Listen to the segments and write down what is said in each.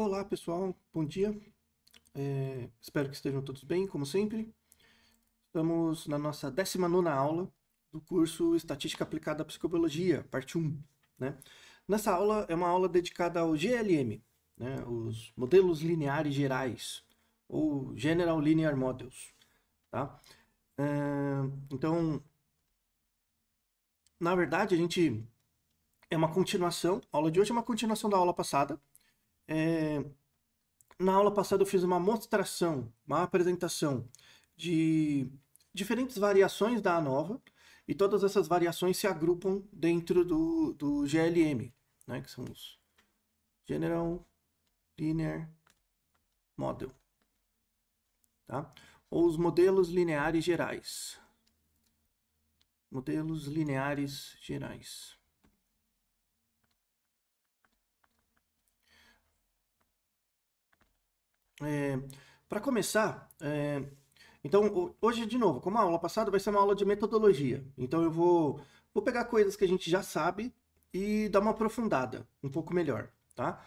Olá pessoal, bom dia. É, espero que estejam todos bem, como sempre. Estamos na nossa 19 aula do curso Estatística Aplicada à Psicobiologia, parte 1. Né? Nessa aula é uma aula dedicada ao GLM, né? os modelos lineares gerais, ou General Linear Models. Tá? É, então, na verdade, a gente é uma continuação, a aula de hoje é uma continuação da aula passada é, na aula passada eu fiz uma mostração, uma apresentação de diferentes variações da ANOVA e todas essas variações se agrupam dentro do, do GLM, né, que são os General Linear Model, tá? ou os modelos lineares gerais. Modelos lineares gerais. É, para começar, é, então hoje de novo, como a aula passada vai ser uma aula de metodologia. Então eu vou, vou pegar coisas que a gente já sabe e dar uma aprofundada, um pouco melhor, tá?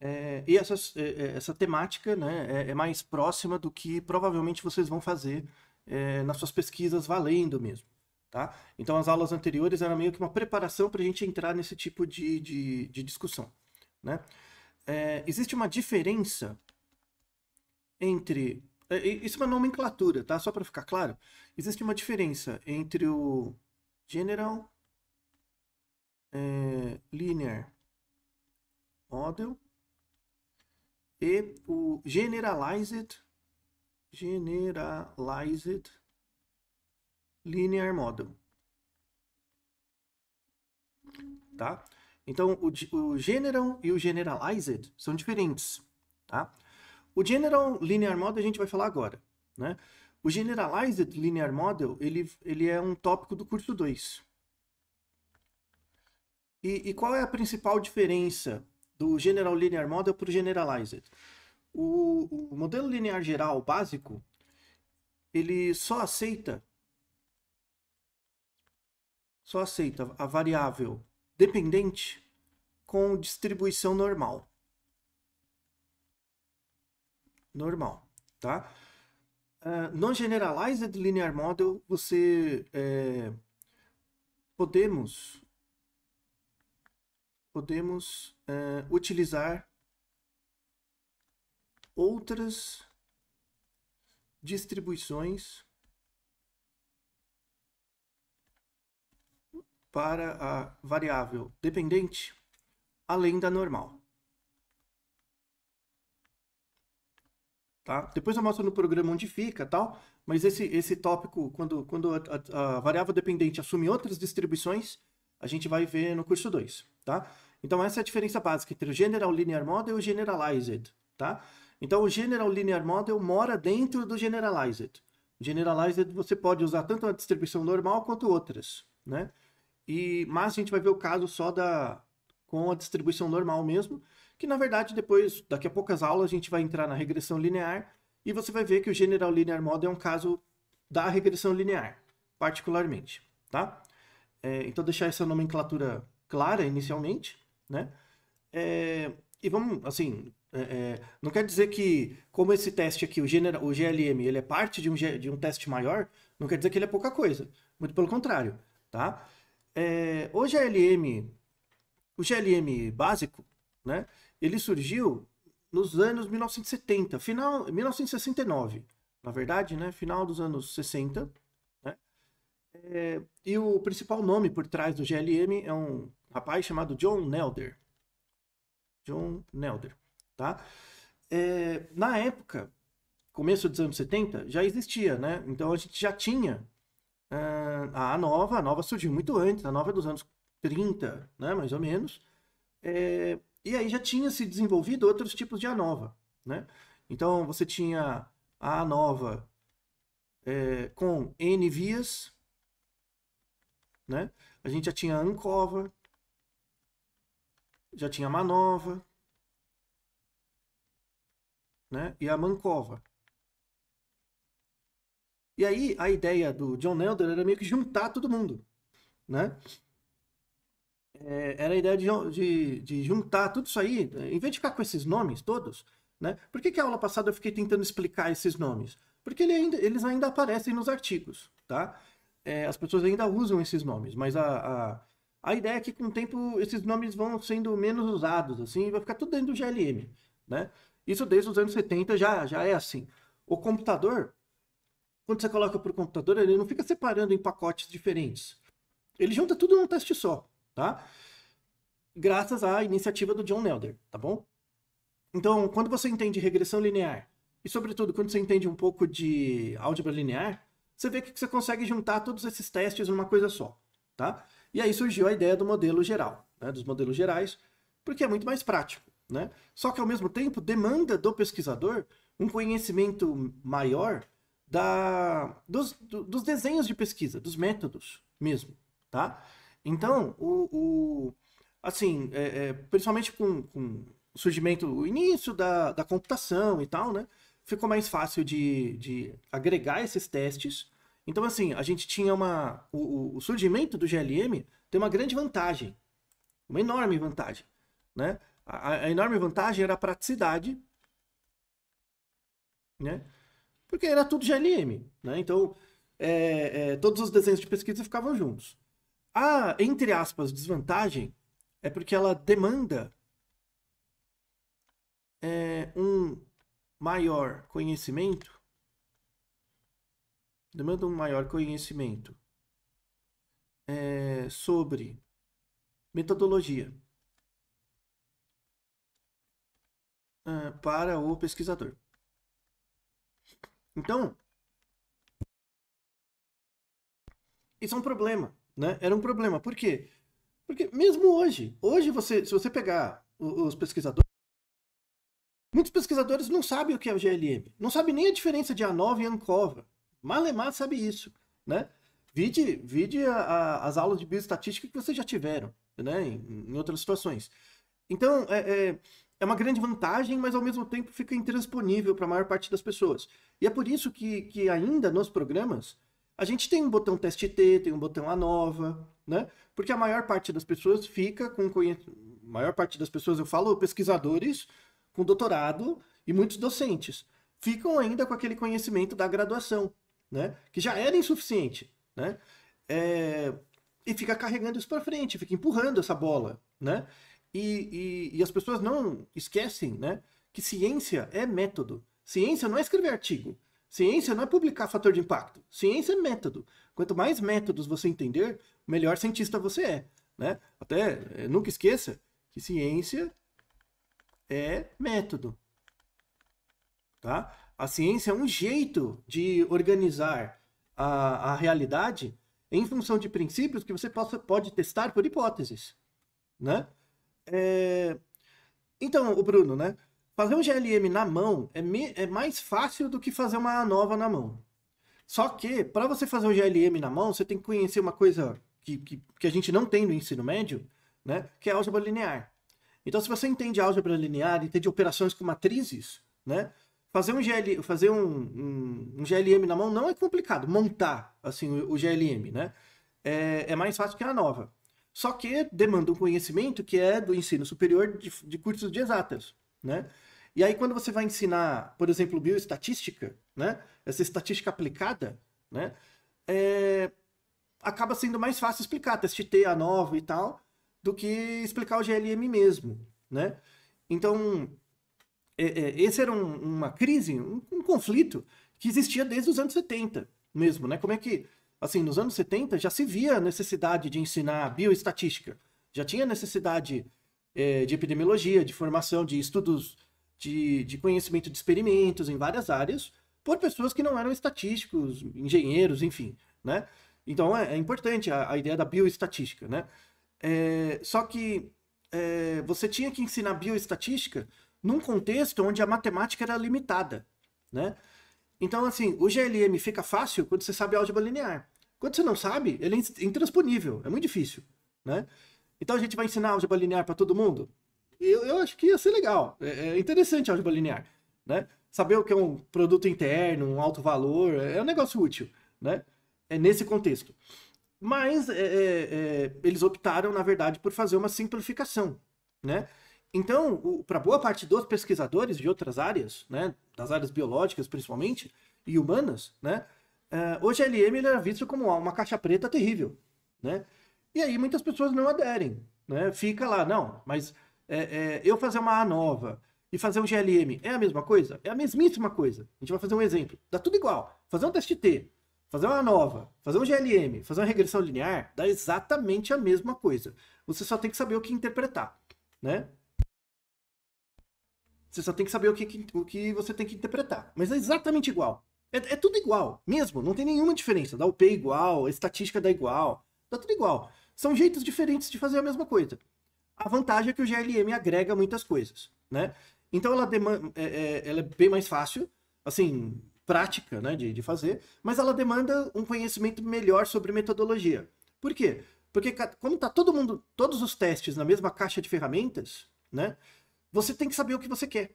É, e essa, é, é, essa temática né, é, é, mais próxima do que provavelmente vocês vão fazer nas suas pesquisas valendo mesmo. Tá? Então as aulas anteriores eram meio que uma preparação para a gente entrar nesse tipo de, de, de discussão. Né? É, existe uma diferença entre. É, é, isso é uma nomenclatura, tá? Só para ficar claro. Existe uma diferença entre o General é, Linear Model e o Generalized Generalized Linear Model. Tá? Então, o, o General e o Generalized são diferentes, tá? O General Linear Model a gente vai falar agora, né? O Generalized Linear Model, ele, ele é um tópico do curso 2. E, e qual é a principal diferença do General Linear Model para o Generalized? O, o modelo linear geral básico, ele só aceita só aceita a variável dependente com distribuição normal normal, tá? Uh, ah, Non-generalized linear model, você é, podemos podemos é, utilizar outras distribuições para a variável dependente além da normal. Tá? Depois eu mostro no programa onde fica tal, mas esse, esse tópico, quando, quando a, a variável dependente assume outras distribuições, a gente vai ver no curso 2, tá? Então essa é a diferença básica entre o General Linear Model e o Generalized, tá? Então o General Linear Model mora dentro do Generalized. O Generalized você pode usar tanto a distribuição normal quanto outras, né? E, mas a gente vai ver o caso só da com a distribuição normal mesmo, que na verdade depois, daqui a poucas aulas, a gente vai entrar na regressão linear e você vai ver que o General Linear Model é um caso da regressão linear, particularmente, tá? É, então deixar essa nomenclatura clara inicialmente, né? É, e vamos, assim, é, é não quer dizer que como esse teste aqui, o, general o GLM, ele é parte de um, de um teste maior, não quer dizer que ele é pouca coisa, muito pelo contrário, tá? É, o GLM, o GLM básico, né? ele surgiu nos anos 1970, final 1969, na verdade, né, final dos anos 60. Né? É, e o principal nome por trás do GLM é um rapaz chamado John Nelder. John Nelder, tá? É, na época, começo dos anos 70, já existia, né? Então a gente já tinha uh, a nova, a nova surgiu muito antes, a nova é dos anos 30, né, mais ou menos. É, e aí já tinha se desenvolvido outros tipos de ANOVA. Né? Então você tinha a ANOVA é, com N vias, né? a gente já tinha a ANCOVA, já tinha a MANOVA, né? e a MANCOVA. E aí a ideia do John Nelder era meio que juntar todo mundo. Né? É, era a ideia de, de, de, juntar tudo isso aí, em vez de ficar com esses nomes todos, né? Por que, que a aula passada eu fiquei tentando explicar esses nomes? Porque ele ainda, eles ainda aparecem nos artigos, tá? É, as pessoas ainda usam esses nomes, mas a, a, a, ideia é que com o tempo esses nomes vão sendo menos usados, assim, vai ficar tudo dentro do GLM, né? Isso desde os anos 70 já, já é assim. O computador, quando você coloca para o computador, ele não fica separando em pacotes diferentes. Ele junta tudo num teste só tá? Graças à iniciativa do John Nelder, tá bom? Então, quando você entende regressão linear e, sobretudo, quando você entende um pouco de álgebra linear, você vê que você consegue juntar todos esses testes numa coisa só, tá? E aí surgiu a ideia do modelo geral, né? dos modelos gerais, porque é muito mais prático, né? Só que, ao mesmo tempo, demanda do pesquisador um conhecimento maior da, dos, dos desenhos de pesquisa, dos métodos mesmo, tá? Então, o, o assim, é, é, principalmente com, com, o surgimento, o início da, da computação e tal, né? Ficou mais fácil de, de agregar esses testes. Então, assim, a gente tinha uma. O, o surgimento do GLM tem uma grande vantagem, uma enorme vantagem, né? A, a enorme vantagem era a praticidade, né? Porque era tudo GLM, né? Então, é, é, todos os desenhos de pesquisa ficavam juntos. A, entre aspas, desvantagem é porque ela demanda é, um maior conhecimento. Demanda um maior conhecimento é, sobre metodologia é, para o pesquisador. Então, isso é um problema né? Era um problema. Por quê? Porque mesmo hoje, hoje você, se você pegar os pesquisadores, muitos pesquisadores não sabem o que é o GLM, não sabem nem a diferença de ANOVA e ANCOVA. Malemar sabe isso, né? Vide, vide a, a, as aulas de bioestatística que vocês já tiveram, né? Em, em outras situações. Então, é, é, é, uma grande vantagem, mas ao mesmo tempo fica intransponível para a maior parte das pessoas. E é por isso que, que ainda nos programas a gente tem um botão teste T, tem um botão a nova, né? Porque a maior parte das pessoas fica com conhecimento. maior parte das pessoas, eu falo pesquisadores com doutorado e muitos docentes, ficam ainda com aquele conhecimento da graduação, né? Que já era insuficiente, né? É... E fica carregando isso para frente, fica empurrando essa bola, né? E, e, e as pessoas não esquecem, né? Que ciência é método. Ciência não é escrever artigo. Ciência não é publicar fator de impacto. Ciência é método. Quanto mais métodos você entender, melhor cientista você é. Né? Até eh, nunca esqueça que ciência é método. Tá? A ciência é um jeito de organizar a, a realidade em função de princípios que você possa, pode testar por hipóteses. Né? É... Então, o Bruno, né? Fazer um GLM na mão é, me... é mais fácil do que fazer uma nova na mão. Só que, para você fazer um GLM na mão, você tem que conhecer uma coisa que, que, que a gente não tem no ensino médio, né? que é álgebra linear. Então, se você entende álgebra linear, entende operações com matrizes, né? fazer um, GL, fazer um, um, um, GLM na mão não é complicado. Montar assim o, o GLM, né? É, é, mais fácil que a nova. Só que demanda um conhecimento que é do ensino superior de, de cursos de exatas, né? E aí, quando você vai ensinar, por exemplo, bioestatística, né? essa estatística aplicada, né? É... acaba sendo mais fácil explicar teste T, A9 e tal, do que explicar o GLM mesmo. Né? Então, é, é, esse era um, uma crise, um, um, conflito que existia desde os anos 70 mesmo. Né? Como é que, assim, nos anos 70 já se via a necessidade de ensinar bioestatística, já tinha necessidade é, de epidemiologia, de formação de estudos de, de conhecimento de experimentos em várias áreas por pessoas que não eram estatísticos, engenheiros, enfim, né? Então é, é importante a, a, ideia da bioestatística, né? É, só que é, você tinha que ensinar bioestatística num contexto onde a matemática era limitada, né? Então, assim, o GLM fica fácil quando você sabe álgebra linear. Quando você não sabe, ele é intransponível, é muito difícil, né? Então a gente vai ensinar álgebra linear para todo mundo? eu, eu acho que ia ser legal. É, é interessante a álgebra linear, né? Saber o que é um produto interno, um alto valor, é, é um negócio útil, né? É nesse contexto. Mas é, é, é, eles optaram, na verdade, por fazer uma simplificação, né? Então, para boa parte dos pesquisadores de outras áreas, né, das áreas biológicas principalmente, e humanas, né, hoje a LM era visto como uma caixa preta terrível. Né? E aí muitas pessoas não aderem. Né? Fica lá, não, mas é, é, eu fazer uma A nova e fazer um GLM é a mesma coisa? É a mesmíssima coisa. A gente vai fazer um exemplo. Dá tudo igual. Fazer um teste T, fazer uma nova, fazer um GLM, fazer uma regressão linear, dá exatamente a mesma coisa. Você só tem que saber o que interpretar, né? Você só tem que saber o que, o que você tem que interpretar. Mas é exatamente igual. É, é tudo igual, mesmo. Não tem nenhuma diferença. Dá o P igual, a estatística dá igual. Dá tudo igual. São jeitos diferentes de fazer a mesma coisa. A vantagem é que o GLM agrega muitas coisas, né? Então ela, é, é, ela é bem mais fácil, assim, prática né, de, de fazer, mas ela demanda um conhecimento melhor sobre metodologia. Por quê? Porque como está todo mundo, todos os testes na mesma caixa de ferramentas, né? Você tem que saber o que você quer.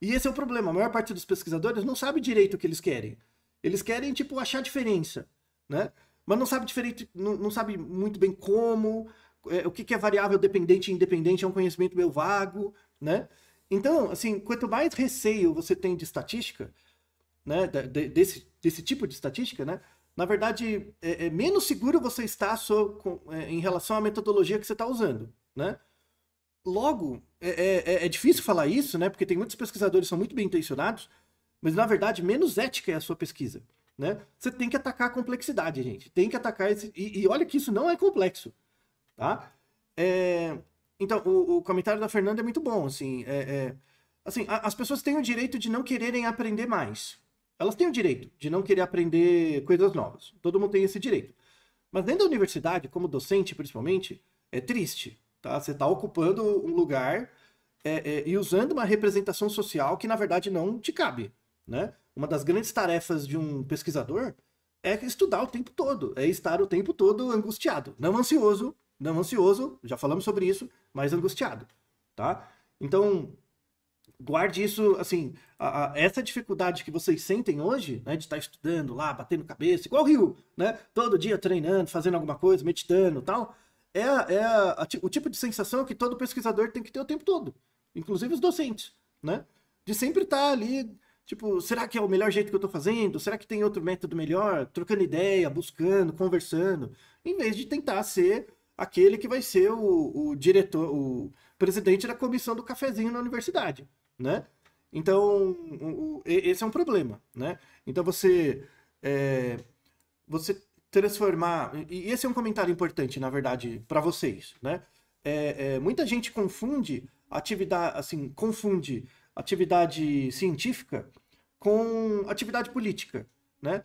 E esse é o problema. A maior parte dos pesquisadores não sabe direito o que eles querem. Eles querem, tipo, achar diferença, né? Mas não sabe diferente, não, não sabe muito bem como, é, o que, é variável dependente e independente é um conhecimento meio vago, né? Então, assim, quanto mais receio você tem de estatística, né, de, desse, desse tipo de estatística, né, na verdade, é, é menos seguro você está so, é, em relação à metodologia que você está usando, né? Logo, é é, é, é, difícil falar isso, né, porque tem muitos pesquisadores que são muito bem intencionados, mas, na verdade, menos ética é a sua pesquisa, né? Você tem que atacar a complexidade, gente. Tem que atacar esse... E, e olha que isso não é complexo tá? É, então, o, o, comentário da Fernanda é muito bom, assim, é, é, assim, a, as pessoas têm o direito de não quererem aprender mais. Elas têm o direito de não querer aprender coisas novas. Todo mundo tem esse direito. Mas dentro da universidade, como docente principalmente, é triste, tá? Você está ocupando um lugar é, é, e usando uma representação social que, na verdade, não te cabe, né? Uma das grandes tarefas de um pesquisador é estudar o tempo todo, é estar o tempo todo angustiado, não ansioso, não ansioso, já falamos sobre isso, mas angustiado, tá? Então, guarde isso, assim, a, a, essa dificuldade que vocês sentem hoje, né, de estar estudando lá, batendo cabeça, igual o Rio, né, todo dia treinando, fazendo alguma coisa, meditando tal, é, é a, o tipo de sensação que todo pesquisador tem que ter o tempo todo, inclusive os docentes, né, de sempre estar ali, tipo, será que é o melhor jeito que eu estou fazendo? Será que tem outro método melhor? Trocando ideia, buscando, conversando, em vez de tentar ser aquele que vai ser o, o diretor, o presidente da comissão do cafezinho na universidade, né? Então, o, o, esse é um problema, né? Então, você, é, você transformar... E esse é um comentário importante, na verdade, para vocês, né? É, é, muita gente confunde atividade, assim, confunde atividade científica com atividade política, né?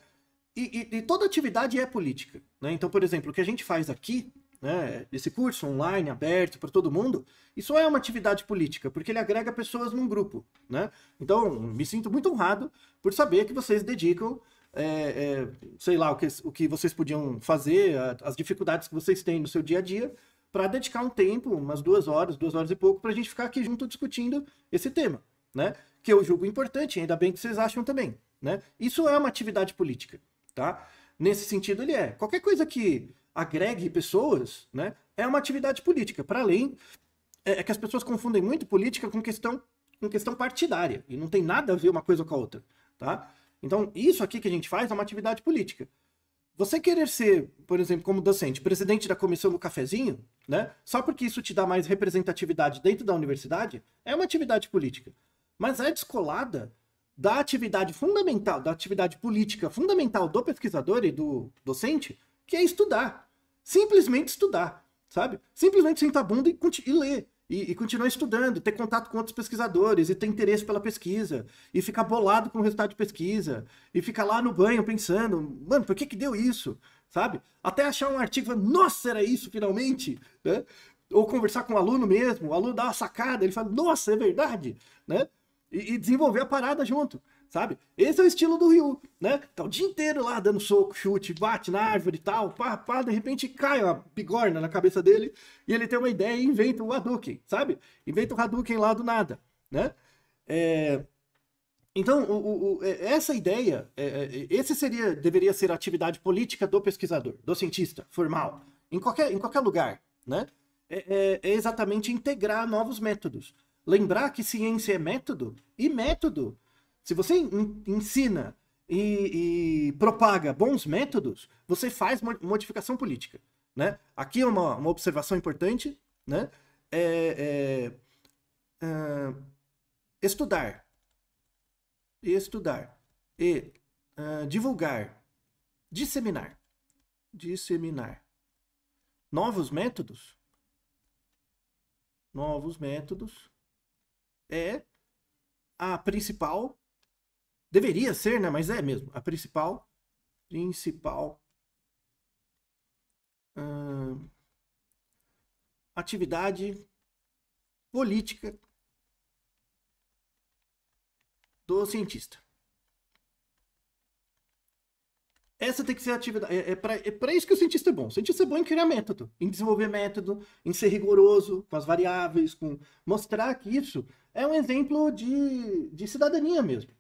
E, e, e toda atividade é política, né? Então, por exemplo, o que a gente faz aqui né, esse curso online aberto para todo mundo, isso é uma atividade política, porque ele agrega pessoas num grupo. Né? Então, me sinto muito honrado por saber que vocês dedicam, é, é, sei lá, o que, o que vocês podiam fazer, a, as dificuldades que vocês têm no seu dia a dia, para dedicar um tempo, umas duas horas, duas horas e pouco, para a gente ficar aqui junto discutindo esse tema, né? que eu julgo importante, ainda bem que vocês acham também. Né? Isso é uma atividade política. Tá? Nesse sentido, ele é. Qualquer coisa que agregue pessoas, né, é uma atividade política. Para além, é, é que as pessoas confundem muito política com questão, com questão partidária, e não tem nada a ver uma coisa com a outra, tá? Então, isso aqui que a gente faz é uma atividade política. Você querer ser, por exemplo, como docente, presidente da comissão do cafezinho, né? Só porque isso te dá mais representatividade dentro da universidade, é uma atividade política. Mas é descolada da atividade fundamental, da atividade política fundamental do pesquisador e do docente, que é estudar. Simplesmente estudar, sabe? Simplesmente sentar a bunda e, e ler. E, e, continuar estudando, ter contato com outros pesquisadores, e ter interesse pela pesquisa, e ficar bolado com o resultado de pesquisa, e ficar lá no banho pensando, mano, por que que deu isso? Sabe? Até achar um artigo, nossa, era isso finalmente, né? Ou conversar com o um aluno mesmo, o aluno dá uma sacada, ele fala, nossa, é verdade, né? E, e desenvolver a parada junto sabe? Esse é o estilo do Ryu, né? Tá o dia inteiro lá dando soco, chute, bate na árvore e tal, pá, pá, de repente cai uma bigorna na cabeça dele e ele tem uma ideia e inventa o Hadouken, sabe? Inventa o Hadouken lá do nada, né? É... Então, o, o, é, essa ideia, é, é, esse seria, deveria ser a atividade política do pesquisador, do cientista, formal, em qualquer, em qualquer lugar, né? é, é, é exatamente integrar novos métodos. Lembrar que ciência é método e método se você ensina e, e propaga bons métodos, você faz modificação política. Né? Aqui é uma, uma observação importante. Né? É, é, é, estudar. Estudar. E ah, divulgar. Disseminar. Disseminar. Novos métodos. Novos métodos é a principal Deveria ser, né? Mas é mesmo. A principal. Principal. Ah, atividade política do cientista. Essa tem que ser a atividade. É, é para é isso que o cientista é bom. O cientista é bom em criar método, em desenvolver método, em ser rigoroso com as variáveis, com mostrar que isso é um exemplo de, de cidadania mesmo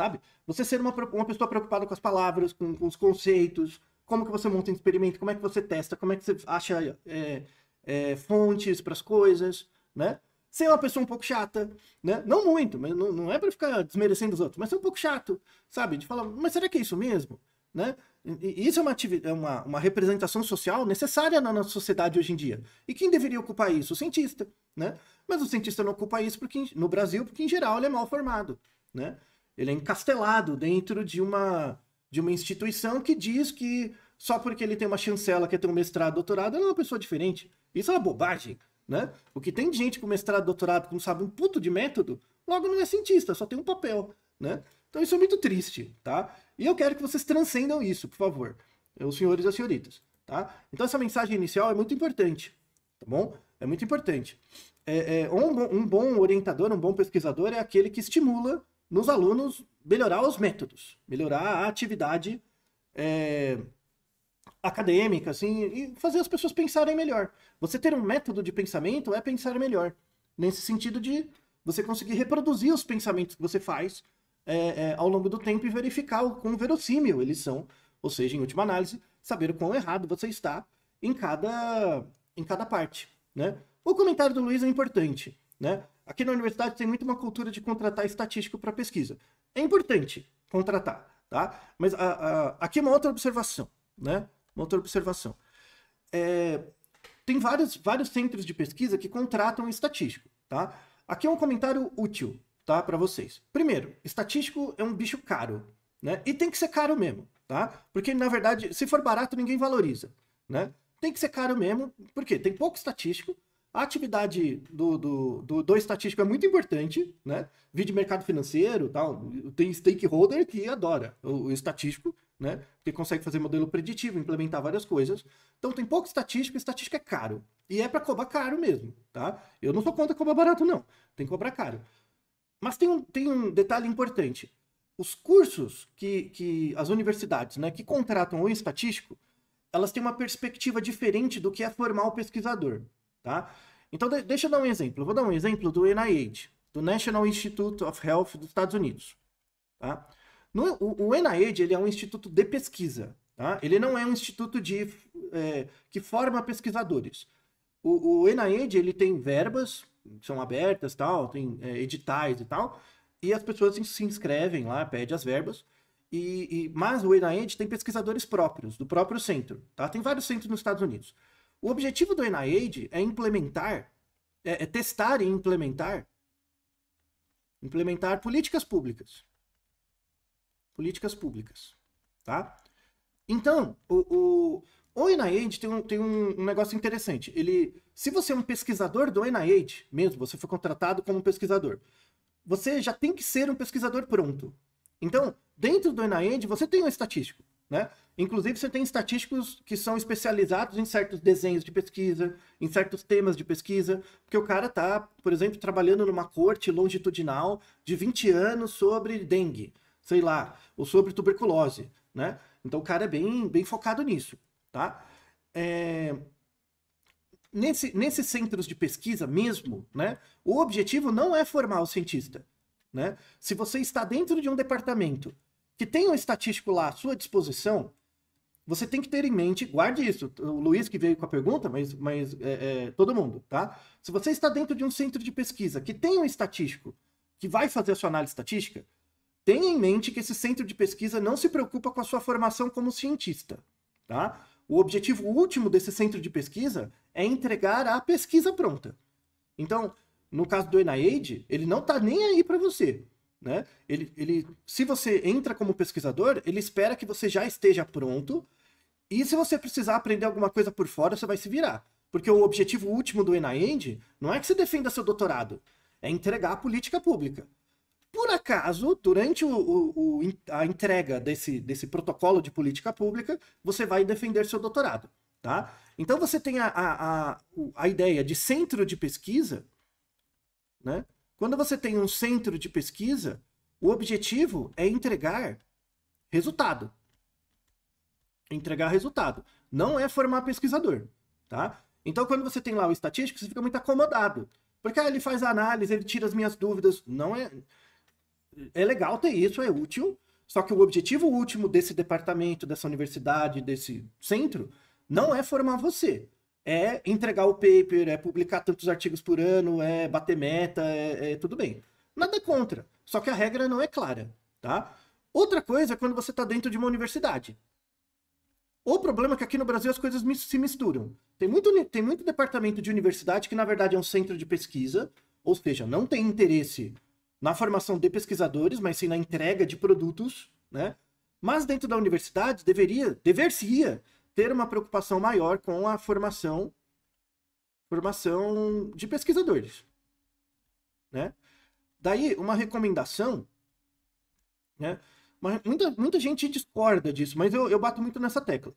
sabe? Você ser uma, uma pessoa preocupada com as palavras, com, com os conceitos, como que você monta um experimento, como é que você testa, como é que você acha é, é, fontes para as coisas, né? Ser uma pessoa um pouco chata, né? Não muito, mas não, não é para ficar desmerecendo os outros, mas ser um pouco chato, sabe? De falar, mas será que é isso mesmo? Né? E isso é uma, é uma, uma representação social necessária na nossa sociedade hoje em dia. E quem deveria ocupar isso? O cientista, né? Mas o cientista não ocupa isso porque, no Brasil porque, em geral, ele é mal formado, né? Ele é encastelado dentro de uma, de uma instituição que diz que só porque ele tem uma chancela, quer ter um mestrado, doutorado, ele é uma pessoa diferente. Isso é uma bobagem, né? O que tem de gente com mestrado, doutorado, que não sabe um puto de método, logo não é cientista, só tem um papel, né? Então isso é muito triste, tá? E eu quero que vocês transcendam isso, por favor, os senhores e as senhoritas, tá? Então essa mensagem inicial é muito importante, tá bom? É muito importante. É, é, um, um bom orientador, um bom pesquisador é aquele que estimula nos alunos melhorar os métodos, melhorar a atividade é, acadêmica, assim, e fazer as pessoas pensarem melhor. Você ter um método de pensamento é pensar melhor, nesse sentido de você conseguir reproduzir os pensamentos que você faz é, é, ao longo do tempo e verificar o quão verossímil eles são, ou seja, em última análise, saber o quão errado você está em cada, em cada parte, né? O comentário do Luiz é importante, né? Aqui na universidade tem muito uma cultura de contratar estatístico para pesquisa. É importante contratar, tá? Mas a, ah, a, ah, aqui é uma outra observação, né? Uma outra observação. É, tem vários, vários centros de pesquisa que contratam estatístico, tá? Aqui é um comentário útil, tá? Para vocês. Primeiro, estatístico é um bicho caro, né? E tem que ser caro mesmo, tá? Porque, na verdade, se for barato, ninguém valoriza, né? Tem que ser caro mesmo, porque tem pouco estatístico, a atividade do, do, do, do estatístico é muito importante, né? de mercado financeiro tal. Tem stakeholder que adora o, o estatístico, né? Que consegue fazer modelo preditivo, implementar várias coisas. Então tem pouco estatístico, estatística é caro. E é para cobrar caro mesmo, tá? Eu não sou contra cobrar barato, não. Tem que cobrar caro. Mas tem um, tem um detalhe importante. Os cursos que, que as universidades né, que contratam o estatístico, elas têm uma perspectiva diferente do que é formar o pesquisador. Tá? Então, de deixa eu dar um exemplo. Eu vou dar um exemplo do NIH, do National Institute of Health dos Estados Unidos. Tá? No, o, o NIH ele é um instituto de pesquisa. Tá? Ele não é um instituto de, é, que forma pesquisadores. O, o NIH ele tem verbas, são abertas, tal, tem é, editais e tal, e as pessoas se inscrevem lá, pedem as verbas. E, e, mas o NIH tem pesquisadores próprios, do próprio centro. Tá? Tem vários centros nos Estados Unidos. O objetivo do NIAID é implementar, é, é testar e implementar, implementar políticas públicas. Políticas públicas, tá? Então, o, o, o NIAID tem, um, tem um, um, negócio interessante. Ele, se você é um pesquisador do NIAID mesmo, você foi contratado como pesquisador, você já tem que ser um pesquisador pronto. Então, dentro do NIAID, você tem um estatístico. Né? Inclusive, você tem estatísticos que são especializados em certos desenhos de pesquisa, em certos temas de pesquisa, porque o cara tá, por exemplo, trabalhando numa corte longitudinal de 20 anos sobre dengue, sei lá, ou sobre tuberculose, né? Então o cara é bem, bem focado nisso, tá? É... Nesse, nesses centros de pesquisa mesmo, né? O objetivo não é formar o cientista, né? Se você está dentro de um departamento que tem um estatístico lá à sua disposição, você tem que ter em mente, guarde isso, o Luiz que veio com a pergunta, mas, mas é, é, todo mundo, tá? Se você está dentro de um centro de pesquisa que tem um estatístico que vai fazer a sua análise estatística, tenha em mente que esse centro de pesquisa não se preocupa com a sua formação como cientista, tá? O objetivo último desse centro de pesquisa é entregar a pesquisa pronta. Então, no caso do NIH, ele não está nem aí para você. Né? Ele, ele, se você entra como pesquisador, ele espera que você já esteja pronto. E se você precisar aprender alguma coisa por fora, você vai se virar. Porque o objetivo último do ENAEND não é que você defenda seu doutorado, é entregar a política pública. Por acaso, durante o, o, a entrega desse, desse protocolo de política pública, você vai defender seu doutorado. Tá? Então você tem a, a, a, a ideia de centro de pesquisa, né? Quando você tem um centro de pesquisa, o objetivo é entregar resultado. Entregar resultado. Não é formar pesquisador, tá? Então, quando você tem lá o estatístico, você fica muito acomodado. Porque ah, ele faz a análise, ele tira as minhas dúvidas. Não é. É legal ter isso, é útil. Só que o objetivo último desse departamento, dessa universidade, desse centro, não é formar você é entregar o paper, é publicar tantos artigos por ano, é bater meta, é, é tudo bem. Nada contra. Só que a regra não é clara, tá? Outra coisa é quando você está dentro de uma universidade. O problema é que aqui no Brasil as coisas se misturam. Tem muito, tem muito departamento de universidade que, na verdade, é um centro de pesquisa, ou seja, não tem interesse na formação de pesquisadores, mas sim na entrega de produtos, né? Mas dentro da universidade deveria, dever-se-ia ter uma preocupação maior com a formação formação de pesquisadores, né? Daí uma recomendação, né? Muita, muita gente discorda disso, mas eu, eu bato muito nessa tecla.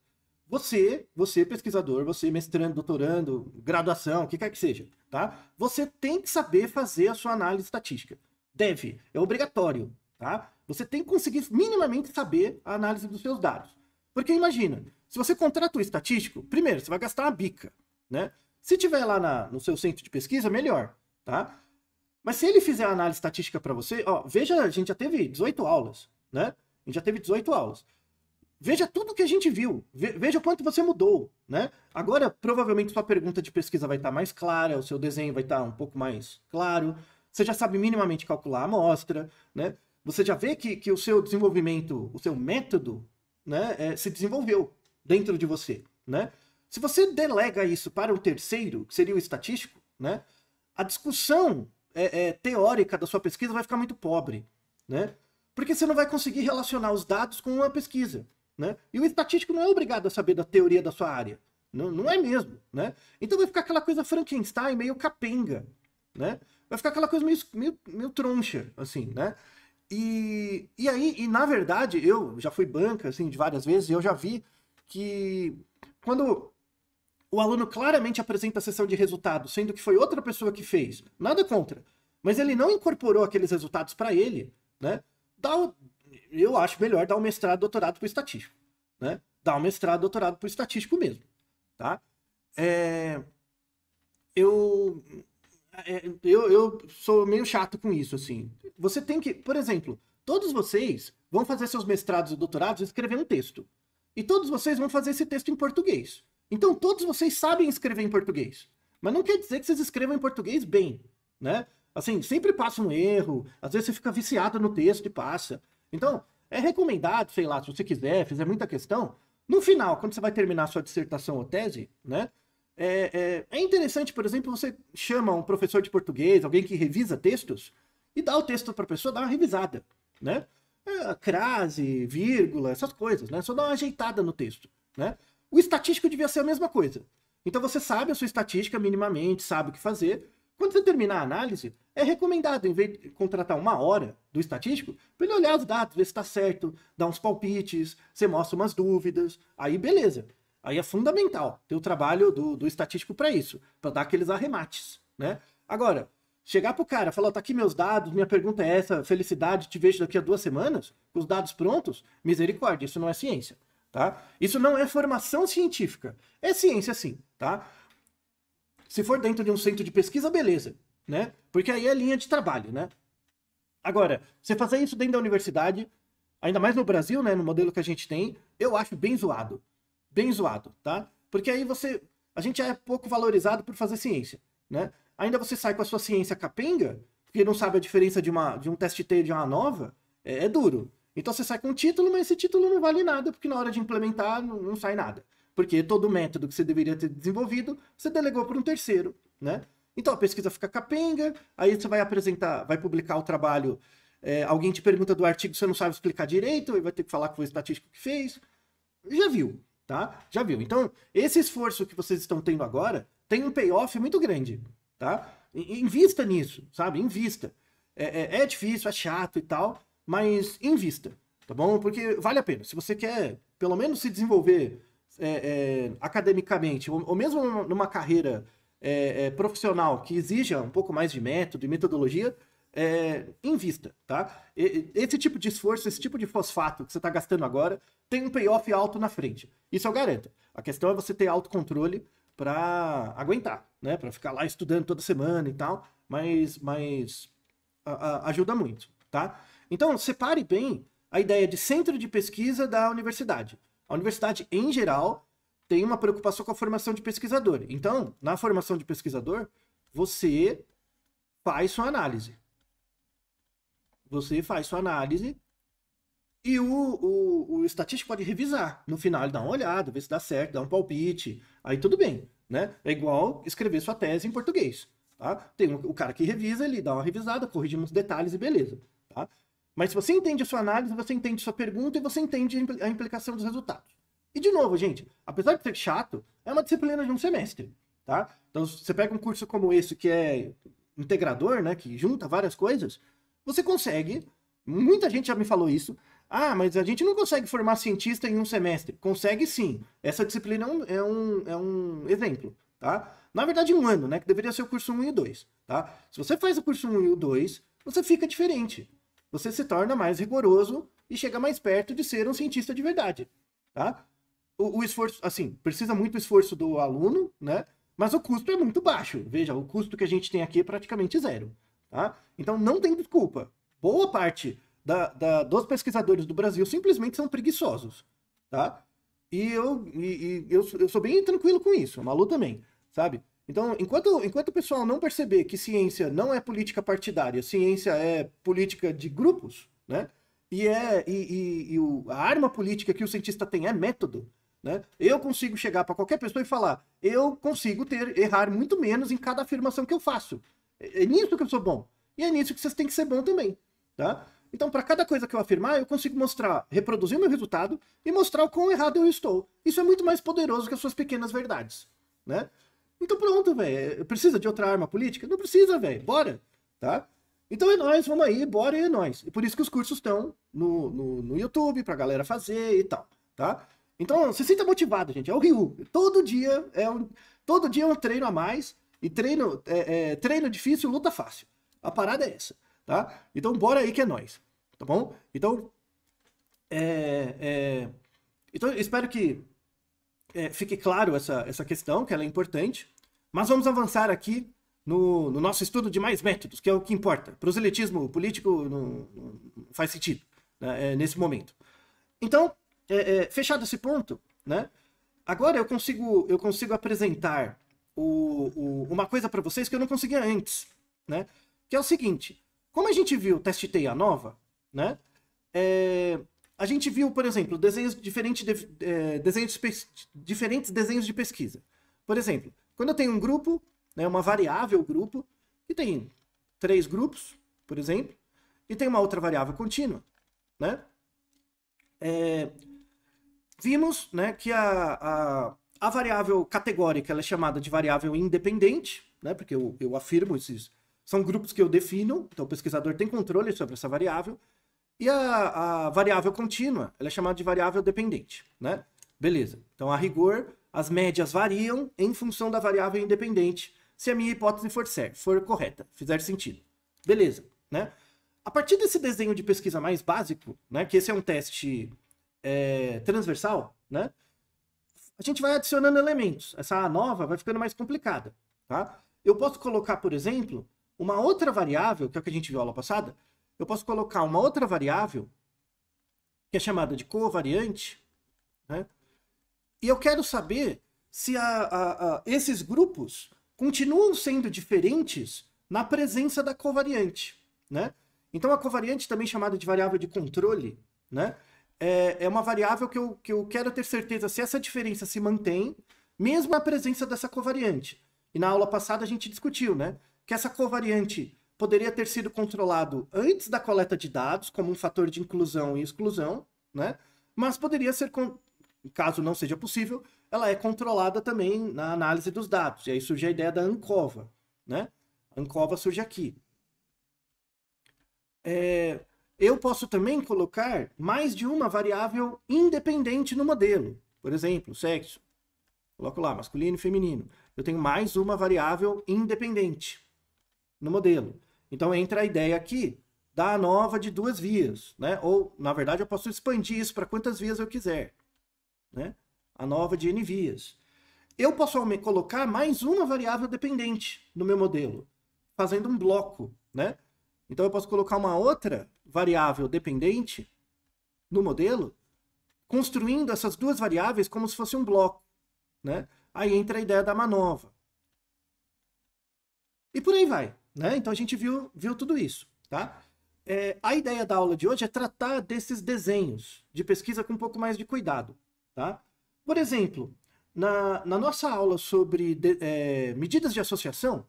Você, você pesquisador, você mestrando, doutorando, graduação, o que quer que seja, tá? Você tem que saber fazer a sua análise estatística. Deve, é obrigatório, tá? Você tem que conseguir minimamente saber a análise dos seus dados. Porque imagina, se você contrata um estatístico, primeiro, você vai gastar uma bica, né? Se tiver lá na, no seu centro de pesquisa, melhor, tá? Mas se ele fizer a análise estatística para você, ó, veja, a gente já teve 18 aulas, né? A gente já teve 18 aulas. Veja tudo que a gente viu, veja quanto você mudou, né? Agora, provavelmente sua pergunta de pesquisa vai estar tá mais clara, o seu desenho vai estar tá um pouco mais claro, você já sabe minimamente calcular a amostra, né? Você já vê que, que o seu desenvolvimento, o seu método, né, é, se desenvolveu, dentro de você, né? Se você delega isso para um terceiro, que seria o estatístico, né? A discussão é, é, teórica da sua pesquisa vai ficar muito pobre, né? Porque você não vai conseguir relacionar os dados com a pesquisa, né? E o estatístico não é obrigado a saber da teoria da sua área, não, não é mesmo, né? Então vai ficar aquela coisa Frankenstein meio capenga, né? Vai ficar aquela coisa meio, meio, meio troncha, assim, né? E, e aí, e na verdade, eu já fui banca, assim, de várias vezes, e eu já vi que quando o aluno claramente apresenta a sessão de resultados, sendo que foi outra pessoa que fez, nada contra, mas ele não incorporou aqueles resultados para ele, né? Dá o, eu acho melhor dar um mestrado, doutorado para o estatístico, né? Dar um mestrado, doutorado para o estatístico mesmo, tá? É, eu, é, eu, eu sou meio chato com isso, assim. Você tem que, por exemplo, todos vocês vão fazer seus mestrados e doutorados e escrever um texto. E todos vocês vão fazer esse texto em português. Então todos vocês sabem escrever em português. Mas não quer dizer que vocês escrevam em português bem, né? Assim, sempre passa um erro, às vezes você fica viciado no texto e passa. Então, é recomendado, sei lá, se você quiser, fizer muita questão, no final, quando você vai terminar sua dissertação ou tese, né? É, é, é, interessante, por exemplo, você chama um professor de português, alguém que revisa textos, e dá o texto para a pessoa, dá uma revisada, né? É, crase, vírgula, essas coisas, né? Só dá uma ajeitada no texto, né? O estatístico devia ser a mesma coisa. Então você sabe a sua estatística minimamente, sabe o que fazer. Quando você terminar a análise, é recomendado, em vez de contratar uma hora do estatístico, para ele olhar os dados, ver se está certo, dar uns palpites, você mostra umas dúvidas, aí beleza. Aí é fundamental ter o trabalho do, do estatístico para isso, para dar aqueles arremates, né? Agora, Chegar pro cara, falar, tá aqui meus dados, minha pergunta é essa, felicidade, te vejo daqui a duas semanas, com os dados prontos, misericórdia, isso não é ciência, tá? Isso não é formação científica. É ciência sim, tá? Se for dentro de um centro de pesquisa, beleza, né? Porque aí é linha de trabalho, né? Agora, você fazer isso dentro da universidade, ainda mais no Brasil, né, no modelo que a gente tem, eu acho bem zoado. Bem zoado, tá? Porque aí você, a gente é pouco valorizado por fazer ciência, né? ainda você sai com a sua ciência capenga, porque não sabe a diferença de, uma, de um teste T e de uma nova, é, é duro. Então você sai com um título, mas esse título não vale nada, porque na hora de implementar não, não sai nada. Porque todo o método que você deveria ter desenvolvido, você delegou para um terceiro, né? Então a pesquisa fica capenga, aí você vai apresentar, vai publicar o trabalho, é, alguém te pergunta do artigo, você não sabe explicar direito, e vai ter que falar com o estatístico que fez. Já viu, tá? Já viu. Então, esse esforço que vocês estão tendo agora tem um payoff muito grande, tá? Invista nisso, sabe? Invista. É, é, é difícil, é chato e tal, mas invista, tá bom? Porque vale a pena. Se você quer, pelo menos, se desenvolver é, é, academicamente, ou, ou, mesmo numa carreira é, é, profissional que exija um pouco mais de método e metodologia, é, invista, tá? E, esse tipo de esforço, esse tipo de fosfato que você está gastando agora, tem um payoff alto na frente. Isso eu garanto. A questão é você ter autocontrole para aguentar, né? Para ficar lá estudando toda semana e tal, mas, mas a, a, ajuda muito, tá? Então, separe bem a ideia de centro de pesquisa da universidade. A universidade, em geral, tem uma preocupação com a formação de pesquisador. Então, na formação de pesquisador, você faz sua análise. Você faz sua análise e o, o, o estatístico pode revisar. No final, ele dá uma olhada, vê se dá certo, dá um palpite. Aí tudo bem, né? É igual escrever sua tese em português, tá? Tem o cara que revisa, ele dá uma revisada, corrige uns detalhes e beleza, tá? Mas se você entende a sua análise, você entende sua pergunta e você entende a implicação dos resultados. E de novo, gente, apesar de ser chato, é uma disciplina de um semestre, tá? Então, você pega um curso como esse que é integrador, né, que junta várias coisas, você consegue, muita gente já me falou isso, ah, mas a gente não consegue formar cientista em um semestre. Consegue sim. Essa disciplina é um, é um é exemplo, tá? Na verdade, um ano, né? Que deveria ser o curso 1 e o 2, tá? Se você faz o curso 1 e o 2, você fica diferente. Você se torna mais rigoroso e chega mais perto de ser um cientista de verdade, tá? O, o esforço, assim, precisa muito esforço do aluno, né? Mas o custo é muito baixo. Veja, o custo que a gente tem aqui é praticamente zero, tá? Então não tem desculpa. Boa parte da, da, dos pesquisadores do Brasil simplesmente são preguiçosos, tá? E eu, e, e eu, eu sou bem tranquilo com isso, a Malu também, sabe? Então, enquanto, enquanto o pessoal não perceber que ciência não é política partidária, ciência é política de grupos, né? E, é, e, e, e o, a arma política que o cientista tem é método, né? Eu consigo chegar para qualquer pessoa e falar, eu consigo ter errar muito menos em cada afirmação que eu faço. É, é nisso que eu sou bom. E é nisso que vocês têm que ser bom também, tá? Então, para cada coisa que eu afirmar, eu consigo mostrar, reproduzir o meu resultado e mostrar o quão errado eu estou. Isso é muito mais poderoso que as suas pequenas verdades, né? Então pronto, velho. Precisa de outra arma política? Não precisa, velho. Bora, tá? Então é nóis, vamos aí, bora e é nóis. E por isso que os cursos estão no, no, no YouTube, para galera fazer e tal, tá? Então, se sinta motivado, gente. É o Ryu. Todo dia é um, todo dia é um treino a mais. E treino, é, é, treino difícil, luta fácil. A parada é essa, tá? Então bora aí que é nóis tá bom? Então, é, é, então espero que é, fique claro essa, essa questão, que ela é importante. Mas vamos avançar aqui no, no nosso estudo de mais métodos, que é o que importa. Proselitismo político não, não faz sentido né, é, nesse momento. Então, é, é, fechado esse ponto, né, agora eu consigo, eu consigo apresentar o, o, uma coisa para vocês que eu não conseguia antes, né? Que é o seguinte: como a gente viu teste TEIA nova, né? É, a gente viu, por exemplo, desenhos diferentes, de, é, desenhos de, diferentes desenhos de pesquisa. Por exemplo, quando eu tenho um grupo, né, uma variável grupo, que tem três grupos, por exemplo, e tem uma outra variável contínua, né? É, vimos né, que a, a, a, variável categórica ela é chamada de variável independente, né, porque eu, eu afirmo esses são grupos que eu defino, então o pesquisador tem controle sobre essa variável, e a, a variável contínua, ela é chamada de variável dependente, né? Beleza. Então, a rigor, as médias variam em função da variável independente, se a minha hipótese for, certa, for correta, fizer sentido. Beleza, né? A partir desse desenho de pesquisa mais básico, né, que esse é um teste é, transversal, né, a gente vai adicionando elementos. Essa A nova vai ficando mais complicada, tá? Eu posso colocar, por exemplo, uma outra variável, que é o que a gente viu aula passada, eu posso colocar uma outra variável, que é chamada de covariante, né? e eu quero saber se a, a, a, esses grupos continuam sendo diferentes na presença da covariante. Né? Então, a covariante, também chamada de variável de controle, né? é, é uma variável que eu, que eu quero ter certeza se essa diferença se mantém, mesmo na presença dessa covariante. E na aula passada a gente discutiu né, que essa covariante poderia ter sido controlado antes da coleta de dados, como um fator de inclusão e exclusão, né? mas poderia ser, caso não seja possível, ela é controlada também na análise dos dados. E aí surge a ideia da ANCOVA. Né? ANCOVA surge aqui. É, eu posso também colocar mais de uma variável independente no modelo. Por exemplo, sexo. Coloco lá, masculino e feminino. Eu tenho mais uma variável independente no modelo. Então entra a ideia aqui da nova de duas vias, né? Ou, na verdade, eu posso expandir isso para quantas vias eu quiser, né? A nova de n vias. Eu posso colocar mais uma variável dependente no meu modelo, fazendo um bloco, né? Então eu posso colocar uma outra variável dependente no modelo, construindo essas duas variáveis como se fosse um bloco, né? Aí entra a ideia da manova. E por aí vai. Né? Então a gente viu, viu tudo isso. Tá? É, a ideia da aula de hoje é tratar desses desenhos de pesquisa com um pouco mais de cuidado. Tá? Por exemplo, na, na nossa aula sobre de, é, medidas de associação,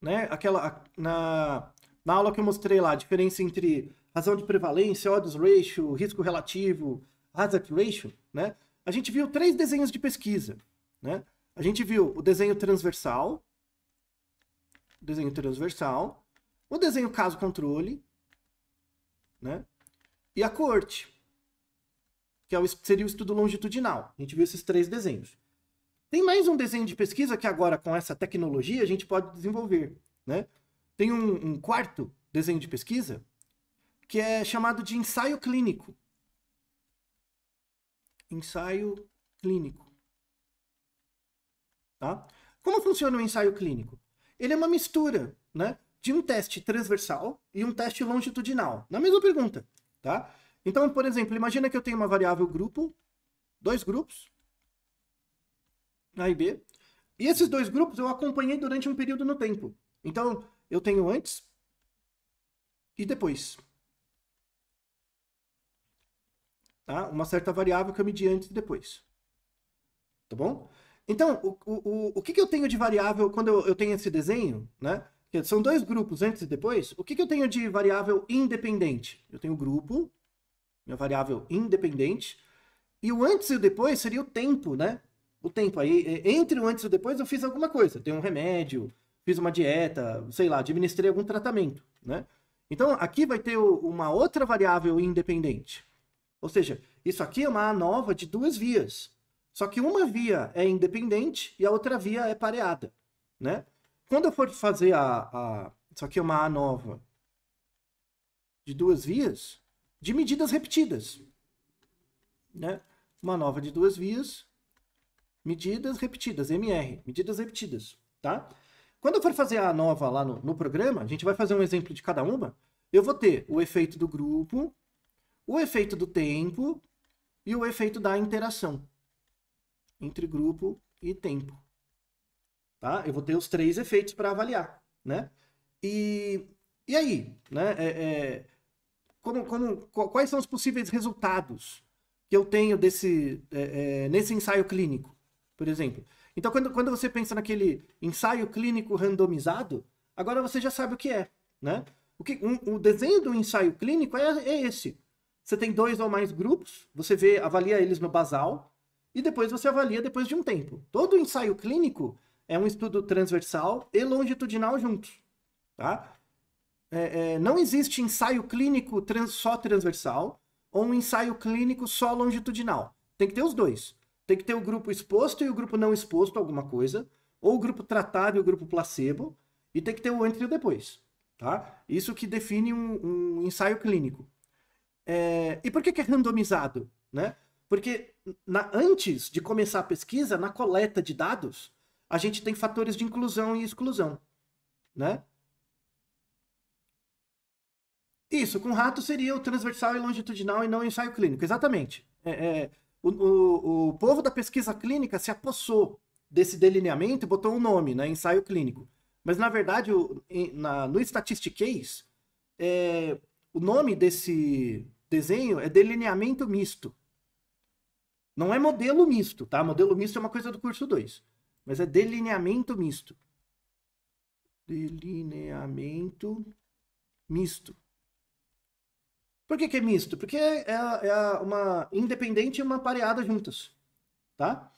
né, aquela, na, na aula que eu mostrei lá, a diferença entre razão de prevalência, odds ratio, risco relativo, hazard ratio, né, a gente viu três desenhos de pesquisa. Né? A gente viu o desenho transversal, desenho transversal, o desenho caso controle, né? E a corte, que é o, seria o estudo longitudinal. A gente viu esses três desenhos. Tem mais um desenho de pesquisa que agora, com essa tecnologia, a gente pode desenvolver, né? Tem um, um quarto desenho de pesquisa que é chamado de ensaio clínico. Ensaio clínico. Tá? Como funciona o ensaio clínico? ele é uma mistura, né? De um teste transversal e um teste longitudinal. Na mesma pergunta, tá? Então, por exemplo, imagina que eu tenho uma variável grupo, dois grupos, A e B, e esses dois grupos eu acompanhei durante um período no tempo. Então, eu tenho antes e depois. Tá? Uma certa variável que eu medi antes e depois. Tá bom? Então, o, o, o que, que eu tenho de variável quando eu, eu tenho esse desenho, né? Que são dois grupos antes e depois. O que, que eu tenho de variável independente? Eu tenho o grupo, minha variável independente. E o antes e o depois seria o tempo, né? O tempo aí, entre o antes e o depois eu fiz alguma coisa. Dei um remédio, fiz uma dieta, sei lá, administrei algum tratamento, né? Então, aqui vai ter uma outra variável independente. Ou seja, isso aqui é uma nova de duas vias. Só que uma via é independente e a outra via é pareada, né? Quando eu for fazer a, a isso aqui é uma A nova de duas vias, de medidas repetidas, né? Uma nova de duas vias, medidas repetidas, MR, medidas repetidas, tá? Quando eu for fazer a nova lá no, no programa, a gente vai fazer um exemplo de cada uma. Eu vou ter o efeito do grupo, o efeito do tempo e o efeito da interação entre grupo e tempo. Tá? Eu vou ter os três efeitos para avaliar, né? E, e aí, né? É, é, como, como, quais são os possíveis resultados que eu tenho desse, é, é, nesse ensaio clínico, por exemplo? Então, quando, quando você pensa naquele ensaio clínico randomizado, agora você já sabe o que é, né? O, que, um, o desenho do ensaio clínico é, é esse. Você tem dois ou mais grupos, você vê, avalia eles no basal, e depois você avalia depois de um tempo. Todo ensaio clínico é um estudo transversal e longitudinal juntos, tá? É, é, não existe ensaio clínico trans, só transversal ou um ensaio clínico só longitudinal. Tem que ter os dois. Tem que ter o grupo exposto e o grupo não exposto a alguma coisa, ou o grupo tratado e o grupo placebo, e tem que ter o antes e o depois, tá? Isso que define um, um ensaio clínico. É, e por que, que é randomizado, né? Porque na, antes de começar a pesquisa, na coleta de dados, a gente tem fatores de inclusão e exclusão. Né? Isso, com rato seria o transversal e longitudinal e não o ensaio clínico. Exatamente. É, é, o, o, o povo da pesquisa clínica se apossou desse delineamento e botou um nome, né? Ensaio clínico. Mas, na verdade, o, na, no Statistics, é, o nome desse desenho é delineamento misto. Não é modelo misto, tá? Modelo misto é uma coisa do curso 2, mas é delineamento misto. Delineamento misto. Por que, que é misto? Porque é, é, é uma independente e uma pareada juntas, tá?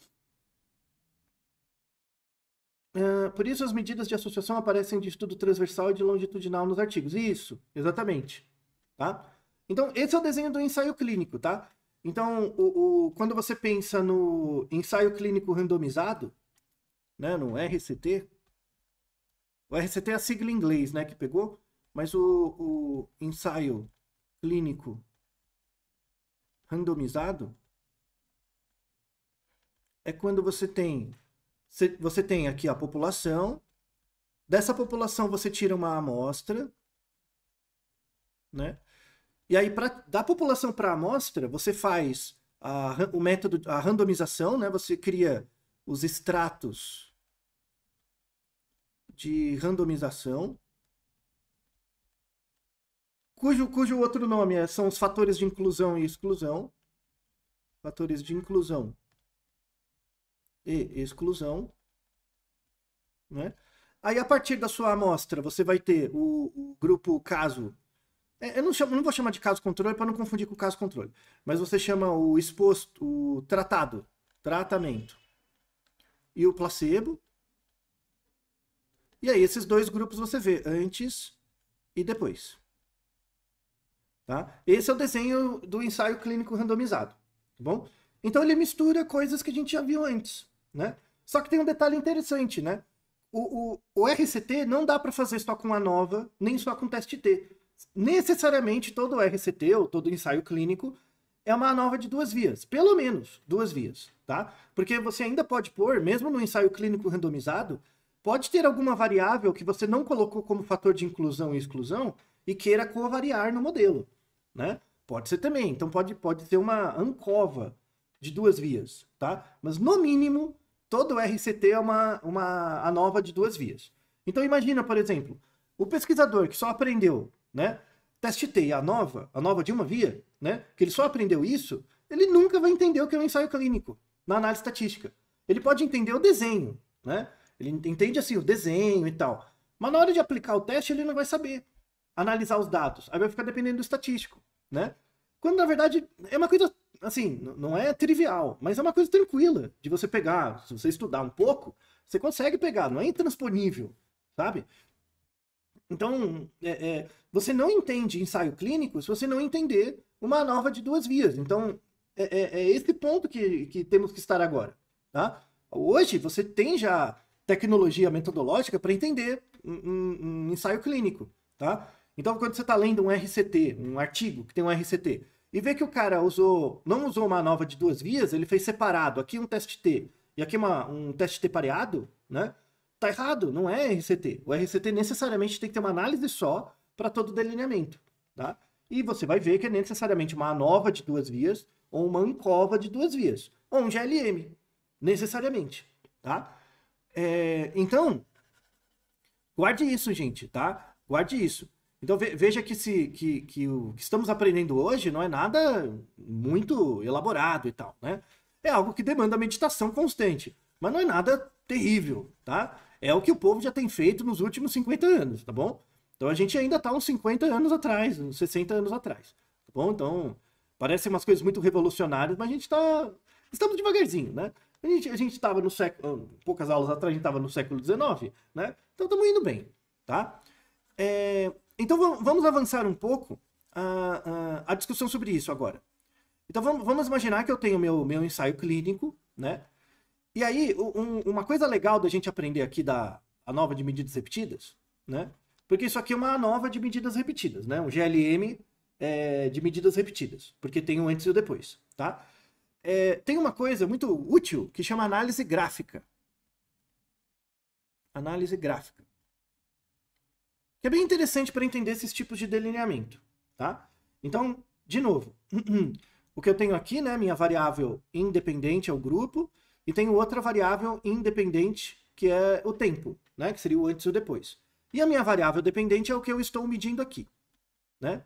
Uh, por isso as medidas de associação aparecem de estudo transversal e de longitudinal nos artigos. Isso, exatamente. Tá? Então, esse é o desenho do ensaio clínico, tá? Então, o, o, quando você pensa no ensaio clínico randomizado, né, no RCT, o RCT é a sigla em inglês né, que pegou, mas o, o ensaio clínico randomizado é quando você tem você tem aqui a população dessa população você tira uma amostra né e aí, pra, da população para amostra, você faz a, o método, a randomização, né? Você cria os extratos de randomização, cujo, cujo outro nome é, são os fatores de inclusão e exclusão. Fatores de inclusão e exclusão. Né? Aí, a partir da sua amostra, você vai ter o, o grupo caso é, eu não, chamo, não vou chamar de caso controle para não confundir com caso controle, mas você chama o exposto, o tratado, tratamento e o placebo. E aí esses dois grupos você vê antes e depois. Tá? Esse é o desenho do ensaio clínico randomizado, tá bom? Então ele mistura coisas que a gente já viu antes, né? Só que tem um detalhe interessante, né? O, o, o RCT não dá para fazer só com a nova, nem só com o teste T necessariamente todo RCT ou todo ensaio clínico é uma nova de duas vias, pelo menos duas vias, tá? Porque você ainda pode pôr, mesmo no ensaio clínico randomizado, pode ter alguma variável que você não colocou como fator de inclusão e exclusão e queira covariar no modelo, né? Pode ser também, então pode, pode ser uma ancova de duas vias, tá? Mas no mínimo, todo RCT é uma, uma ANOVA de duas vias. Então imagina, por exemplo, o pesquisador que só aprendeu né? Testei a nova, a nova de uma via, né? Que ele só aprendeu isso, ele nunca vai entender o que é um ensaio clínico na análise estatística. Ele pode entender o desenho, né? Ele entende assim o desenho e tal, mas na hora de aplicar o teste ele não vai saber analisar os dados. Aí vai ficar dependendo do estatístico, né? Quando na verdade é uma coisa assim, não é trivial, mas é uma coisa tranquila de você pegar, se você estudar um pouco, você consegue pegar, não é intransponível, sabe? Então, é, é, você não entende ensaio clínico se você não entender uma nova de duas vias. Então, é, é, é esse ponto que, que temos que estar agora. Tá? Hoje, você tem já tecnologia metodológica para entender um, um, um, ensaio clínico. Tá? Então, quando você está lendo um RCT, um artigo que tem um RCT, e vê que o cara usou, não usou uma nova de duas vias, ele fez separado, aqui um teste T e aqui uma, um teste T pareado, né? Tá errado, não é RCT. O RCT necessariamente tem que ter uma análise só para todo o delineamento, tá? E você vai ver que é necessariamente uma nova de duas vias ou uma encova de duas vias, ou um GLM, necessariamente, tá? É, então, guarde isso, gente, tá? Guarde isso. Então veja que, se, que, que o que estamos aprendendo hoje não é nada muito elaborado e tal, né? É algo que demanda meditação constante, mas não é nada terrível, tá? É o que o povo já tem feito nos últimos 50 anos, tá bom? Então a gente ainda está uns 50 anos atrás, uns 60 anos atrás, tá bom? Então, parecem umas coisas muito revolucionárias, mas a gente está... Estamos devagarzinho, né? A gente a estava no século... Ah, poucas aulas atrás, a gente estava no século XIX, né? Então estamos indo bem, tá? É, então vamos avançar um pouco a, a, a discussão sobre isso agora. Então vamos, vamos, imaginar que eu tenho meu, meu ensaio clínico, né? E aí, um, uma coisa legal da gente aprender aqui da a nova de medidas repetidas, né? Porque isso aqui é uma nova de medidas repetidas, né? Um GLM é, de medidas repetidas, porque tem o antes e o depois, tá? É, tem uma coisa muito útil que chama análise gráfica. Análise gráfica. Que é bem interessante para entender esses tipos de delineamento, tá? Então, de novo, o que eu tenho aqui, né? Minha variável independente ao é grupo e tem outra variável independente, que é o tempo, né? que seria o antes e o depois. E a minha variável dependente é o que eu estou medindo aqui. Né?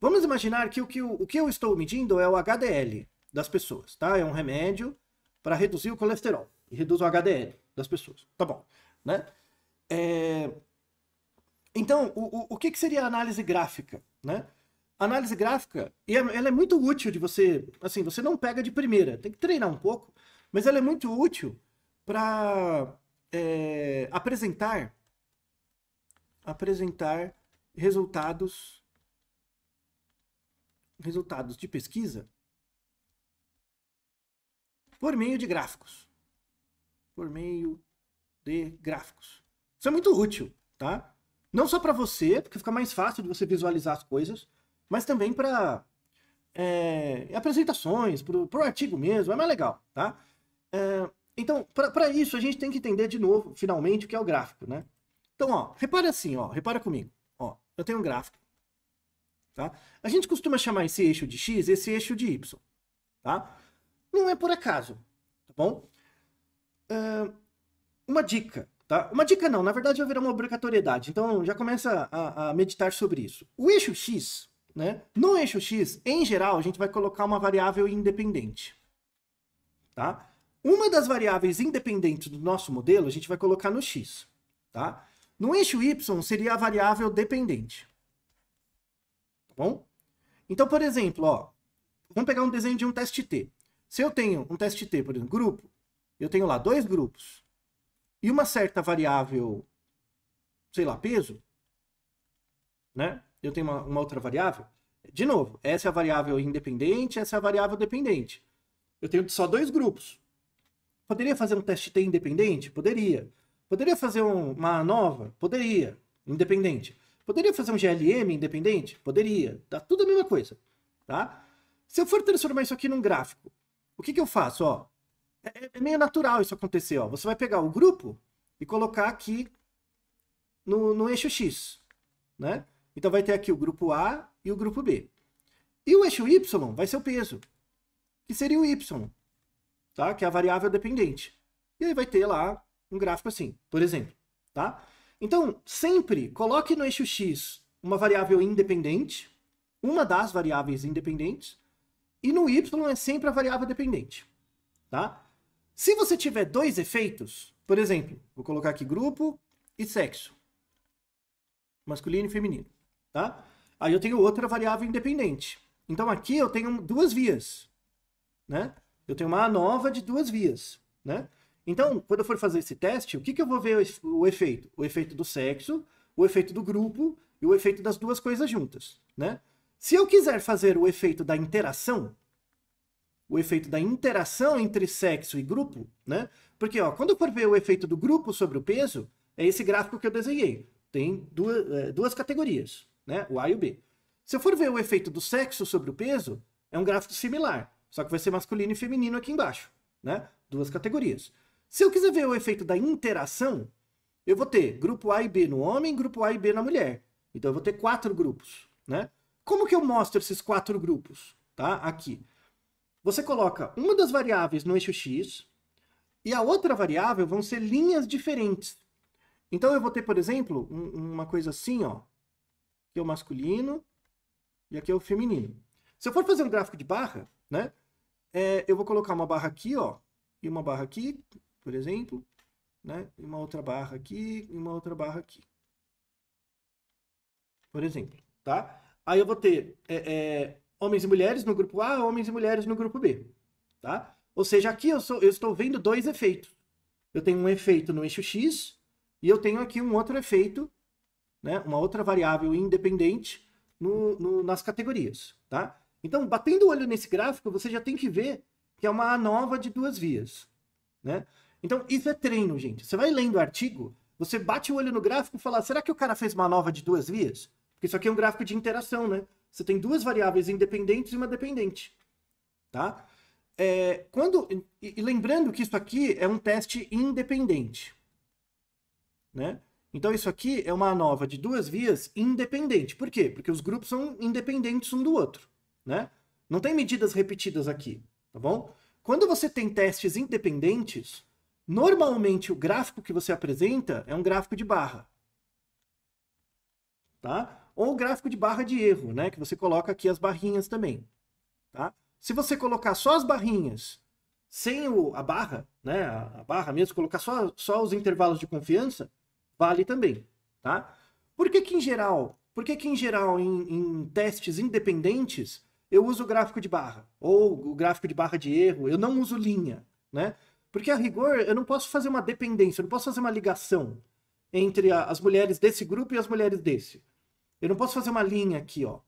Vamos imaginar que o que, eu, o que eu estou medindo é o HDL das pessoas. Tá? É um remédio para reduzir o colesterol. E reduz o HDL das pessoas. Tá bom. Né? É... Então, o, o, o que, que seria a análise gráfica? Né? análise gráfica, é, ela é muito útil de você, assim, você não pega de primeira, tem que treinar um pouco, mas ela é muito útil para é, apresentar apresentar resultados resultados de pesquisa por meio de gráficos. Por meio de gráficos. Isso é muito útil, tá? Não só para você, porque fica mais fácil de você visualizar as coisas, mas também para é, apresentações, para o artigo mesmo, é mais legal, tá? É, então, para isso, a gente tem que entender de novo, finalmente, o que é o gráfico, né? Então, ó, repara assim, ó, repara comigo. Ó, eu tenho um gráfico. Tá? A gente costuma chamar esse eixo de x, esse eixo de y. Tá? Não é por acaso, tá bom? Uh, uma dica, tá? Uma dica não, na verdade vai virar uma obrigatoriedade, então já começa a, a meditar sobre isso. O eixo x, né? No eixo x, em geral, a gente vai colocar uma variável independente, tá? Uma das variáveis independentes do nosso modelo, a gente vai colocar no x, tá? No eixo y, seria a variável dependente. Tá bom? Então, por exemplo, ó, vamos pegar um desenho de um teste T. Se eu tenho um teste T, por exemplo, grupo, eu tenho lá dois grupos e uma certa variável, sei lá, peso, né? Eu tenho uma, uma outra variável. De novo, essa é a variável independente, essa é a variável dependente. Eu tenho só dois grupos. Poderia fazer um teste T independente? Poderia. Poderia fazer um, uma nova? Poderia. Independente. Poderia fazer um GLM independente? Poderia. Tá tudo a mesma coisa. Tá? Se eu for transformar isso aqui num gráfico, o que, que eu faço? Ó, é, é, é meio natural isso acontecer. Ó. Você vai pegar o grupo e colocar aqui no, no eixo X. Né? Então vai ter aqui o grupo A e o grupo B. E o eixo Y vai ser o peso, que seria o Y tá? que é a variável dependente. E aí vai ter lá um gráfico assim, por exemplo. Tá? Então, sempre coloque no eixo X uma variável independente, uma das variáveis independentes, e no Y é sempre a variável dependente. Tá? Se você tiver dois efeitos, por exemplo, vou colocar aqui grupo e sexo, masculino e feminino. Tá? Aí eu tenho outra variável independente. Então aqui eu tenho duas vias. Né? Eu tenho uma A nova de duas vias, né? Então, quando eu for fazer esse teste, o que, que eu vou ver o efeito? O efeito do sexo, o efeito do grupo e o efeito das duas coisas juntas, né? Se eu quiser fazer o efeito da interação, o efeito da interação entre sexo e grupo, né? Porque, ó, quando eu for ver o efeito do grupo sobre o peso, é esse gráfico que eu desenhei. Tem duas, é, duas categorias, né? O A e o B. Se eu for ver o efeito do sexo sobre o peso, é um gráfico similar. Só que vai ser masculino e feminino aqui embaixo, né? Duas categorias. Se eu quiser ver o efeito da interação, eu vou ter grupo A e B no homem, grupo A e B na mulher. Então eu vou ter quatro grupos, né? Como que eu mostro esses quatro grupos, tá? Aqui. Você coloca uma das variáveis no eixo X e a outra variável vão ser linhas diferentes. Então eu vou ter, por exemplo, um, uma coisa assim, ó. Aqui é o masculino e aqui é o feminino. Se eu for fazer um gráfico de barra, né? é, eu vou colocar uma barra aqui, ó, e uma barra aqui, por exemplo, né? E uma outra barra aqui, e uma outra barra aqui. Por exemplo, tá? Aí eu vou ter é, é, homens e mulheres no grupo A, homens e mulheres no grupo B, tá? Ou seja, aqui eu, sou, eu estou vendo dois efeitos. Eu tenho um efeito no eixo X e eu tenho aqui um outro efeito, né? Uma outra variável independente no, no, nas categorias, tá? Então, batendo o olho nesse gráfico, você já tem que ver que é uma nova de duas vias. Né? Então, isso é treino, gente. Você vai lendo o artigo, você bate o olho no gráfico e fala: será que o cara fez uma nova de duas vias? Porque isso aqui é um gráfico de interação, né? Você tem duas variáveis independentes e uma dependente. Tá? É, quando, e, e lembrando que isso aqui é um teste independente. Né? Então, isso aqui é uma nova de duas vias independente. Por quê? Porque os grupos são independentes um do outro né? Não tem medidas repetidas aqui, tá bom? Quando você tem testes independentes, normalmente o gráfico que você apresenta é um gráfico de barra, tá? Ou o gráfico de barra de erro, né? Que você coloca aqui as barrinhas também, tá? Se você colocar só as barrinhas, sem o, a barra, né? A, barra mesmo, colocar só, só os intervalos de confiança, vale também, tá? Por que que em geral, por que que em geral em, em testes independentes eu uso o gráfico de barra, ou o gráfico de barra de erro, eu não uso linha, né? Porque a rigor, eu não posso fazer uma dependência, eu não posso fazer uma ligação entre a, as mulheres desse grupo e as mulheres desse. Eu não posso fazer uma linha aqui, ó.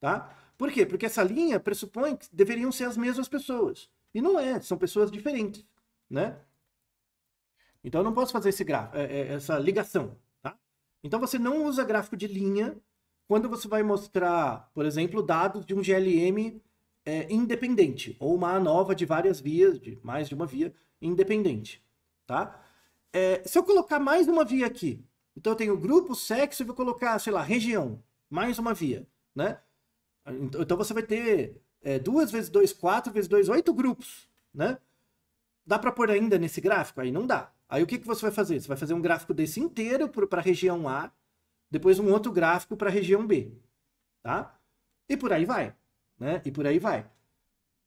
Tá? Por quê? Porque essa linha pressupõe que deveriam ser as mesmas pessoas. E não é, são pessoas diferentes, né? Então eu não posso fazer esse é, é, essa ligação, tá? Então você não usa gráfico de linha quando você vai mostrar, por exemplo, dados de um GLM é, independente, ou uma ANOVA de várias vias, de mais de uma via, independente, tá? É, se eu colocar mais uma via aqui, então eu tenho grupo, sexo, e vou colocar, sei lá, região, mais uma via, né? Então você vai ter é, duas vezes dois, quatro vezes dois, oito grupos, né? Dá para pôr ainda nesse gráfico? Aí não dá. Aí o que, que você vai fazer? Você vai fazer um gráfico desse inteiro para a região A, depois um outro gráfico para a região B, tá? E por aí vai, né? E por aí vai,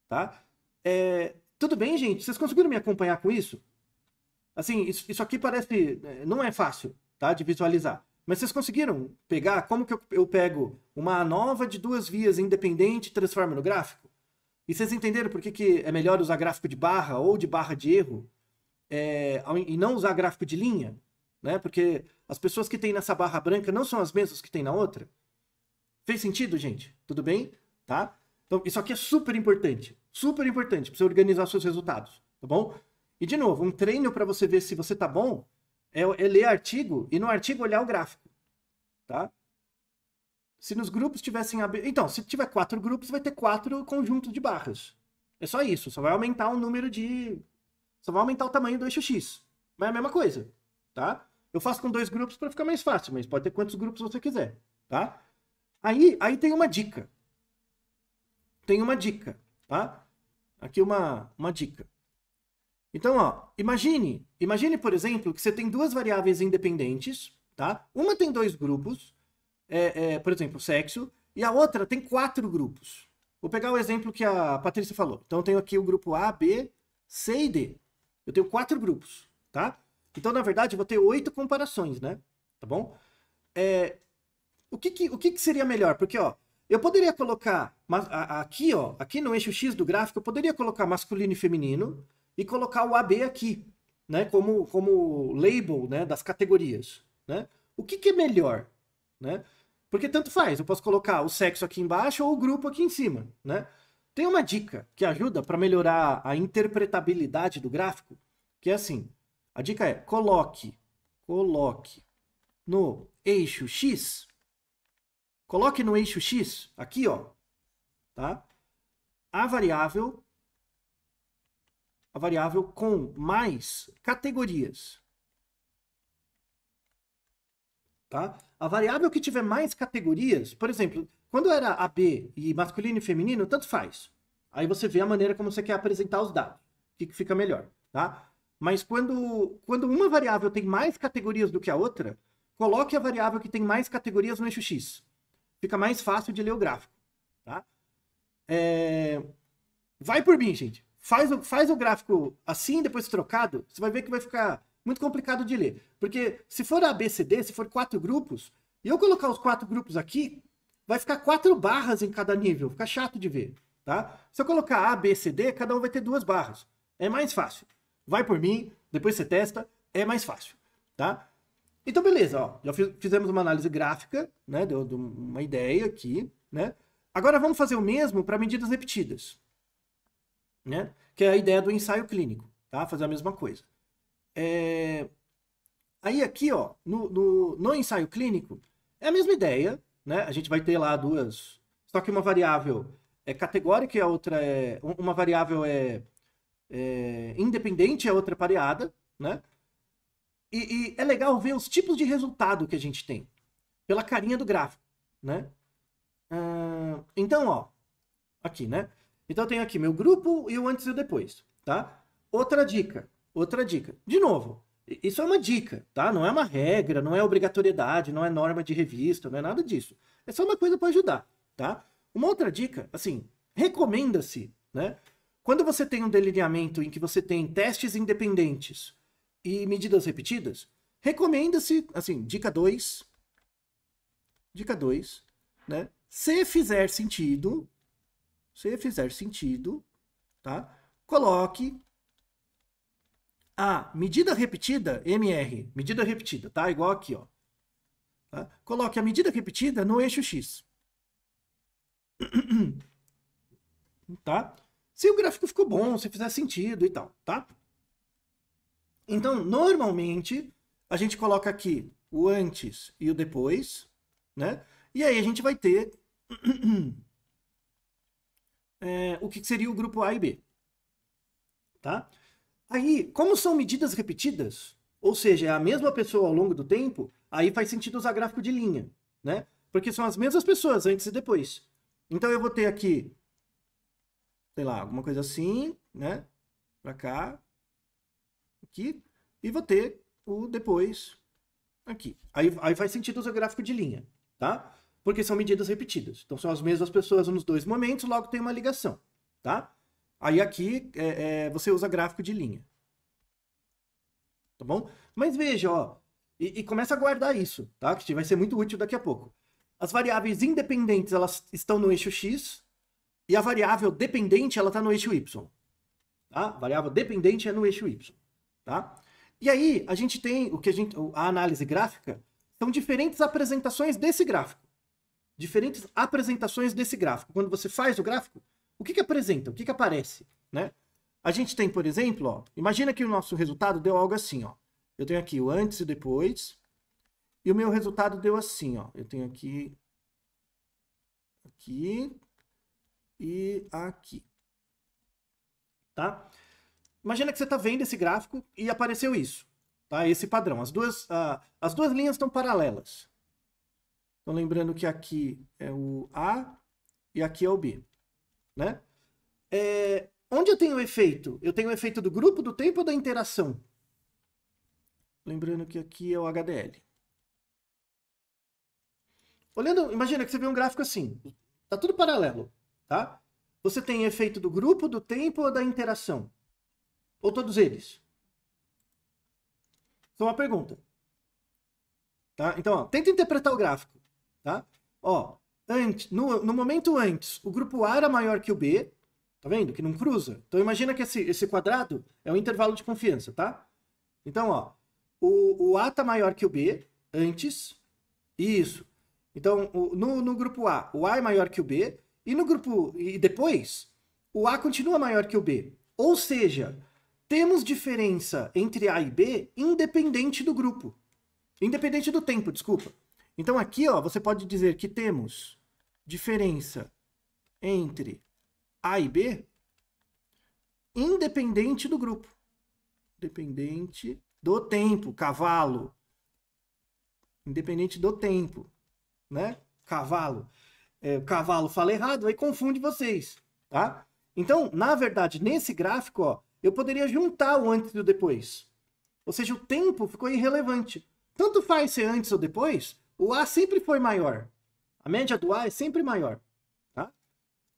tá? É, tudo bem, gente? Vocês conseguiram me acompanhar com isso? Assim, isso, isso aqui parece... Né, não é fácil, tá? De visualizar. Mas vocês conseguiram pegar como que eu, eu pego uma nova de duas vias independente e transformo no gráfico? E vocês entenderam por que, que é melhor usar gráfico de barra ou de barra de erro é, e não usar gráfico de linha? né? Porque as pessoas que tem nessa barra branca não são as mesmas que tem na outra. Fez sentido, gente? Tudo bem? Tá? Então, isso aqui é super importante. Super importante para você organizar seus resultados, tá bom? E, de novo, um treino para você ver se você tá bom é, é ler artigo e no artigo olhar o gráfico, tá? Se nos grupos tivessem... Então, se tiver quatro grupos, vai ter quatro conjuntos de barras. É só isso. Só vai aumentar o número de... Só vai aumentar o tamanho do eixo X. Mas é a mesma coisa, tá? Eu faço com dois grupos para ficar mais fácil, mas pode ter quantos grupos você quiser, tá? Aí, aí tem uma dica. Tem uma dica, tá? Aqui uma, uma dica. Então, ó, imagine, imagine, por exemplo, que você tem duas variáveis independentes, tá? Uma tem dois grupos, é, é, por exemplo, sexo, e a outra tem quatro grupos. Vou pegar o exemplo que a Patrícia falou. Então, eu tenho aqui o grupo A, B, C e D. Eu tenho quatro grupos, tá? Então, na verdade, eu vou ter oito comparações, né? Tá bom? É, o que, que o que, que, seria melhor? Porque, ó, eu poderia colocar aqui, ó, aqui no eixo X do gráfico, eu poderia colocar masculino e feminino e colocar o AB aqui, né? Como, como label né, das categorias, né? O que, que é melhor, né? Porque tanto faz, eu posso colocar o sexo aqui embaixo ou o grupo aqui em cima, né? Tem uma dica que ajuda para melhorar a interpretabilidade do gráfico, que é assim, a dica é coloque, coloque no eixo X, coloque no eixo X, aqui, ó, tá? A variável, a variável com mais categorias. Tá? A variável que tiver mais categorias, por exemplo, quando era AB e masculino e feminino, tanto faz. Aí você vê a maneira como você quer apresentar os dados, o que, que fica melhor, tá? Mas quando, quando uma variável tem mais categorias do que a outra, coloque a variável que tem mais categorias no eixo X. Fica mais fácil de ler o gráfico. Tá? É... Vai por mim, gente. Faz o, faz o gráfico assim, depois trocado, você vai ver que vai ficar muito complicado de ler. Porque se for ABCD, se for quatro grupos, e eu colocar os quatro grupos aqui, vai ficar quatro barras em cada nível, fica chato de ver, tá? Se eu colocar A, B, C, D, cada um vai ter duas barras. É mais fácil. Vai por mim, depois você testa, é mais fácil, tá? Então, beleza, ó, já fizemos uma análise gráfica, né? Deu, deu uma ideia aqui, né? Agora vamos fazer o mesmo para medidas repetidas, né? Que é a ideia do ensaio clínico, tá? Fazer a mesma coisa. É... Aí aqui, ó, no, no, no ensaio clínico, é a mesma ideia, né? A gente vai ter lá duas, só que uma variável é categórica e a outra é uma variável é é, independente é outra pareada, né? E, e, é legal ver os tipos de resultado que a gente tem pela carinha do gráfico, né? Ah, então, ó, aqui, né? Então eu tenho aqui meu grupo e o antes e o depois, tá? Outra dica, outra dica. De novo, isso é uma dica, tá? Não é uma regra, não é obrigatoriedade, não é norma de revista, não é nada disso. É só uma coisa para ajudar, tá? Uma outra dica, assim, recomenda-se, né? Quando você tem um delineamento em que você tem testes independentes e medidas repetidas, recomenda-se, assim, dica 2, dica 2, né? Se fizer sentido, se fizer sentido, tá? Coloque a medida repetida, MR, medida repetida, tá? Igual aqui, ó. Tá? Coloque a medida repetida no eixo X. tá? se o gráfico ficou bom, se fizer sentido e tal, tá? Então, normalmente, a gente coloca aqui o antes e o depois, né? E aí a gente vai ter é, o que seria o grupo A e B, tá? Aí, como são medidas repetidas, ou seja, é a mesma pessoa ao longo do tempo, aí faz sentido usar gráfico de linha, né? Porque são as mesmas pessoas antes e depois. Então eu vou ter aqui sei lá, alguma coisa assim, né? Para cá, aqui, e vou ter o depois aqui. Aí, aí faz sentido usar gráfico de linha, tá? Porque são medidas repetidas. Então são as mesmas pessoas nos dois momentos, logo tem uma ligação, tá? Aí aqui é, é, você usa gráfico de linha. Tá bom? Mas veja, ó, e, e começa a guardar isso, tá? Que vai ser muito útil daqui a pouco. As variáveis independentes, elas estão no eixo X, e a variável dependente, ela está no eixo Y. Tá? A variável dependente é no eixo Y. Tá? E aí, a gente tem o que a, gente, a análise gráfica, são diferentes apresentações desse gráfico. Diferentes apresentações desse gráfico. Quando você faz o gráfico, o que, que apresenta? O que, que aparece? Né? A gente tem, por exemplo, ó, imagina que o nosso resultado deu algo assim. Ó. Eu tenho aqui o antes e depois. E o meu resultado deu assim. Ó. Eu tenho aqui, aqui e aqui. Tá? Imagina que você está vendo esse gráfico e apareceu isso. Tá? Esse padrão. As duas, as duas linhas estão paralelas. Então, lembrando que aqui é o A e aqui é o B. Né? É, onde eu tenho o efeito? Eu tenho o efeito do grupo, do tempo ou da interação? Lembrando que aqui é o HDL. Olhando, imagina que você vê um gráfico assim. Tá tudo paralelo tá? Você tem efeito do grupo, do tempo ou da interação? Ou todos eles? Então, uma pergunta. Tá? Então, ó, tenta interpretar o gráfico. Tá? Ó, antes, no, no momento antes, o grupo A era maior que o B. Tá vendo? Que não cruza. Então, imagina que esse, esse quadrado é o intervalo de confiança, tá? Então, ó, o, o A está maior que o B antes. Isso. Então, o, no, no grupo A, o A é maior que o B. E no grupo e depois, o A continua maior que o B. Ou seja, temos diferença entre A e B independente do grupo. Independente do tempo, desculpa. Então aqui, ó, você pode dizer que temos diferença entre A e B independente do grupo. Dependente do tempo, cavalo. Independente do tempo, né? Cavalo é, cavalo fala errado, aí confunde vocês, tá? Então, na verdade, nesse gráfico, ó, eu poderia juntar o antes e o depois. Ou seja, o tempo ficou irrelevante. Tanto faz ser antes ou depois, o A sempre foi maior. A média do A é sempre maior. Tá?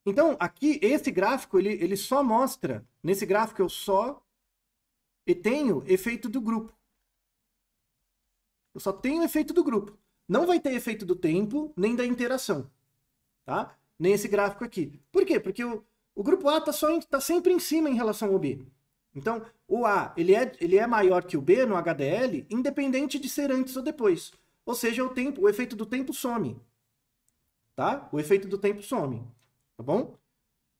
Então, aqui, esse gráfico, ele, ele só mostra... Nesse gráfico, eu só e tenho efeito do grupo. Eu só tenho efeito do grupo. Não vai ter efeito do tempo, nem da interação tá? Nem esse gráfico aqui. Por quê? Porque o, o grupo A está tá sempre em cima em relação ao B. Então, o A ele é, ele é maior que o B no HDL, independente de ser antes ou depois. Ou seja, o, tempo, o efeito do tempo some. Tá? O efeito do tempo some. Tá bom?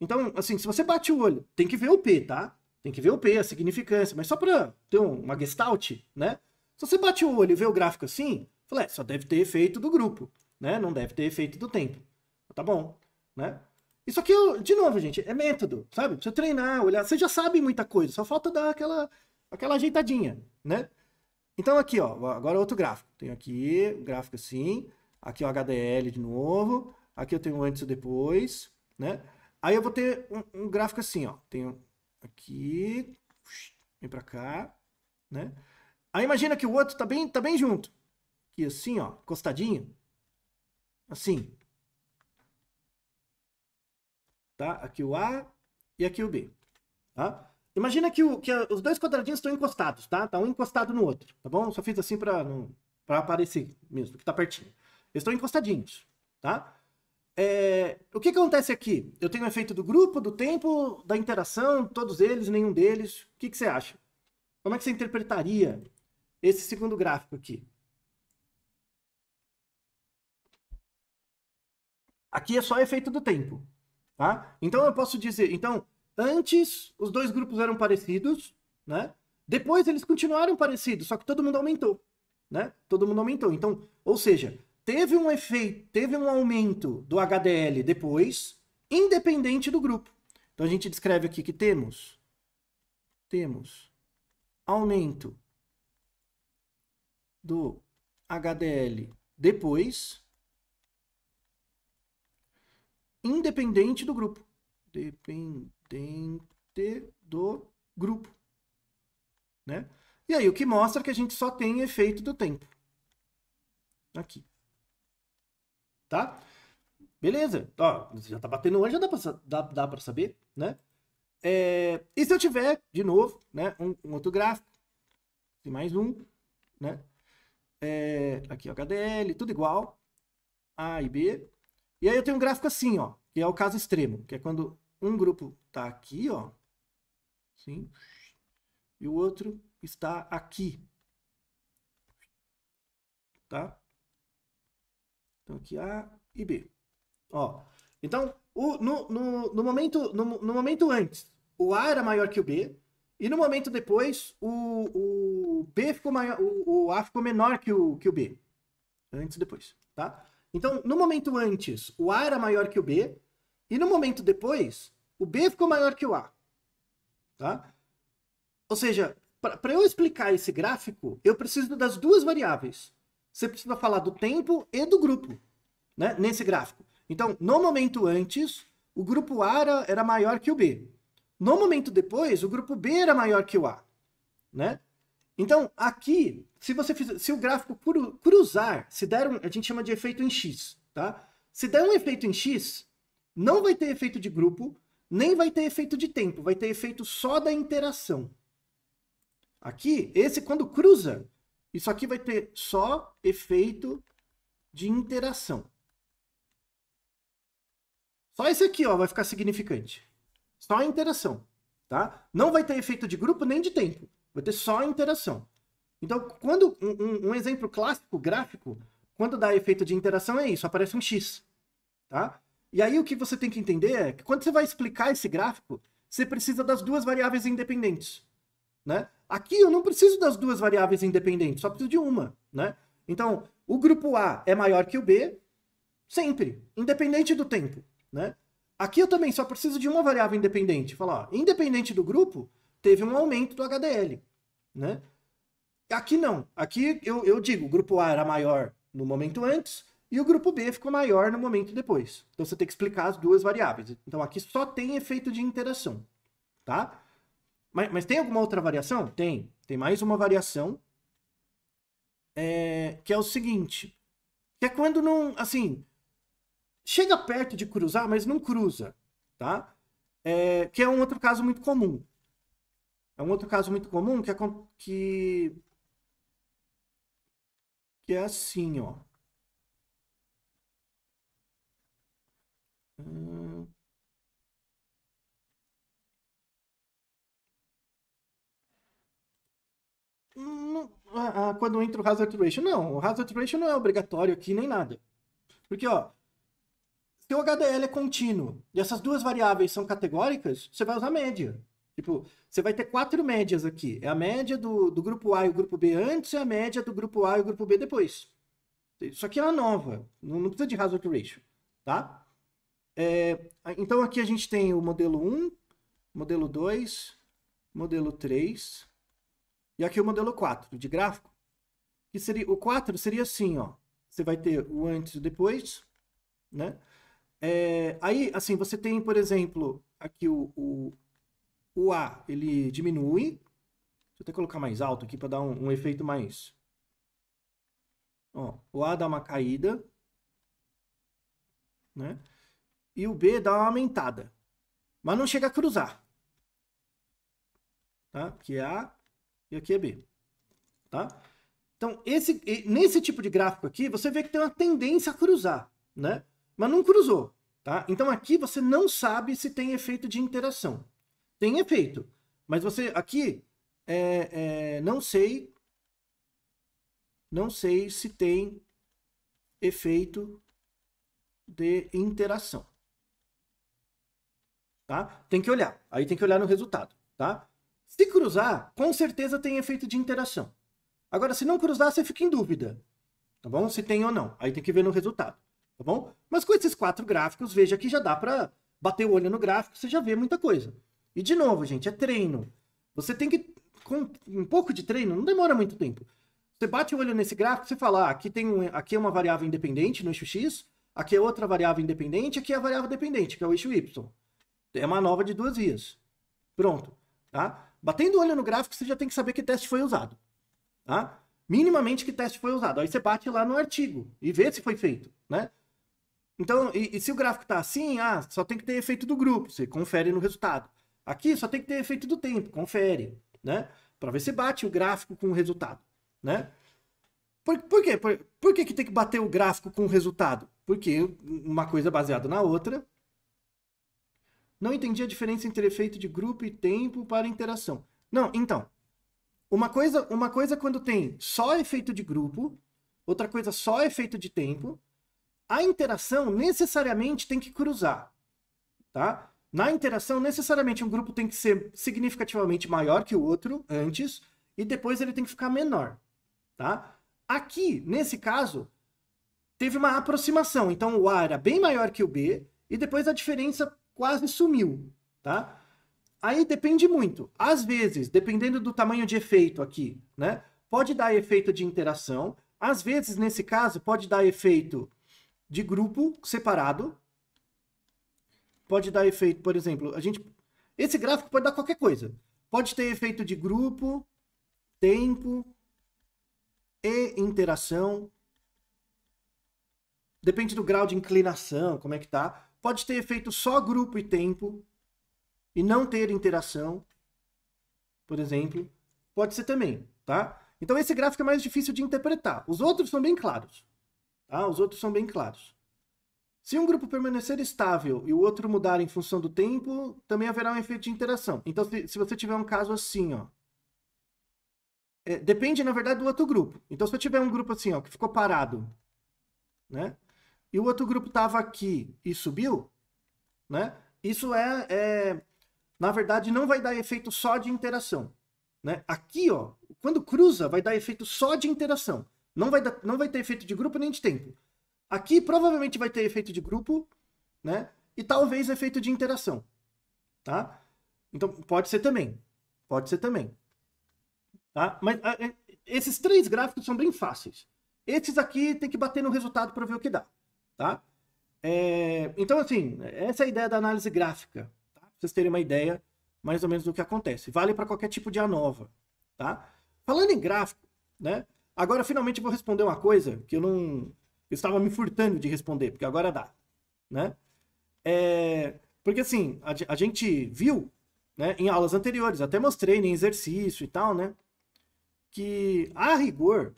Então, assim, se você bate o olho, tem que ver o P, tá? Tem que ver o P, a significância, mas só para ter uma gestalt, né? Se você bate o olho e vê o gráfico assim, fala, é, só deve ter efeito do grupo, né? Não deve ter efeito do tempo tá bom, né? Isso aqui, de novo, gente, é método, sabe? Você treinar, olhar, você já sabe muita coisa, só falta dar aquela, aquela ajeitadinha, né? Então aqui, ó, agora outro gráfico. Tenho aqui o gráfico assim, aqui o HDL de novo, aqui eu tenho antes e depois, né? Aí eu vou ter um, um gráfico assim, ó. Tenho aqui, vem pra cá, né? Aí imagina que o outro tá bem, tá bem junto. Aqui assim, ó, encostadinho. Assim, tá? Aqui o A e aqui o B, tá? Imagina que, o, que os dois quadradinhos estão encostados, tá? Tá um encostado no outro, tá bom? Só fiz assim para para aparecer mesmo, que tá pertinho. Eles estão encostadinhos, tá? É, o que, que acontece aqui? Eu tenho o efeito do grupo, do tempo, da interação, todos eles, nenhum deles. O que, que você acha? Como é que você interpretaria esse segundo gráfico aqui? Aqui é só efeito do tempo. Tá? Então eu posso dizer, então, antes os dois grupos eram parecidos, né? Depois eles continuaram parecidos, só que todo mundo aumentou, né? Todo mundo aumentou. Então, ou seja, teve um efeito, teve um aumento do HDL depois, independente do grupo. Então a gente descreve aqui que temos temos aumento do HDL depois independente do grupo. Dependente do grupo. Né? E aí, o que mostra que a gente só tem efeito do tempo. Aqui. Tá? Beleza. Ó, já tá batendo hoje, já dá pra, dá, dá pra saber, né? É, e se eu tiver, de novo, né, um, um outro gráfico, e mais um, né? É, aqui, HDL, tudo igual, A e B. E aí eu tenho um gráfico assim, ó, que é o caso extremo, que é quando um grupo está aqui, ó, sim, e o outro está aqui, tá? Então aqui A e B, ó. Então, o, no, no, no, momento, no, no momento antes, o A era maior que o B, e no momento depois, o, o B ficou maior, o, o, A ficou menor que o, que o B. Antes e depois, tá? Então, no momento antes, o A era maior que o B, e no momento depois, o B ficou maior que o A. Tá? Ou seja, para eu explicar esse gráfico, eu preciso das duas variáveis. Você precisa falar do tempo e do grupo, né? nesse gráfico. Então, no momento antes, o grupo A era, era maior que o B. No momento depois, o grupo B era maior que o A. Né? Então, aqui, se você fizer, se o gráfico cruzar, se der um, a gente chama de efeito em X, tá? Se der um efeito em X, não vai ter efeito de grupo, nem vai ter efeito de tempo, vai ter efeito só da interação. Aqui, esse quando cruza, isso aqui vai ter só efeito de interação. Só esse aqui, ó, vai ficar significante. Só a interação, tá? Não vai ter efeito de grupo nem de tempo. Vai ter só interação. Então, quando um, um, exemplo clássico gráfico, quando dá efeito de interação é isso, aparece um X, tá? E aí o que você tem que entender é que quando você vai explicar esse gráfico, você precisa das duas variáveis independentes, né? Aqui eu não preciso das duas variáveis independentes, só preciso de uma, né? Então, o grupo A é maior que o B, sempre, independente do tempo, né? Aqui eu também só preciso de uma variável independente. Falar, ó, independente do grupo, teve um aumento do HDL, né? Aqui não. Aqui eu, eu digo, o grupo A era maior no momento antes e o grupo B ficou maior no momento depois. Então você tem que explicar as duas variáveis. Então aqui só tem efeito de interação, tá? Mas, mas tem alguma outra variação? Tem. Tem mais uma variação é, que é o seguinte, que é quando não, assim, chega perto de cruzar, mas não cruza, tá? É, que é um outro caso muito comum. É um outro caso muito comum que é, que, que é assim, ó. Hum, hum, ah, ah, quando entra o hazard ratio. Não, o hazard ratio não é obrigatório aqui nem nada. Porque, ó, se o HDL é contínuo e essas duas variáveis são categóricas, você vai usar média. Tipo, você vai ter quatro médias aqui. É a média do, do grupo A e o grupo B antes e é a média do grupo A e o grupo B depois. Isso aqui é uma nova. Não, não precisa de hazard ratio, tá? É, então aqui a gente tem o modelo 1, modelo 2, modelo 3 e aqui o modelo 4 de gráfico. Que seria, o 4 seria assim, ó. Você vai ter o antes e o depois, né? É, aí, assim, você tem, por exemplo, aqui o, o o A ele diminui. Deixa eu até colocar mais alto aqui para dar um, um, efeito mais. Ó, o A dá uma caída, né? E o B dá uma aumentada, mas não chega a cruzar, tá? Que é A e aqui é B, tá? Então, esse, nesse tipo de gráfico aqui, você vê que tem uma tendência a cruzar, né? Mas não cruzou, tá? Então, aqui você não sabe se tem efeito de interação tem efeito. Mas você, aqui, é, é, não sei, não sei se tem efeito de interação. Tá? Tem que olhar. Aí tem que olhar no resultado, tá? Se cruzar, com certeza tem efeito de interação. Agora, se não cruzar, você fica em dúvida, tá bom? Se tem ou não. Aí tem que ver no resultado, tá bom? Mas com esses quatro gráficos, veja que já dá para bater o olho no gráfico, você já vê muita coisa. E de novo, gente, é treino. Você tem que. Com um pouco de treino, não demora muito tempo. Você bate o olho nesse gráfico, e fala, ah, aqui, tem um, aqui é uma variável independente no eixo X, aqui é outra variável independente, aqui é a variável dependente, que é o eixo Y. É uma nova de duas vias. Pronto. Tá? Batendo o olho no gráfico, você já tem que saber que teste foi usado. Tá? Minimamente que teste foi usado. Aí você bate lá no artigo e vê se foi feito. Né? Então, e, e se o gráfico está assim, ah, só tem que ter efeito do grupo. Você confere no resultado. Aqui só tem que ter efeito do tempo, confere, né? Para ver se bate o gráfico com o resultado, né? Por, por quê? Por, por que, que tem que bater o gráfico com o resultado? Porque uma coisa é baseada na outra. Não entendi a diferença entre efeito de grupo e tempo para interação. Não, então. Uma coisa, uma coisa é quando tem só efeito de grupo, outra coisa é só efeito de tempo, a interação necessariamente tem que cruzar, tá? Na interação, necessariamente um grupo tem que ser significativamente maior que o outro antes e depois ele tem que ficar menor, tá? Aqui, nesse caso, teve uma aproximação. Então o A era bem maior que o B e depois a diferença quase sumiu, tá? Aí depende muito. Às vezes, dependendo do tamanho de efeito aqui, né? Pode dar efeito de interação. Às vezes, nesse caso, pode dar efeito de grupo separado, pode dar efeito, por exemplo, a gente. Esse gráfico pode dar qualquer coisa. Pode ter efeito de grupo, tempo e interação. Depende do grau de inclinação, como é que tá. Pode ter efeito só grupo e tempo e não ter interação, por exemplo. Pode ser também, tá? Então esse gráfico é mais difícil de interpretar. Os outros são bem claros. Tá? Os outros são bem claros. Se um grupo permanecer estável e o outro mudar em função do tempo, também haverá um efeito de interação. Então, se, se você tiver um caso assim, ó. É, depende, na verdade, do outro grupo. Então, se eu tiver um grupo assim, ó, que ficou parado, né? E o outro grupo estava aqui e subiu, né? Isso é, é, na verdade, não vai dar efeito só de interação, né? Aqui, ó, quando cruza, vai dar efeito só de interação. Não vai, dar, não vai ter efeito de grupo nem de tempo. Aqui provavelmente vai ter efeito de grupo, né? E talvez efeito de interação, tá? Então pode ser também, pode ser também, tá? Mas ah, é, esses três gráficos são bem fáceis. Esses aqui tem que bater no resultado para ver o que dá, tá? É, então assim, essa é a ideia da análise gráfica, tá? pra vocês terem uma ideia mais ou menos do que acontece. Vale para qualquer tipo de ANOVA, tá? Falando em gráfico, né? Agora finalmente vou responder uma coisa que eu não eu estava me furtando de responder, porque agora dá, né? É, porque assim, a, a gente viu, né, em aulas anteriores, até mostrei em exercício e tal, né? Que a rigor.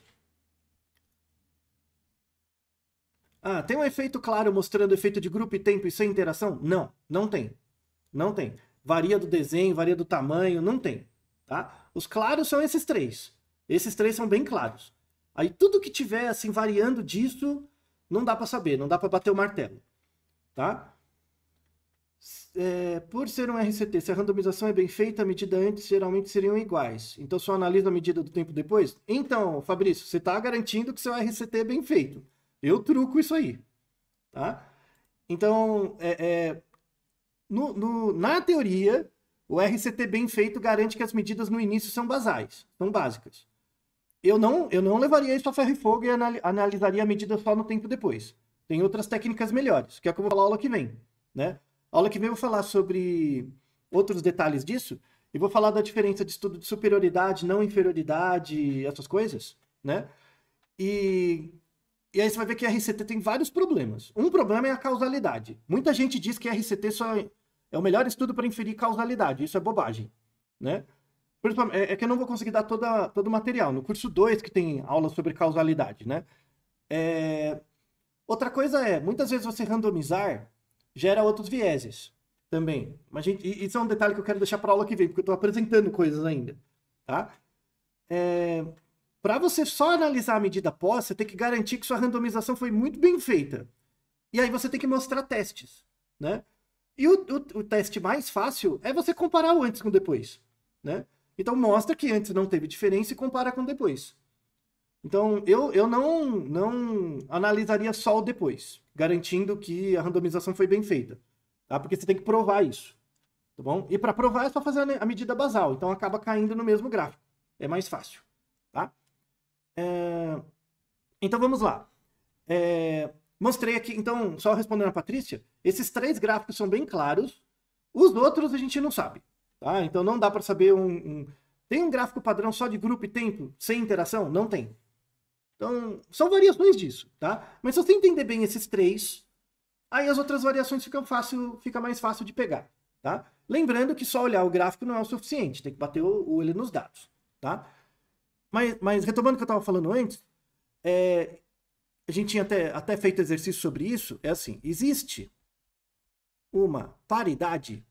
Ah, tem um efeito claro mostrando efeito de grupo e tempo e sem interação? Não, não tem. Não tem. Varia do desenho, varia do tamanho, não tem. Tá? Os claros são esses três. Esses três são bem claros. Aí tudo que tiver assim variando disso, não dá para saber, não dá para bater o martelo, tá? É, por ser um RCT, se a randomização é bem feita, a medida antes geralmente seriam iguais. Então só analisa a medida do tempo depois? Então, Fabrício, você está garantindo que seu RCT é bem feito. Eu truco isso aí, tá? Então, é, é, no, no, na teoria, o RCT bem feito garante que as medidas no início são basais, são básicas eu não, eu não levaria isso a ferro e fogo e analisaria a medida só no tempo depois. Tem outras técnicas melhores, que é o que eu vou falar aula que vem, né? A aula que vem eu vou falar sobre outros detalhes disso e vou falar da diferença de estudo de superioridade, não inferioridade, essas coisas, né? E, e aí você vai ver que a RCT tem vários problemas. Um problema é a causalidade. Muita gente diz que a RCT só é, é o melhor estudo para inferir causalidade. Isso é bobagem, né? Principalmente, é, é, que eu não vou conseguir dar toda, todo o material. No curso 2, que tem aula sobre causalidade, né? É... Outra coisa é, muitas vezes você randomizar gera outros vieses também. Mas gente, isso é um detalhe que eu quero deixar para aula que vem, porque eu estou apresentando coisas ainda, tá? É... Para você só analisar a medida pós, você tem que garantir que sua randomização foi muito bem feita. E aí você tem que mostrar testes, né? E o, o, o teste mais fácil é você comparar o antes com o depois, né? Então mostra que antes não teve diferença e compara com depois. Então eu, eu não, não analisaria só o depois, garantindo que a randomização foi bem feita. Tá? Porque você tem que provar isso. Tá bom? E para provar é só fazer a medida basal, então acaba caindo no mesmo gráfico. É mais fácil. Tá? É... Então vamos lá. É... Mostrei aqui, então, só respondendo a Patrícia, esses três gráficos são bem claros, os outros a gente não sabe. Tá? Então não dá para saber um, um, Tem um gráfico padrão só de grupo e tempo, sem interação? Não tem. Então, são variações disso, tá? Mas se você entender bem esses três, aí as outras variações ficam fácil, fica mais fácil de pegar, tá? Lembrando que só olhar o gráfico não é o suficiente, tem que bater o, olho nos dados, tá? Mas, mas retomando o que eu estava falando antes, é, a gente tinha até, até feito exercício sobre isso, é assim, existe uma paridade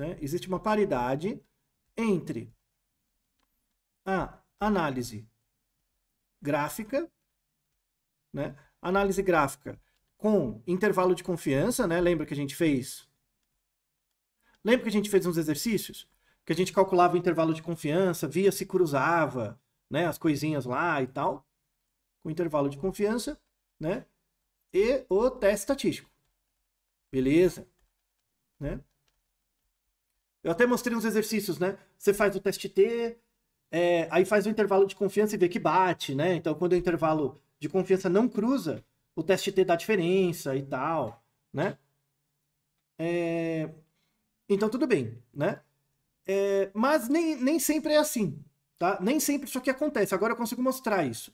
né? Existe uma paridade entre a análise gráfica, né? análise gráfica com intervalo de confiança, né? lembra que a gente fez? Lembra que a gente fez uns exercícios? Que a gente calculava o intervalo de confiança, via se cruzava, né? as coisinhas lá e tal, com intervalo de confiança, né? e o teste estatístico. Beleza? Né? Eu até mostrei uns exercícios, né? Você faz o teste T, é, aí faz o intervalo de confiança e vê que bate, né? Então, quando o intervalo de confiança não cruza, o teste T dá diferença e tal, né? É... Então, tudo bem, né? É... Mas nem, nem sempre é assim, tá? Nem sempre isso aqui acontece. Agora eu consigo mostrar isso.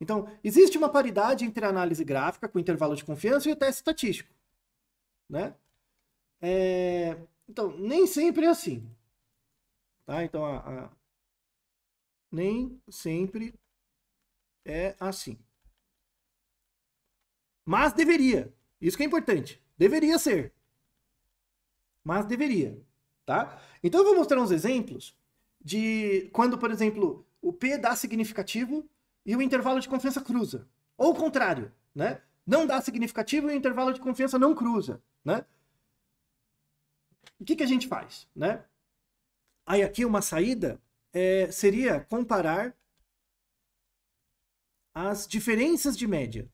Então, existe uma paridade entre a análise gráfica com intervalo de confiança e o teste estatístico, né? É... Então, nem sempre é assim. Tá? Então, a, a... nem sempre é assim. Mas deveria. Isso que é importante. Deveria ser. Mas deveria. Tá? Então, eu vou mostrar uns exemplos de quando, por exemplo, o P dá significativo e o intervalo de confiança cruza. Ou o contrário, né? Não dá significativo e o intervalo de confiança não cruza, né? o que, que a gente faz, né? Aí aqui uma saída é, seria comparar as diferenças de média.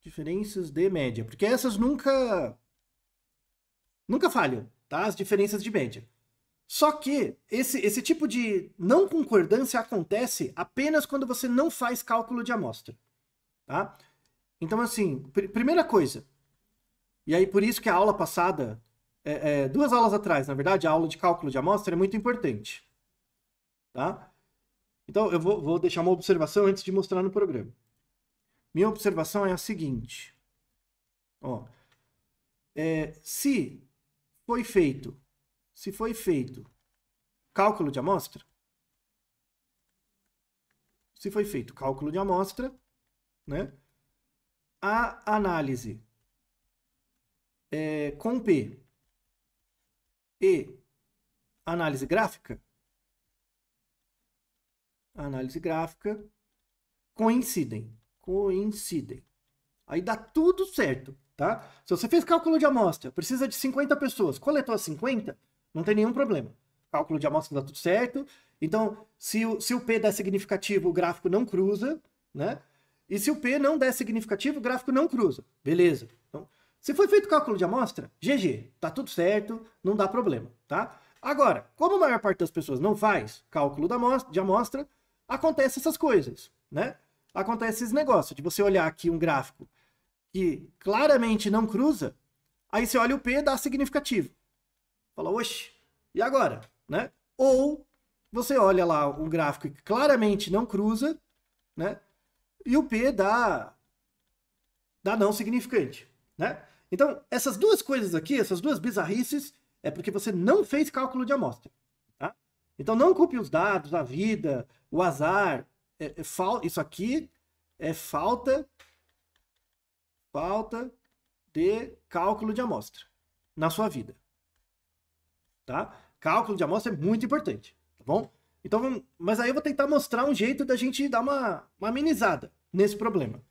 Diferenças de média, porque essas nunca nunca falham, tá? As diferenças de média. Só que esse, esse tipo de não concordância acontece apenas quando você não faz cálculo de amostra, tá? Então assim, pr primeira coisa, e aí, por isso que a aula passada, é, é, duas aulas atrás, na verdade, a aula de cálculo de amostra é muito importante. Tá? Então, eu vou, vou deixar uma observação antes de mostrar no programa. Minha observação é a seguinte. Ó, é, se foi feito, se foi feito cálculo de amostra, se foi feito cálculo de amostra, né? A análise é, com P e análise gráfica, análise gráfica coincidem, coincidem. Aí dá tudo certo, tá? Se você fez cálculo de amostra, precisa de 50 pessoas, coletou as 50, não tem nenhum problema. Cálculo de amostra dá tudo certo. Então, se o, se o P der significativo, o gráfico não cruza, né? E se o P não der significativo, o gráfico não cruza. Beleza. Se foi feito cálculo de amostra, GG, tá tudo certo, não dá problema, tá? Agora, como a maior parte das pessoas não faz cálculo de amostra, acontece essas coisas, né? Acontece esse negócio de você olhar aqui um gráfico que claramente não cruza, aí você olha o P dá significativo. Fala, oxe, e agora? Né? Ou você olha lá um gráfico que claramente não cruza, né? E o P dá, dá não significante, né? Então, essas duas coisas aqui, essas duas bizarrices, é porque você não fez cálculo de amostra. Tá? Então, não culpe os dados, a vida, o azar. É, é fal... Isso aqui é falta, falta de cálculo de amostra na sua vida. Tá? Cálculo de amostra é muito importante, tá bom? Então, mas aí eu vou tentar mostrar um jeito da gente dar uma, uma amenizada nesse problema.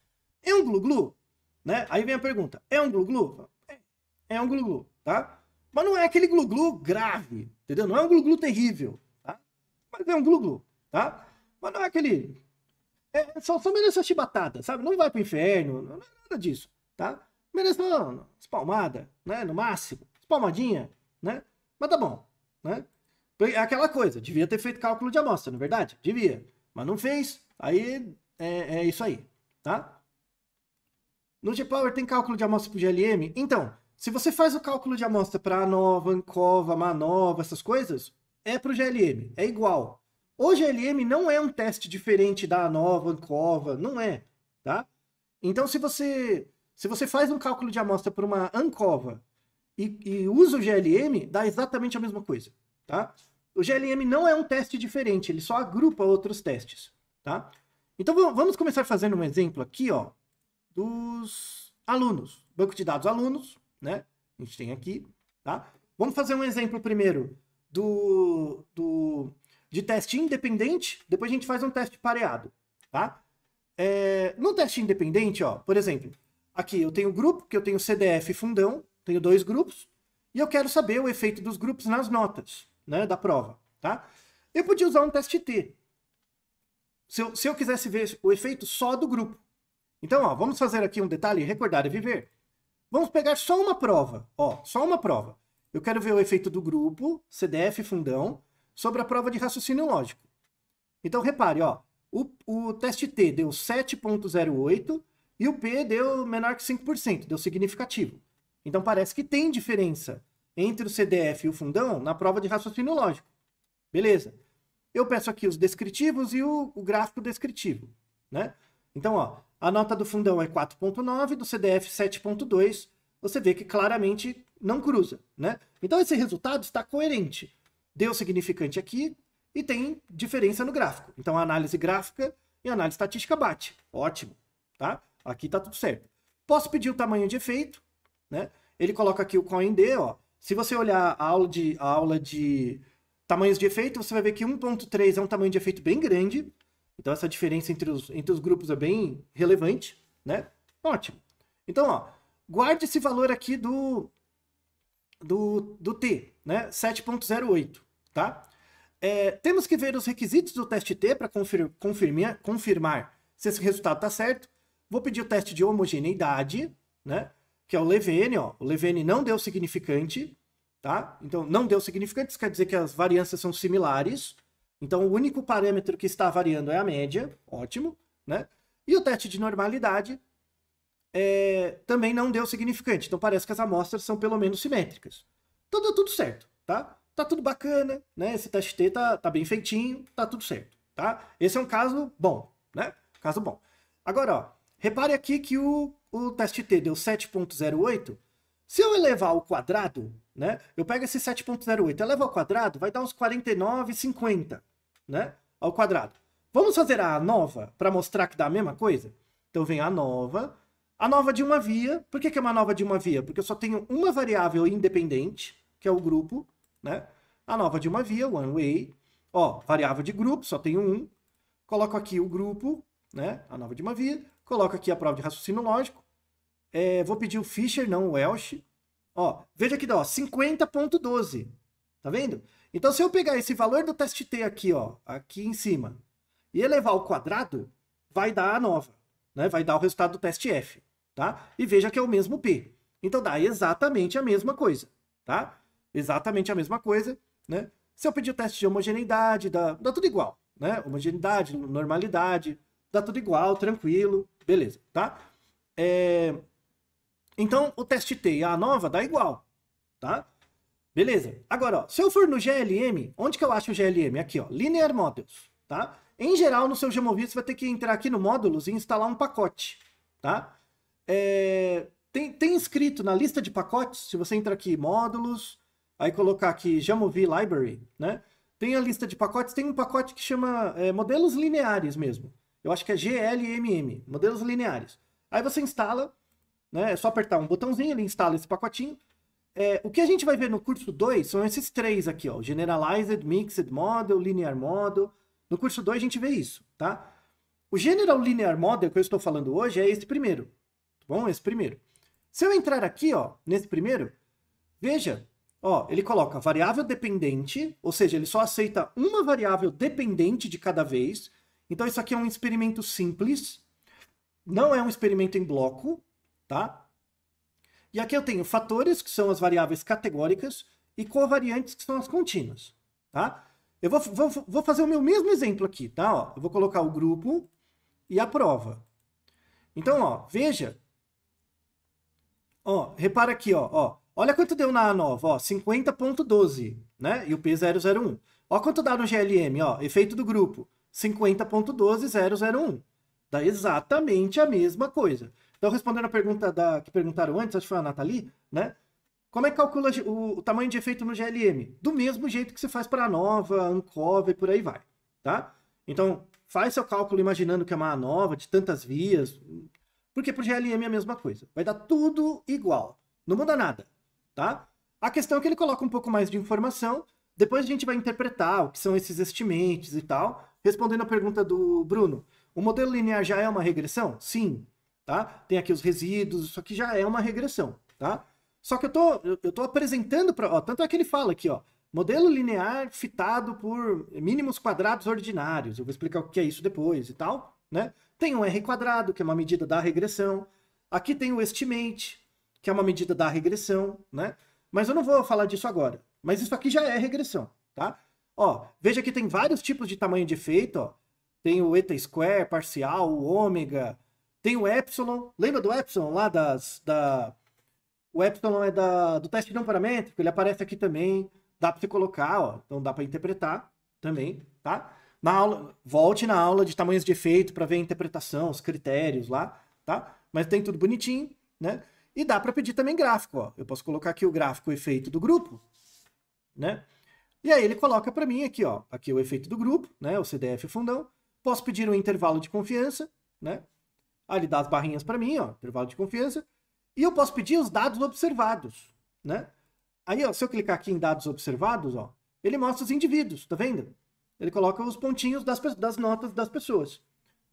É um glu-glu? Né? Aí vem a pergunta: é um gluglu, é, é, um gluglu, tá? Mas não é aquele gluglu grave, entendeu? Não é um gluglu terrível, tá? Mas é um gluglu, tá? Mas não é aquele. É, só, só merece uma chibatada, sabe? Não vai pro inferno, não é nada disso, tá? Merece uma espalmada, né? No máximo, espalmadinha, né? Mas tá bom, né? É aquela coisa, devia ter feito cálculo de amostra, não é verdade? Devia, mas não fez, aí é, é isso aí, tá? No G-Power tem cálculo de amostra o GLM? Então, se você faz o cálculo de amostra para ANOVA, ANCOVA, MANOVA, essas coisas, é para o GLM, é igual. O GLM não é um teste diferente da ANOVA, ANCOVA, não é, tá? Então, se você, se você faz um cálculo de amostra para uma ANCOVA e, e usa o GLM, dá exatamente a mesma coisa, tá? O GLM não é um teste diferente, ele só agrupa outros testes, tá? Então, vamos começar fazendo um exemplo aqui, ó dos alunos, banco de dados alunos, né? A gente tem aqui, tá? Vamos fazer um exemplo primeiro do, do de teste independente, depois a gente faz um teste pareado, tá? É, no teste independente, ó, por exemplo, aqui eu tenho grupo, que eu tenho CDF fundão, tenho dois grupos, e eu quero saber o efeito dos grupos nas notas, né, da prova, tá? Eu podia usar um teste T, se eu, se eu, quisesse ver o efeito só do grupo. Então, ó, vamos fazer aqui um detalhe, recordar e viver. Vamos pegar só uma prova, ó, só uma prova. Eu quero ver o efeito do grupo, CDF fundão, sobre a prova de raciocínio lógico. Então, repare, ó, o, o teste T deu 7.08 e o P deu menor que 5%, deu significativo. Então, parece que tem diferença entre o CDF e o fundão na prova de raciocínio lógico. Beleza. Eu peço aqui os descritivos e o, o gráfico descritivo, né? Então, ó, a nota do fundão é 4.9, do CDF 7.2. Você vê que claramente não cruza, né? Então esse resultado está coerente. Deu significante aqui e tem diferença no gráfico. Então a análise gráfica e a análise estatística bate. Ótimo, tá? Aqui está tudo certo. Posso pedir o tamanho de efeito, né? Ele coloca aqui o CoinD, ó. Se você olhar a aula de, a aula de tamanhos de efeito, você vai ver que 1.3 é um tamanho de efeito bem grande. Então essa diferença entre os, entre os grupos é bem relevante, né? Ótimo. Então, ó, guarde esse valor aqui do, do, do T, né? 7.08, tá? É, temos que ver os requisitos do teste T para confir, confirmar, confirmar se esse resultado está certo. Vou pedir o teste de homogeneidade, né? Que é o Levene, ó. O Levene não deu significante, tá? Então, não deu significante, isso quer dizer que as variâncias são similares. Então, o único parâmetro que está variando é a média, ótimo, né? E o teste de normalidade é, também não deu significante. Então, parece que as amostras são pelo menos simétricas. Então, deu tudo certo, tá? Tá tudo bacana, né? Esse teste T tá, tá bem feitinho, tá tudo certo, tá? Esse é um caso bom, né? Caso bom. Agora, ó, repare aqui que o, o teste T deu 7.08. Se eu elevar ao quadrado, né? Eu pego esse 7.08, eleva ao quadrado, vai dar uns 49,50 né? Ao quadrado. Vamos fazer a nova para mostrar que dá a mesma coisa? Então vem a nova. A nova de uma via. Por que, que é uma nova de uma via? Porque eu só tenho uma variável independente, que é o grupo, né? A nova de uma via, one way. Ó, variável de grupo, só tenho um. Coloco aqui o grupo, né? A nova de uma via. Coloco aqui a prova de raciocínio lógico. É, vou pedir o Fischer, não o Welsh. Ó, veja aqui, ó, 50.12. Tá vendo? Então, se eu pegar esse valor do teste T aqui, ó, aqui em cima, e elevar ao quadrado, vai dar a nova, né? Vai dar o resultado do teste F, tá? E veja que é o mesmo P. Então, dá exatamente a mesma coisa, tá? Exatamente a mesma coisa, né? Se eu pedir o teste de homogeneidade, dá, dá tudo igual, né? Homogeneidade, normalidade, dá tudo igual, tranquilo, beleza, tá? É... Então, o teste T e a nova dá igual, tá? Beleza. Agora, ó, se eu for no GLM, onde que eu acho o GLM? Aqui, ó, Linear Models, tá? Em geral, no seu Gemovi, você vai ter que entrar aqui no Módulos e instalar um pacote, tá? É... Tem, tem escrito na lista de pacotes, se você entrar aqui, Módulos, aí colocar aqui Gemovi Library, né? Tem a lista de pacotes, tem um pacote que chama é, Modelos Lineares mesmo. Eu acho que é GLMM, Modelos Lineares. Aí você instala, né? É só apertar um botãozinho, ele instala esse pacotinho. É, o que a gente vai ver no curso 2 são esses três aqui, ó. Generalized, Mixed Model, Linear Model. No curso 2 a gente vê isso, tá? O General Linear Model que eu estou falando hoje é esse primeiro, tá bom? Esse primeiro. Se eu entrar aqui, ó, nesse primeiro, veja, ó, ele coloca variável dependente, ou seja, ele só aceita uma variável dependente de cada vez. Então isso aqui é um experimento simples, não é um experimento em bloco, tá? E aqui eu tenho fatores, que são as variáveis categóricas, e covariantes, que são as contínuas. Tá? Eu vou, vou, vou fazer o meu mesmo exemplo aqui, tá? Ó, eu vou colocar o grupo e a prova. Então, ó, veja. Ó, repara aqui, ó, ó. Olha quanto deu na A nova, ó, 50.12, né? E o P001. Ó quanto dá no GLM, ó, efeito do grupo, 50.12001. Dá exatamente a mesma coisa. Então, respondendo a pergunta da, que perguntaram antes, acho que foi a Nathalie, né? Como é que calcula o, o tamanho de efeito no GLM? Do mesmo jeito que você faz para a nova, ANCOV e por aí vai, tá? Então, faz seu cálculo imaginando que é uma nova de tantas vias, porque para o GLM é a mesma coisa. Vai dar tudo igual, não muda nada, tá? A questão é que ele coloca um pouco mais de informação, depois a gente vai interpretar o que são esses estimates e tal. Respondendo a pergunta do Bruno, o modelo linear já é uma regressão? Sim tá? Tem aqui os resíduos, isso aqui já é uma regressão, tá? Só que eu tô, eu tô apresentando para, tanto é que ele fala aqui, ó, modelo linear fitado por mínimos quadrados ordinários. Eu vou explicar o que é isso depois e tal, né? Tem um r quadrado, que é uma medida da regressão. Aqui tem o estimate, que é uma medida da regressão, né? Mas eu não vou falar disso agora. Mas isso aqui já é regressão, tá? Ó, veja que tem vários tipos de tamanho de efeito, ó. Tem o eta square, parcial, o ômega, tem o Epsilon. Lembra do Epsilon lá das. Da... O Epsilon é da, do teste não parâmetro, ele aparece aqui também. Dá para você colocar, ó. Então dá para interpretar também, tá? Na aula, volte na aula de tamanhos de efeito para ver a interpretação, os critérios lá, tá? Mas tem tudo bonitinho, né? E dá para pedir também gráfico, ó. Eu posso colocar aqui o gráfico o efeito do grupo, né? E aí ele coloca para mim aqui, ó, aqui é o efeito do grupo, né, o CDF fundão. Posso pedir um intervalo de confiança, né? Ali ah, ele dá as barrinhas para mim, ó, intervalo de confiança, e eu posso pedir os dados observados, né? Aí, ó, se eu clicar aqui em dados observados, ó, ele mostra os indivíduos, tá vendo? Ele coloca os pontinhos das, das notas das pessoas.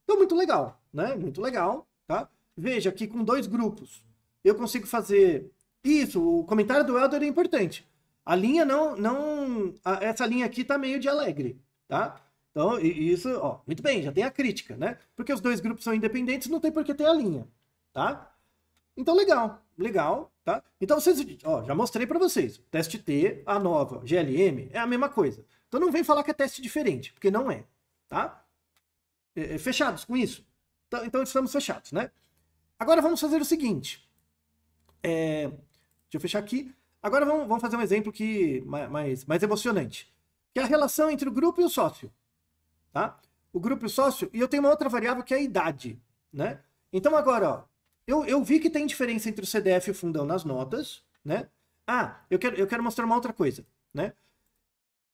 Então, muito legal, né? Muito legal, tá? Veja que com dois grupos eu consigo fazer isso. O comentário do Elder é importante. A linha não, não, essa linha aqui tá meio de alegre, tá? Então, isso, ó, muito bem, já tem a crítica, né? Porque os dois grupos são independentes, não tem por que ter a linha, tá? Então, legal, legal, tá? Então, vocês, ó, já mostrei para vocês. Teste T, a nova GLM, é a mesma coisa. Então, não vem falar que é teste diferente, porque não é, tá? É, é, fechados com isso? Então, então, estamos fechados, né? Agora, vamos fazer o seguinte. É, deixa eu fechar aqui. Agora, vamos, vamos fazer um exemplo que mais, mais, mais emocionante. Que é a relação entre o grupo e o sócio tá? O grupo sócio, e eu tenho uma outra variável que é a idade, né? Então agora, ó, eu, eu vi que tem diferença entre o CDF e o fundão nas notas, né? Ah, eu quero, eu quero mostrar uma outra coisa, né?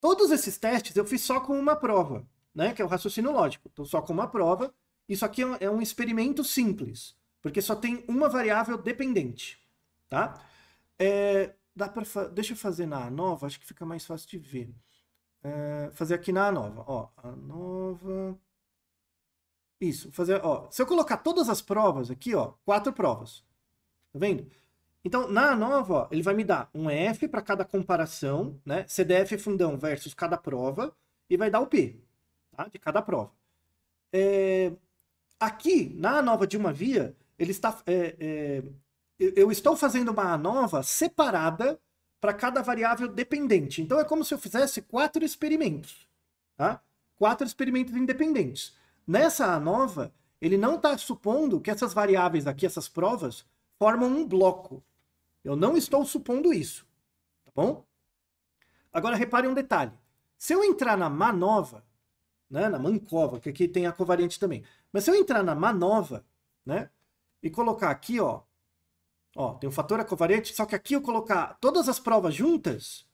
Todos esses testes eu fiz só com uma prova, né? Que é o raciocínio lógico. Então, só com uma prova. Isso aqui é um é experimento simples, porque só tem uma variável dependente, tá? É, dá para deixa eu fazer na nova, acho que fica mais fácil de ver. É, fazer aqui na nova. Ó, a nova. Isso, fazer, ó. Se eu colocar todas as provas aqui, ó, quatro provas. Tá vendo? Então, na nova, ó, ele vai me dar um F para cada comparação, né? CDF é fundão versus cada prova, e vai dar o P, tá? De cada prova. É... Aqui, na nova de uma via, ele está. É, é... Eu estou fazendo uma nova separada para cada variável dependente. Então é como se eu fizesse quatro experimentos, tá? Quatro experimentos independentes. Nessa A nova, ele não está supondo que essas variáveis aqui, essas provas, formam um bloco. Eu não estou supondo isso, tá bom? Agora repare um detalhe. Se eu entrar na manova, nova, né, na mancova, que aqui tem a covariante também, mas se eu entrar na manova, nova, né, e colocar aqui, ó, Ó, tem o fator covariante, só que aqui eu colocar todas as provas juntas,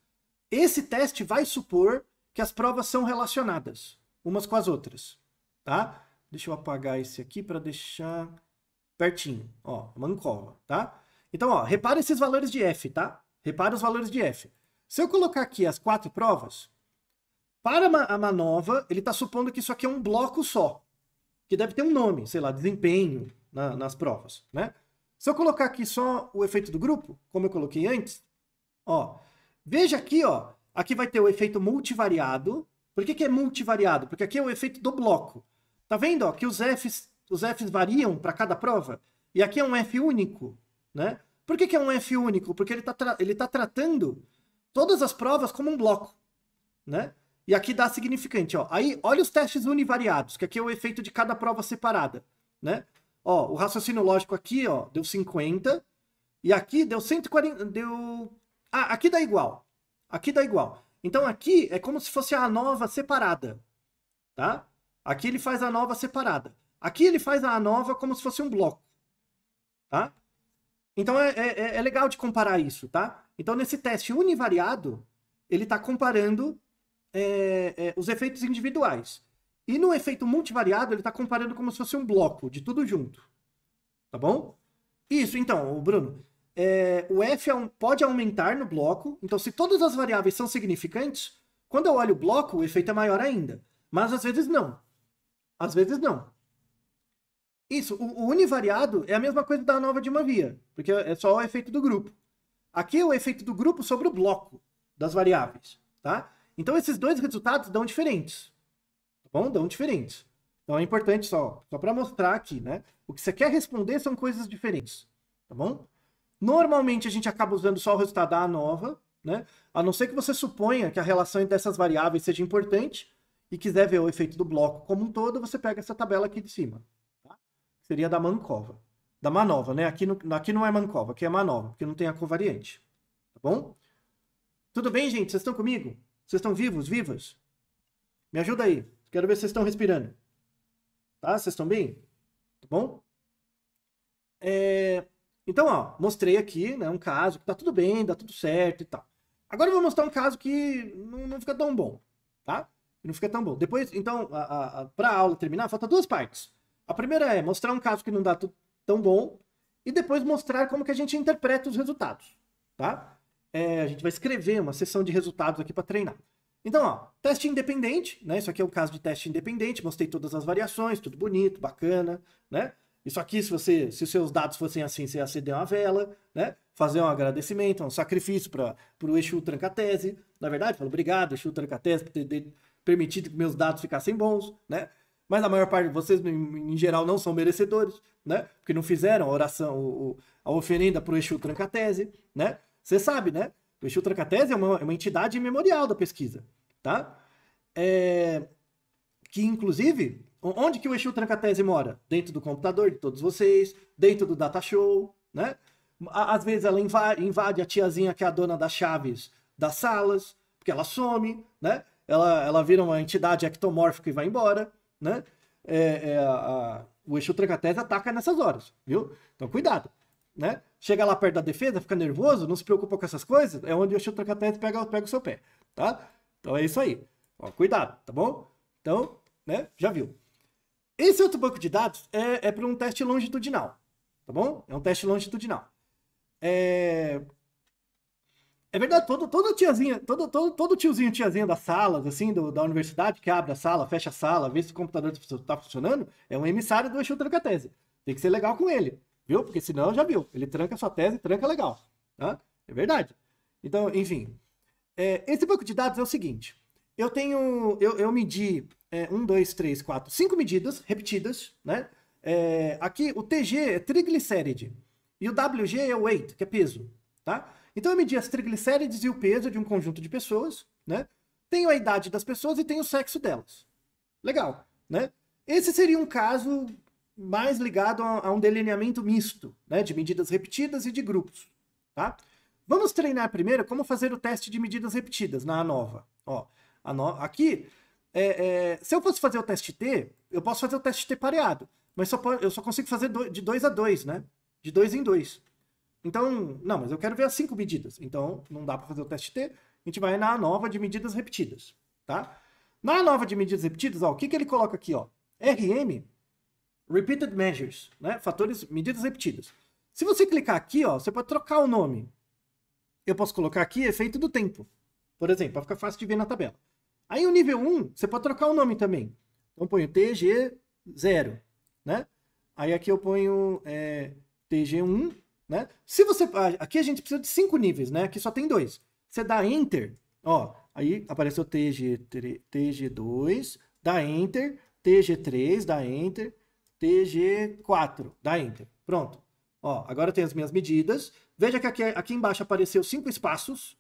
esse teste vai supor que as provas são relacionadas umas com as outras, tá? Deixa eu apagar esse aqui para deixar pertinho, ó, mancova tá? Então, ó, repara esses valores de F, tá? Repara os valores de F. Se eu colocar aqui as quatro provas, para a manova, ele está supondo que isso aqui é um bloco só, que deve ter um nome, sei lá, desempenho na, nas provas, né? Se eu colocar aqui só o efeito do grupo, como eu coloquei antes, ó, veja aqui, ó, aqui vai ter o efeito multivariado. Por que, que é multivariado? Porque aqui é o efeito do bloco. Tá vendo, ó, que os Fs, os Fs variam para cada prova? E aqui é um F único, né? Por que, que é um F único? Porque ele está ele tá tratando todas as provas como um bloco, né? E aqui dá significante, ó. Aí, olha os testes univariados, que aqui é o efeito de cada prova separada, né? Ó, o raciocínio lógico aqui, ó, deu 50. E aqui deu 140. Deu. Ah, aqui dá igual. Aqui dá igual. Então aqui é como se fosse a nova separada. Tá? Aqui ele faz a nova separada. Aqui ele faz a nova como se fosse um bloco. Tá? Então é, é, é, é legal de comparar isso, tá? Então nesse teste univariado, ele está comparando é, é, os efeitos individuais. E no efeito multivariado, ele está comparando como se fosse um bloco de tudo junto. Tá bom? Isso, então, Bruno. É, o f é pode aumentar no bloco. Então, se todas as variáveis são significantes, quando eu olho o bloco, o efeito é maior ainda. Mas às vezes não. Às vezes não. Isso, o, o univariado é a mesma coisa da nova de uma via, porque é só o efeito do grupo. Aqui é o efeito do grupo sobre o bloco das variáveis, tá? Então esses dois resultados dão diferentes dão diferentes. Então é importante só, só para mostrar aqui, né? O que você quer responder são coisas diferentes, tá bom? Normalmente a gente acaba usando só o resultado da nova, né? A não ser que você suponha que a relação entre essas variáveis seja importante e quiser ver o efeito do bloco como um todo, você pega essa tabela aqui de cima. Tá? Seria da Mancova, Da Manova, né? Aqui, no, aqui não é Mancova, aqui é Manova, porque não tem a covariante. Tá bom? Tudo bem, gente? Vocês estão comigo? Vocês estão vivos, vivas? Me ajuda aí. Quero ver se vocês estão respirando. Tá? Vocês estão bem? Tá bom? É... Então, ó, mostrei aqui né, um caso que tá tudo bem, dá tudo certo e tal. Agora eu vou mostrar um caso que não, não fica tão bom, tá? Não fica tão bom. Depois, então, para a, a aula terminar, falta duas partes. A primeira é mostrar um caso que não dá tão bom e depois mostrar como que a gente interpreta os resultados, tá? É, a gente vai escrever uma sessão de resultados aqui para treinar. Então, ó, teste independente, né? Isso aqui é um caso de teste independente, mostrei todas as variações, tudo bonito, bacana, né? Isso aqui, se você, se os seus dados fossem assim, você ia acender uma vela, né? Fazer um agradecimento, um sacrifício para o Exu Trancatese. Na é verdade, falo, obrigado, Exu Trancatese, por ter permitido que meus dados ficassem bons, né? Mas a maior parte de vocês, em geral, não são merecedores, né? Porque não fizeram a oração, a oferenda para o Exu Trancatese, né? Você sabe, né? O Exu Trancatese é uma, é uma entidade memorial da pesquisa, tá? É, que, inclusive, onde que o Exu Trancatese mora? Dentro do computador de todos vocês, dentro do data show, né? Às vezes ela invade, invade a tiazinha que é a dona das chaves das salas, porque ela some, né? Ela, ela vira uma entidade ectomórfica e vai embora, né? É, é a, a, o Exu Trancatese ataca nessas horas, viu? Então, cuidado, né? chega lá perto da defesa, fica nervoso, não se preocupa com essas coisas, é onde o chute tese pega, pega o seu pé, tá? Então é isso aí. Ó, cuidado, tá bom? Então, né, já viu. Esse outro banco de dados é, é para um teste longitudinal, tá bom? É um teste longitudinal. É, é verdade, todo, todo tiazinha, todo, todo, todo tiozinho, tiazinha das salas, assim, do, da universidade, que abre a sala, fecha a sala, vê se o computador está tá funcionando, é um emissário do Exu tese. Tem que ser legal com ele. Viu? Porque senão já viu. Ele tranca sua tese, tranca legal. Tá? É verdade. Então, enfim. É, esse banco de dados é o seguinte. Eu tenho. Eu, eu medi é, um, dois, três, quatro, cinco medidas repetidas, né? É, aqui o TG é triglicéride e o WG é o weight, que é peso, tá? Então eu medi as triglicérides e o peso de um conjunto de pessoas, né? Tenho a idade das pessoas e tenho o sexo delas. Legal, né? Esse seria um caso mais ligado a, a um delineamento misto, né, de medidas repetidas e de grupos. Tá? Vamos treinar primeiro como fazer o teste de medidas repetidas na ANOVA. Ó, a no... Aqui, é, é, se eu fosse fazer o teste T, eu posso fazer o teste T pareado, mas só eu só consigo fazer do, de 2 a 2, né? De 2 em 2. Então, não, mas eu quero ver as 5 medidas. Então, não dá para fazer o teste T. A gente vai na nova de medidas repetidas, tá? Na nova de medidas repetidas, ó, o que, que ele coloca aqui, ó? RM Repeated Measures, né? Fatores, medidas repetidas. Se você clicar aqui, ó, você pode trocar o nome. Eu posso colocar aqui efeito do tempo, por exemplo, para ficar fácil de ver na tabela. Aí o nível 1, você pode trocar o nome também. Então eu ponho TG0, né? Aí aqui eu ponho é, TG1, né? Se você, ah, aqui a gente precisa de cinco níveis, né? Aqui só tem dois. Você dá Enter, ó, aí apareceu TG, TG2, dá Enter, TG3, dá Enter, TG4, dá Enter. Pronto. Ó, agora eu tenho as minhas medidas. Veja que aqui, aqui embaixo apareceu cinco espaços,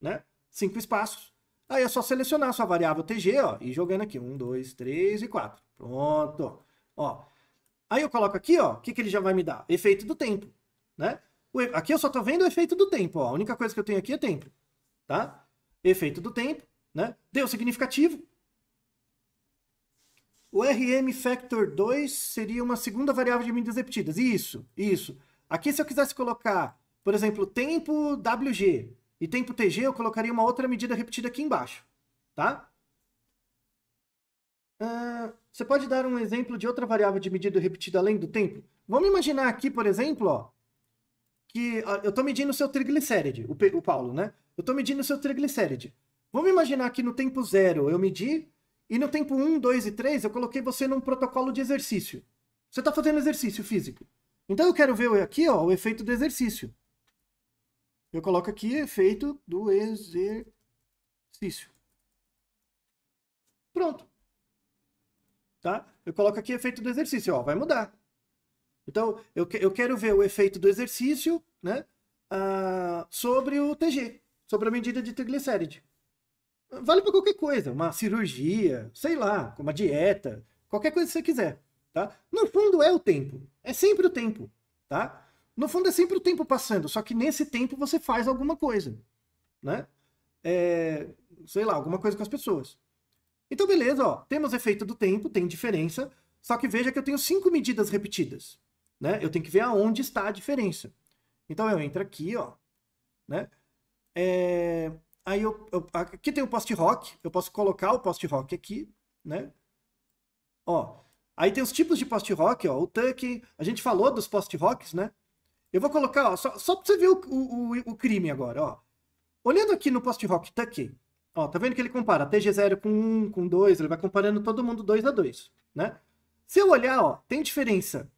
né? Cinco espaços. Aí é só selecionar a sua variável TG, ó, e jogando aqui. Um, dois, três e quatro. Pronto. Ó. Aí eu coloco aqui, ó, o que, que ele já vai me dar? Efeito do tempo, né? Aqui eu só tô vendo o efeito do tempo, ó. A única coisa que eu tenho aqui é tempo, tá? Efeito do tempo, né? Deu significativo, o RM Factor 2 seria uma segunda variável de medidas repetidas. Isso, isso. Aqui, se eu quisesse colocar, por exemplo, tempo WG e tempo TG, eu colocaria uma outra medida repetida aqui embaixo, tá? Uh, você pode dar um exemplo de outra variável de medida repetida além do tempo? Vamos imaginar aqui, por exemplo, ó, que eu estou medindo o seu triglicéride, o, o Paulo, né? Eu estou medindo o seu triglicéride. Vamos imaginar que no tempo zero eu medi e no tempo 1, 2 e 3, eu coloquei você num protocolo de exercício. Você está fazendo exercício físico. Então eu quero ver aqui ó, o efeito do exercício. Eu coloco aqui efeito do exercício. Pronto. Tá? Eu coloco aqui efeito do exercício. Ó, vai mudar. Então, eu, eu quero ver o efeito do exercício né, ah, sobre o TG, sobre a medida de triglicéride. Vale para qualquer coisa, uma cirurgia, sei lá, uma dieta, qualquer coisa que você quiser, tá? No fundo é o tempo, é sempre o tempo, tá? No fundo é sempre o tempo passando, só que nesse tempo você faz alguma coisa, né? É, sei lá, alguma coisa com as pessoas. Então beleza, ó, temos efeito do tempo, tem diferença, só que veja que eu tenho cinco medidas repetidas, né? Eu tenho que ver aonde está a diferença. Então eu entro aqui, ó, né? É, Aí eu, eu, aqui tem o post-rock, eu posso colocar o post-rock aqui, né? Ó, aí tem os tipos de post-rock, ó, o tucking, a gente falou dos post-rocks, né? Eu vou colocar, ó, só, só pra você ver o, o, o crime agora, ó. Olhando aqui no post-rock tucking, ó, tá vendo que ele compara TG0 com 1, com 2, ele vai comparando todo mundo 2 a 2, né? Se eu olhar, ó, tem diferença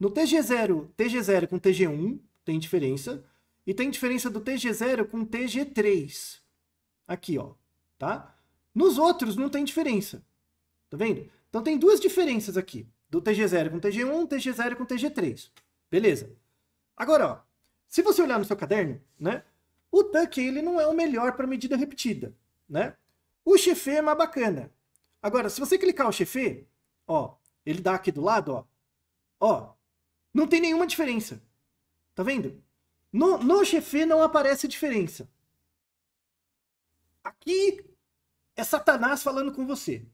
no TG0, TG0 com TG1, tem diferença, e tem diferença do TG0 com TG3, Aqui, ó, tá? Nos outros não tem diferença. Tá vendo? Então tem duas diferenças aqui, do TG0 com TG1, TG0 com TG3. Beleza? Agora, ó, se você olhar no seu caderno, né, o tuck ele não é o melhor para medida repetida, né? O chefe é mais bacana. Agora, se você clicar o chefe, ó, ele dá aqui do lado, ó, ó, não tem nenhuma diferença. Tá vendo? No, no chefe não aparece diferença. Aqui é Satanás falando com você,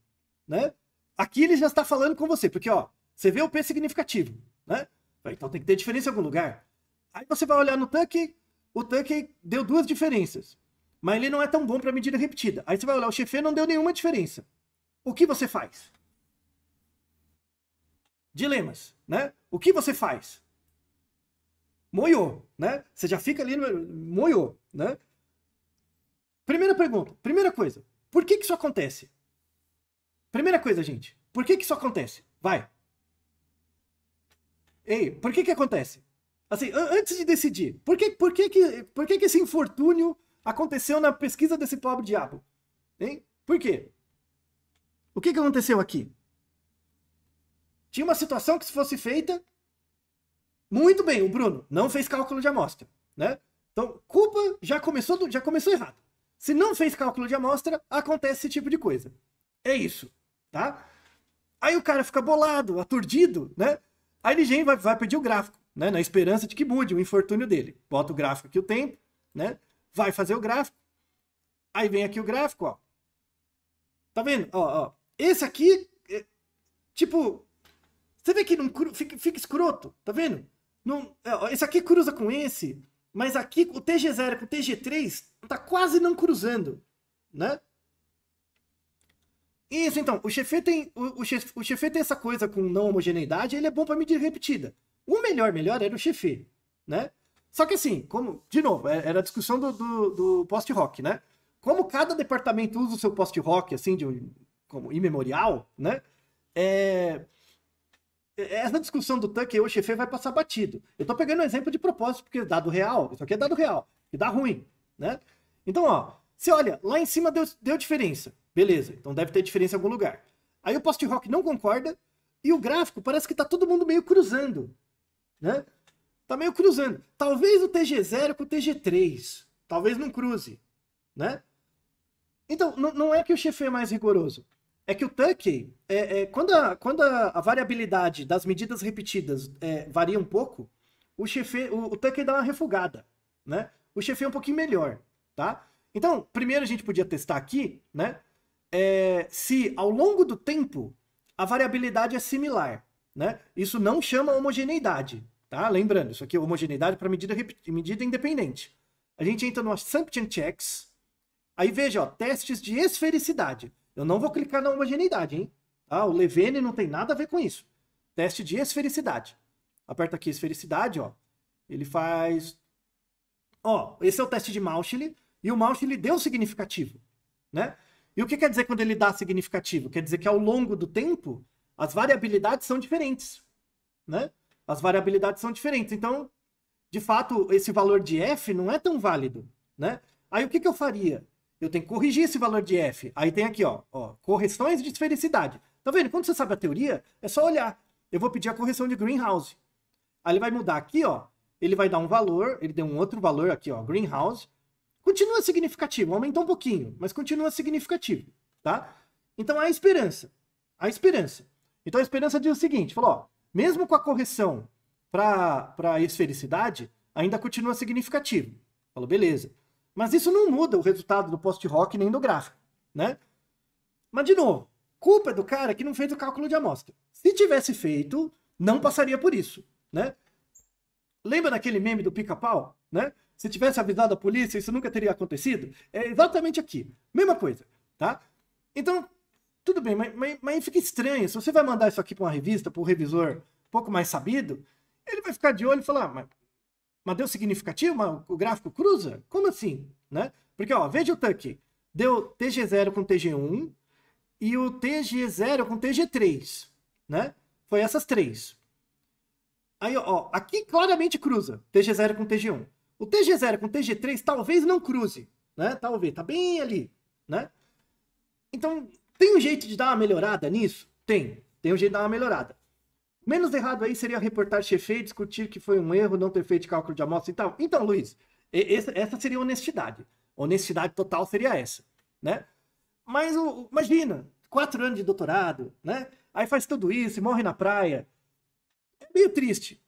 né? Aqui ele já está falando com você, porque ó, você vê o P significativo, né? Então tem que ter diferença em algum lugar. Aí você vai olhar no tanque, o tanque deu duas diferenças, mas ele não é tão bom para medida repetida. Aí você vai olhar o chefe não deu nenhuma diferença. O que você faz? Dilemas, né? O que você faz? Moiou, né? Você já fica ali no moiou, né? Primeira pergunta, primeira coisa, por que, que isso acontece? Primeira coisa, gente, por que, que isso acontece? Vai. Ei, por que que acontece? Assim, antes de decidir, por que, por que, que, por que, que esse infortúnio aconteceu na pesquisa desse pobre diabo? Hein? Por quê? O que, que aconteceu aqui? Tinha uma situação que se fosse feita. Muito bem, o Bruno não fez cálculo de amostra. Né? Então, culpa já começou, do, já começou errado. Se não fez cálculo de amostra, acontece esse tipo de coisa. É isso, tá? Aí o cara fica bolado, aturdido, né? A NGEM vai, vai pedir o gráfico, né? Na esperança de que mude o infortúnio dele. Bota o gráfico aqui o tempo, né? Vai fazer o gráfico. Aí vem aqui o gráfico, ó. Tá vendo? Ó, ó. Esse aqui, é, tipo, você vê que não fica, fica escroto, tá vendo? Não, é, ó, esse aqui cruza com esse, mas aqui o TG0 com o TG3 está quase não cruzando, né? Isso, então, o chefe tem o, o, chef, o chefe tem essa coisa com não homogeneidade, ele é bom para medir repetida. O melhor, melhor era o chefe, né? Só que assim, como de novo, é, era a discussão do, do, do post rock, né? Como cada departamento usa o seu post rock assim de como imemorial, né? É, essa discussão do tanque o chefe vai passar batido. Eu tô pegando um exemplo de propósito, porque dado real. Isso aqui é dado real. E dá ruim, né? Então, ó, você olha, lá em cima deu, deu diferença. Beleza, então deve ter diferença em algum lugar. Aí o post-rock não concorda e o gráfico parece que tá todo mundo meio cruzando, né? Tá meio cruzando. Talvez o TG0 com o TG3. Talvez não cruze, né? Então, não é que o chefe é mais rigoroso é que o Tuck, é, é, quando, a, quando a, a, variabilidade das medidas repetidas é, varia um pouco, o, chefe, o, o Tuck dá uma refugada, né? O chefe é um pouquinho melhor, tá? Então, primeiro a gente podia testar aqui, né? É, se ao longo do tempo a variabilidade é similar, né? Isso não chama homogeneidade, tá? Lembrando, isso aqui é homogeneidade para medida, medida independente. A gente entra no assumption checks, aí veja, ó, testes de esfericidade. Eu não vou clicar na homogeneidade, hein? Ah, o Levene não tem nada a ver com isso. Teste de esfericidade. Aperta aqui esfericidade, ó. Ele faz... Ó, esse é o teste de Mauchly, e o Mauchly deu significativo, né? E o que quer dizer quando ele dá significativo? Quer dizer que ao longo do tempo, as variabilidades são diferentes, né? As variabilidades são diferentes. Então, de fato, esse valor de f não é tão válido, né? Aí o que, que eu faria? eu tenho que corrigir esse valor de f. Aí tem aqui, ó, ó correções de esfericidade. Tá vendo? Quando você sabe a teoria, é só olhar. Eu vou pedir a correção de Greenhouse. Aí ele vai mudar aqui, ó. Ele vai dar um valor, ele deu um outro valor aqui, ó, Greenhouse. Continua significativo, aumentou um pouquinho, mas continua significativo, tá? Então a esperança. a esperança. Então a esperança diz o seguinte, falou, ó, mesmo com a correção para a esfericidade, ainda continua significativo. Falou, beleza. Mas isso não muda o resultado do post-rock nem do gráfico, né? Mas, de novo, culpa é do cara que não fez o cálculo de amostra. Se tivesse feito, não passaria por isso, né? Lembra daquele meme do pica-pau, né? Se tivesse avisado a polícia, isso nunca teria acontecido? É exatamente aqui. Mesma coisa, tá? Então, tudo bem, mas, mas, mas fica estranho. Se você vai mandar isso aqui para uma revista, para um revisor um pouco mais sabido, ele vai ficar de olho e falar, ah, mas mas deu significativo? Mas o gráfico cruza? Como assim? Né? Porque, ó, veja o tanque. Deu TG0 com TG1 e o TG0 com TG3. Né? Foi essas três. Aí, ó, aqui claramente cruza TG0 com TG1. O TG0 com TG3 talvez não cruze, né? Talvez, tá bem ali, né? Então, tem um jeito de dar uma melhorada nisso? Tem, tem um jeito de dar uma melhorada. Menos errado aí seria reportar chefe, discutir que foi um erro, não ter feito cálculo de amostra e tal. Então, Luiz, essa seria honestidade. Honestidade total seria essa, né? Mas o, imagina, quatro anos de doutorado, né? Aí faz tudo isso e morre na praia. É meio triste.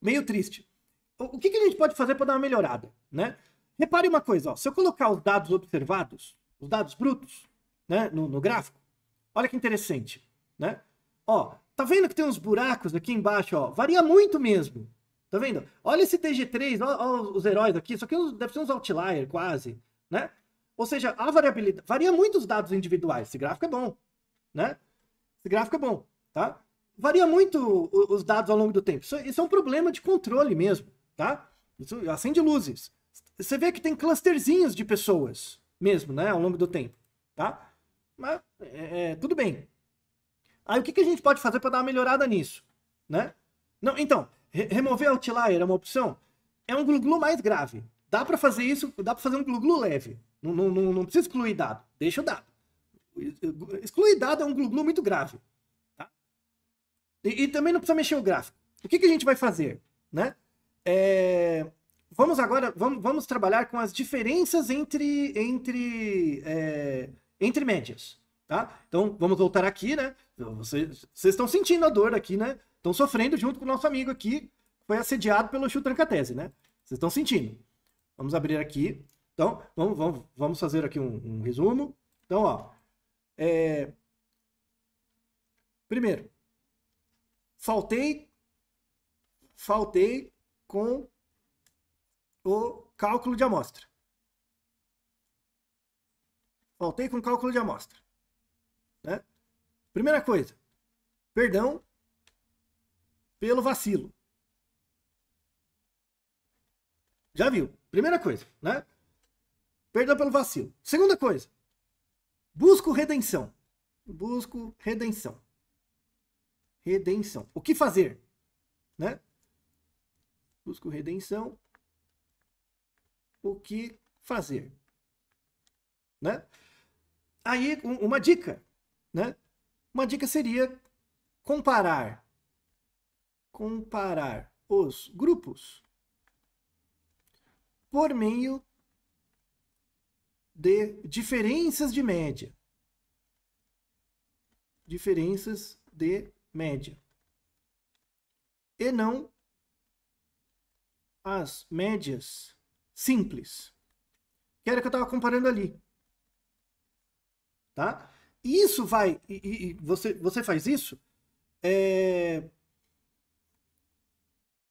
Meio triste. O, que, que a gente pode fazer para dar uma melhorada, né? Repare uma coisa, ó, se eu colocar os dados observados, os dados brutos, né, no, no gráfico, olha que interessante, né? Ó, Tá vendo que tem uns buracos aqui embaixo, ó? Varia muito mesmo. Tá vendo? Olha esse TG3, ó, os heróis aqui, só que deve ser uns outlier quase, né? Ou seja, a variabilidade varia muito os dados individuais. Esse gráfico é bom, né? Esse gráfico é bom, tá? Varia muito os dados ao longo do tempo. Isso, isso é um problema de controle mesmo, tá? Isso acende luzes. Você vê que tem clusterzinhos de pessoas mesmo, né, ao longo do tempo, tá? Mas é, é, tudo bem, Aí o que, que a gente pode fazer para dar uma melhorada nisso, né? Não, então, re remover outlier é uma opção? É um glu-glu mais grave. Dá para fazer isso, dá para fazer um glu-glu leve. Não, não, não, não, precisa excluir dado, deixa o dado. Excluir dado é um glu-glu muito grave. Tá? E, e, também não precisa mexer o gráfico. O que, que a gente vai fazer, né? É, vamos agora, vamos, vamos trabalhar com as diferenças entre, entre, é, entre médias. Tá? Então vamos voltar aqui, né? Vocês, estão sentindo a dor aqui, né? Estão sofrendo junto com o nosso amigo aqui, foi assediado pelo Chutrancatese, né? Vocês estão sentindo. Vamos abrir aqui. Então, vamos, vamos, vamos fazer aqui um, um resumo. Então, ó. É... Primeiro, faltei, faltei com o cálculo de amostra. Faltei com o cálculo de amostra. Primeira coisa, perdão pelo vacilo. Já viu? Primeira coisa, né? Perdão pelo vacilo. Segunda coisa, busco redenção. Busco redenção. Redenção. O que fazer? Né? Busco redenção. O que fazer? Né? Aí, um, uma dica, né? Uma dica seria comparar. Comparar os grupos por meio de diferenças de média. Diferenças de média. E não as médias simples. Que era o que eu estava comparando ali. Tá? Isso vai. E, e, você, você faz isso é,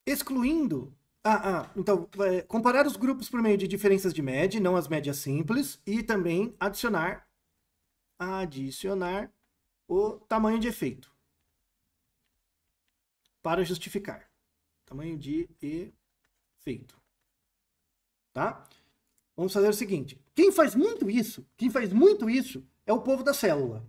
excluindo. Ah, ah, então, é, comparar os grupos por meio de diferenças de média, não as médias simples, e também adicionar, adicionar o tamanho de efeito para justificar. Tamanho de efeito. Tá? Vamos fazer o seguinte. Quem faz muito isso, quem faz muito isso, é o povo da célula.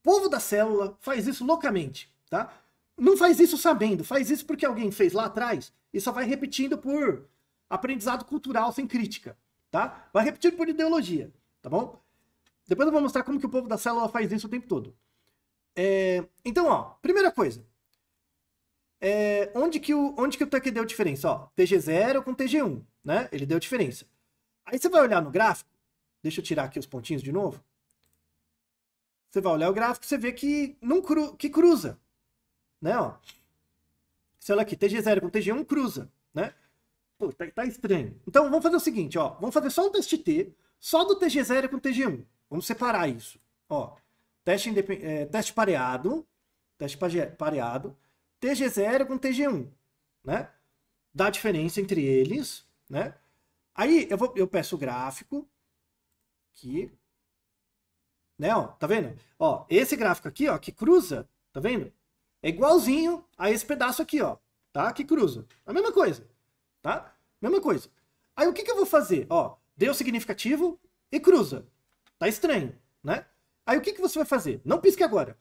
O povo da célula faz isso loucamente, tá? Não faz isso sabendo, faz isso porque alguém fez lá atrás e só vai repetindo por aprendizado cultural sem crítica, tá? Vai repetindo por ideologia, tá bom? Depois eu vou mostrar como que o povo da célula faz isso o tempo todo. É, então, ó, primeira coisa. É, onde, que o, onde que o Tucker deu diferença? Ó, TG0 com TG1, né? Ele deu diferença. Aí você vai olhar no gráfico. Deixa eu tirar aqui os pontinhos de novo. Você vai olhar o gráfico, você vê que, não cru, que cruza. Né, ó. Sei lá aqui, TG0 com TG1 cruza, né? Pô, tá, tá, estranho. Então, vamos fazer o seguinte, ó. Vamos fazer só um teste T, só do TG0 com TG1. Vamos separar isso. Ó, teste, é, teste pareado, teste pareado, TG0 com TG1, né? Dá a diferença entre eles, né? Aí eu, vou, eu peço o gráfico, aqui, né? Ó, tá vendo? Ó, esse gráfico aqui, ó, que cruza, tá vendo? É igualzinho a esse pedaço aqui, ó, tá? Que cruza. A mesma coisa, tá? Mesma coisa. Aí o que, que eu vou fazer? Ó, deu significativo e cruza. Tá estranho, né? Aí o que, que você vai fazer? Não pisque agora.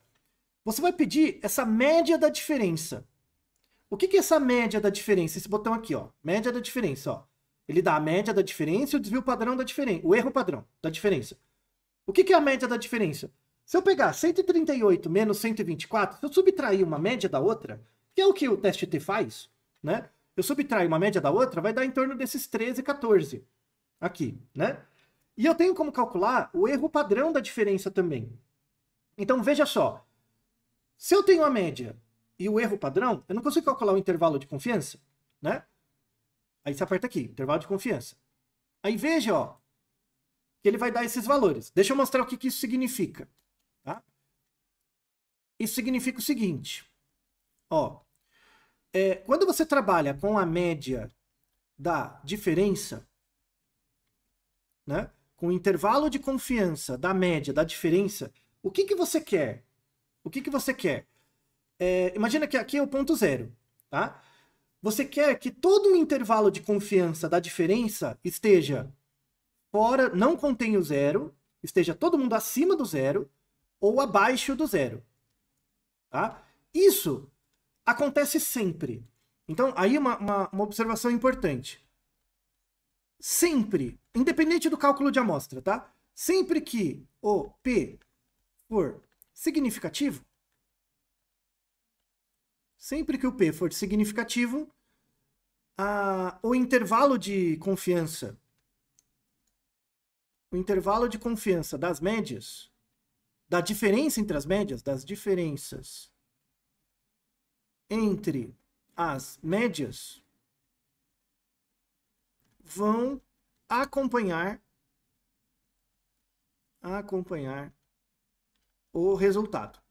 Você vai pedir essa média da diferença. O que, que é essa média da diferença? Esse botão aqui, ó. Média da diferença, ó. Ele dá a média da diferença e o desvio padrão da diferença. O erro padrão da diferença. O que, que é a média da diferença? Se eu pegar 138 menos 124, se eu subtrair uma média da outra, que é o que o teste T faz, né? Eu subtrair uma média da outra, vai dar em torno desses 13, 14 aqui, né? E eu tenho como calcular o erro padrão da diferença também. Então veja só, se eu tenho a média e o erro padrão, eu não consigo calcular o intervalo de confiança, né? Aí você aperta aqui, intervalo de confiança. Aí veja, ó, que ele vai dar esses valores. Deixa eu mostrar o que, que isso significa. Tá? Isso significa o seguinte. Ó, é, quando você trabalha com a média da diferença, né, com o intervalo de confiança da média da diferença, o que, que você quer? O que, que você quer? É, imagina que aqui é o ponto zero, tá? Você quer que todo o intervalo de confiança da diferença esteja fora, não contém o zero, esteja todo mundo acima do zero ou abaixo do zero. Tá? Isso acontece sempre. Então, aí uma, uma, uma observação importante. Sempre, independente do cálculo de amostra, tá? Sempre que o P for significativo, sempre que o P for significativo, a, o intervalo de confiança o intervalo de confiança das médias, da diferença entre as médias, das diferenças entre as médias, vão acompanhar acompanhar o resultado.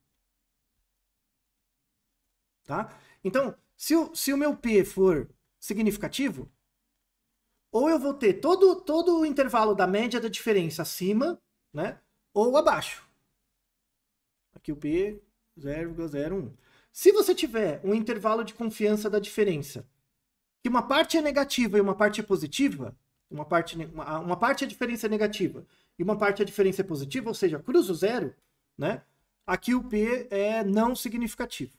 Tá? Então, se o, se o meu P for significativo, ou eu vou ter todo, todo o intervalo da média da diferença acima, né? Ou abaixo. Aqui o P, 0,01. Se você tiver um intervalo de confiança da diferença, que uma parte é negativa e uma parte é positiva, uma parte, uma, uma parte a é diferença é negativa e uma parte a é diferença é positiva, ou seja, cruzo zero, né? Aqui o P é não significativo.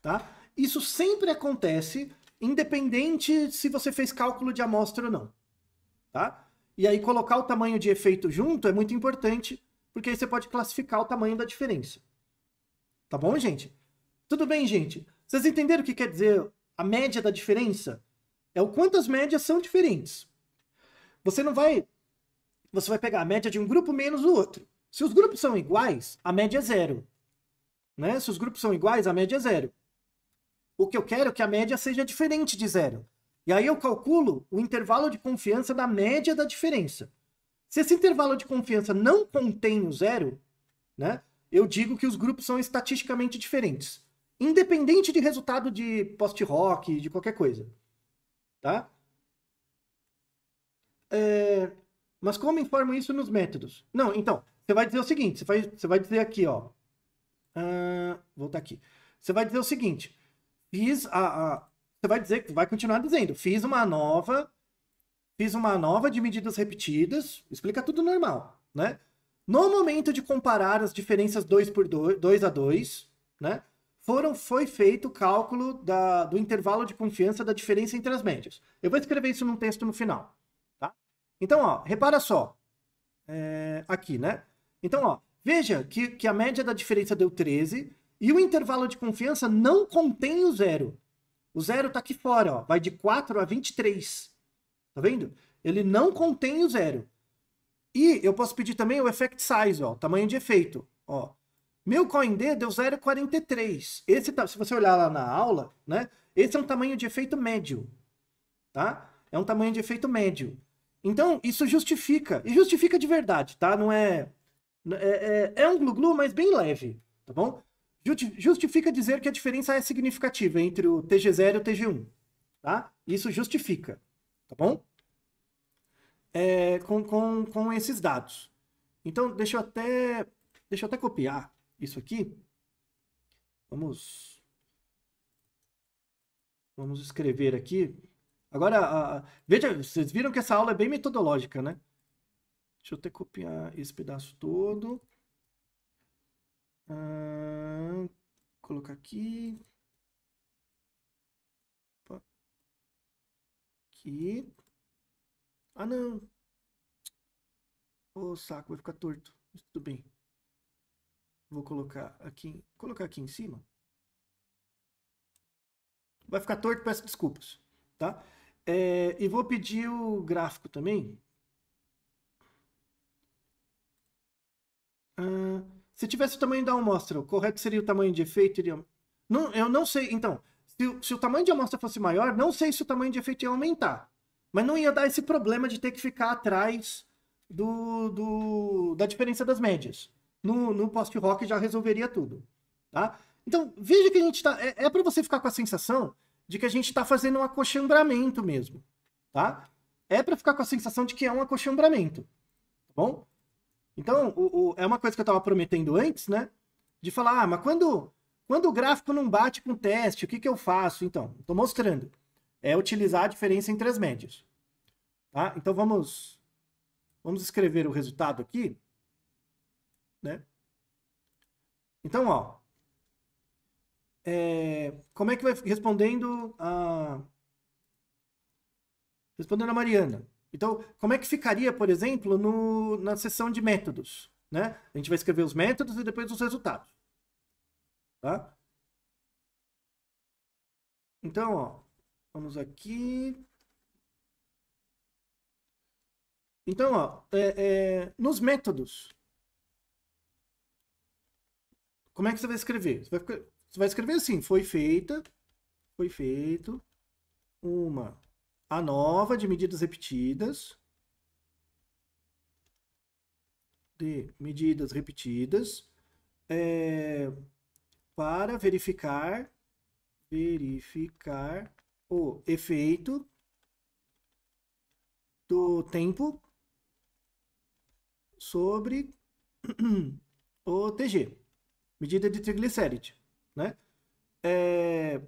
Tá? Isso sempre acontece independente se você fez cálculo de amostra ou não, tá? E aí colocar o tamanho de efeito junto é muito importante, porque aí você pode classificar o tamanho da diferença. Tá bom, gente? Tudo bem, gente? Vocês entenderam o que quer dizer a média da diferença? É o quanto as médias são diferentes. Você não vai... Você vai pegar a média de um grupo menos o outro. Se os grupos são iguais, a média é zero. Né? Se os grupos são iguais, a média é zero. O que eu quero é que a média seja diferente de zero. E aí eu calculo o intervalo de confiança da média da diferença. Se esse intervalo de confiança não contém o zero, né, eu digo que os grupos são estatisticamente diferentes. Independente de resultado de post-rock, de qualquer coisa. Tá? É... Mas como informam isso nos métodos? Não, então, você vai dizer o seguinte, você vai, você vai dizer aqui, ó. Uh, ah, voltar aqui. Você vai dizer o seguinte, fiz a, a, Você vai dizer que vai continuar dizendo, fiz uma nova, fiz uma nova de medidas repetidas, explica tudo normal, né? No momento de comparar as diferenças 2 por 2, a 2, né? Foram, foi feito o cálculo da, do intervalo de confiança da diferença entre as médias. Eu vou escrever isso num texto no final, tá? Então, ó, repara só. É, aqui, né? Então, ó, veja que, que a média da diferença deu 13, e o intervalo de confiança não contém o zero. O zero está aqui fora, ó, vai de 4 a 23. Tá vendo? Ele não contém o zero. E eu posso pedir também o effect size, ó, o tamanho de efeito. Ó. Meu CoinD deu 0,43. Esse, tá, se você olhar lá na aula, né, esse é um tamanho de efeito médio. Tá? É um tamanho de efeito médio. Então, isso justifica. E justifica de verdade, tá? Não é. É, é, é um glu-glu, mas bem leve, tá bom? Justifica dizer que a diferença é significativa entre o TG0 e o TG1. Tá? Isso justifica, tá bom? É, com, com, com esses dados. Então, deixa eu até, deixa eu até copiar isso aqui. Vamos, vamos escrever aqui. Agora, veja, vocês viram que essa aula é bem metodológica, né? Deixa eu até copiar esse pedaço todo. Uh, colocar aqui. Opa. Aqui. Ah, não. O oh, saco vai ficar torto. Mas tudo bem. Vou colocar aqui, colocar aqui em cima. Vai ficar torto, peço desculpas, tá? É, e vou pedir o gráfico também. Ah, se tivesse o tamanho da amostra, o correto seria o tamanho de efeito? Iria... Não, eu não sei. Então, se, se o tamanho de amostra fosse maior, não sei se o tamanho de efeito ia aumentar. Mas não ia dar esse problema de ter que ficar atrás do, do da diferença das médias. No, no post-rock já resolveria tudo. Tá? Então, veja que a gente está. É, é para você ficar com a sensação de que a gente está fazendo um acochambramento mesmo. Tá? É para ficar com a sensação de que é um acochambramento. Tá bom? Então, o, o, é uma coisa que eu estava prometendo antes, né? De falar, ah, mas quando, quando o gráfico não bate com o teste, o que, que eu faço? Então, estou mostrando. É utilizar a diferença entre as médias. Tá? Então, vamos, vamos escrever o resultado aqui. Né? Então, ó, é, como é que vai respondendo a respondendo a Mariana? Então, como é que ficaria, por exemplo, no, na sessão de métodos? Né? A gente vai escrever os métodos e depois os resultados. Tá? Então, ó, vamos aqui. Então, ó, é, é, nos métodos, como é que você vai escrever? Você vai, você vai escrever assim, foi feita, foi feito uma a nova de medidas repetidas de medidas repetidas é, para verificar verificar o efeito do tempo sobre o TG, medida de triglicéride, né? É,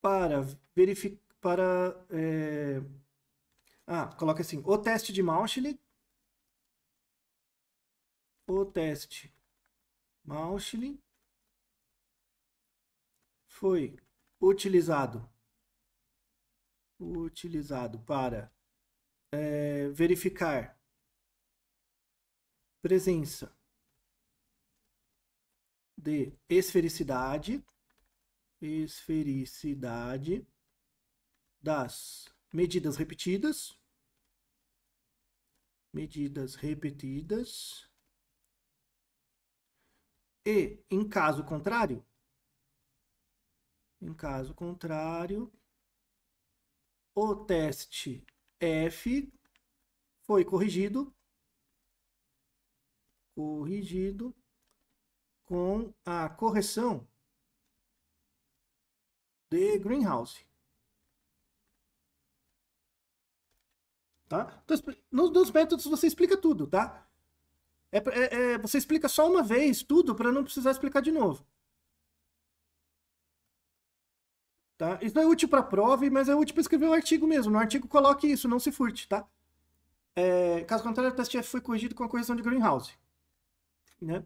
para verificar para. É... Ah, coloca assim: o teste de Mauchly. O teste Mauchly foi utilizado utilizado para é, verificar presença de esfericidade esfericidade das medidas repetidas, medidas repetidas, e, em caso contrário, em caso contrário, o teste F foi corrigido, corrigido com a correção de Greenhouse. Tá? Então, nos, métodos você explica tudo, tá? É, é, é, você explica só uma vez tudo para não precisar explicar de novo. Tá? Isso não é útil para prova, mas é útil para escrever um artigo mesmo. No artigo coloque isso, não se furte, tá? É, caso contrário, o teste F foi corrigido com a correção de Greenhouse. Né?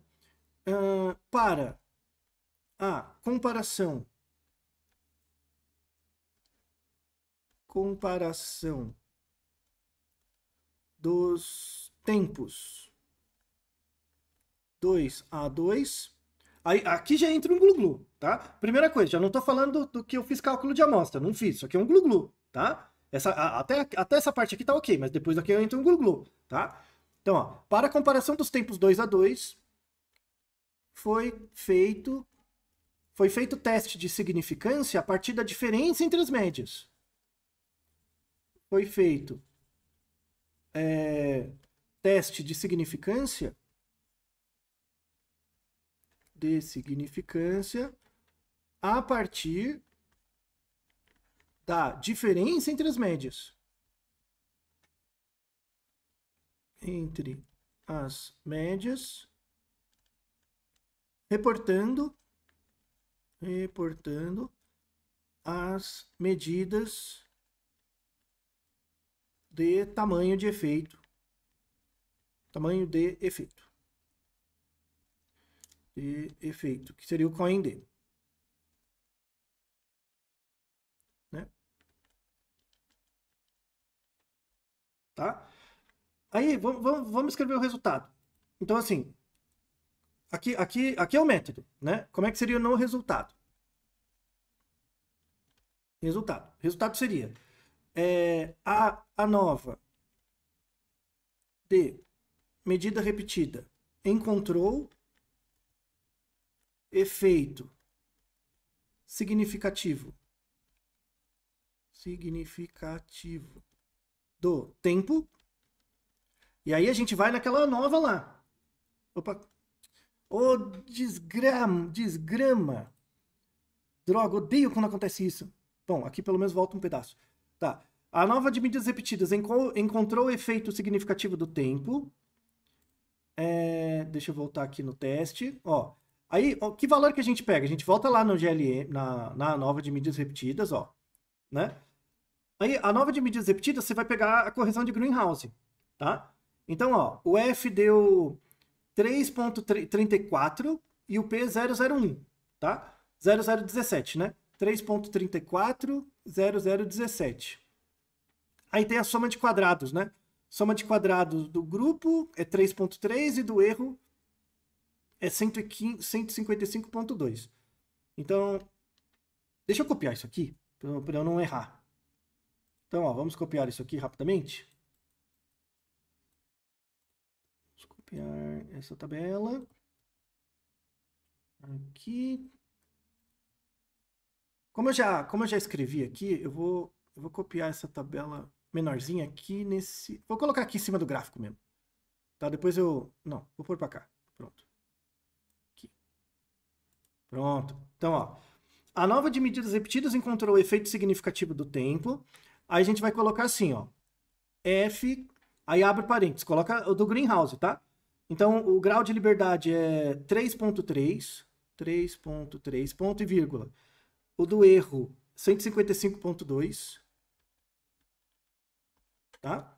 Uh, para a comparação comparação dos tempos. 2 a 2. Aí, aqui já entra um glu-glu, tá? Primeira coisa, já não estou falando do, que eu fiz cálculo de amostra, não fiz, isso aqui é um glu-glu, tá? Essa, a, até, até essa parte aqui tá ok, mas depois daqui entra um glu-glu, tá? Então, ó, para a comparação dos tempos 2 a 2, foi feito foi feito teste de significância a partir da diferença entre as médias. Foi feito é, teste de significância, de significância, a partir da diferença entre as médias. Entre as médias, reportando, reportando as medidas de tamanho de efeito. Tamanho de efeito. De efeito, que seria o D. Né? Tá? Aí, vamos, escrever o resultado. Então, assim, aqui, aqui, aqui é o método, né? Como é que seria no resultado? Resultado. Resultado seria é, a, a nova. D. Medida repetida. Encontrou efeito significativo. Significativo. Do tempo. E aí a gente vai naquela nova lá. Opa. Ô, oh, desgrama, desgrama. Droga, odeio quando acontece isso. Bom, aqui pelo menos volta um pedaço. Tá. A nova de medidas repetidas encontrou o efeito significativo do tempo. É, deixa eu voltar aqui no teste. Ó, aí, ó, que valor que a gente pega? A gente volta lá no GLM, na, na nova de medidas repetidas, ó, né? Aí, a nova de medidas repetidas, você vai pegar a correção de Greenhouse, tá? Então, ó, o F deu 3.34 e o P 001, tá? 0017, né? 3.34 0017. Aí tem a soma de quadrados, né? Soma de quadrados do grupo é 3.3 e do erro é 155.2. Então, deixa eu copiar isso aqui para eu não errar. Então, ó, vamos copiar isso aqui rapidamente. Vamos copiar essa tabela. Aqui. Como eu já, como eu já escrevi aqui, eu vou, eu vou copiar essa tabela menorzinha aqui nesse... Vou colocar aqui em cima do gráfico mesmo. Tá? Depois eu... Não, vou pôr para cá. Pronto. Aqui. Pronto. Então, ó. A nova de medidas repetidas encontrou o efeito significativo do tempo. Aí a gente vai colocar assim, ó. F, aí abre parênteses, coloca o do greenhouse, tá? Então, o grau de liberdade é 3.3, 3.3, ponto e vírgula o do erro 155.2, tá?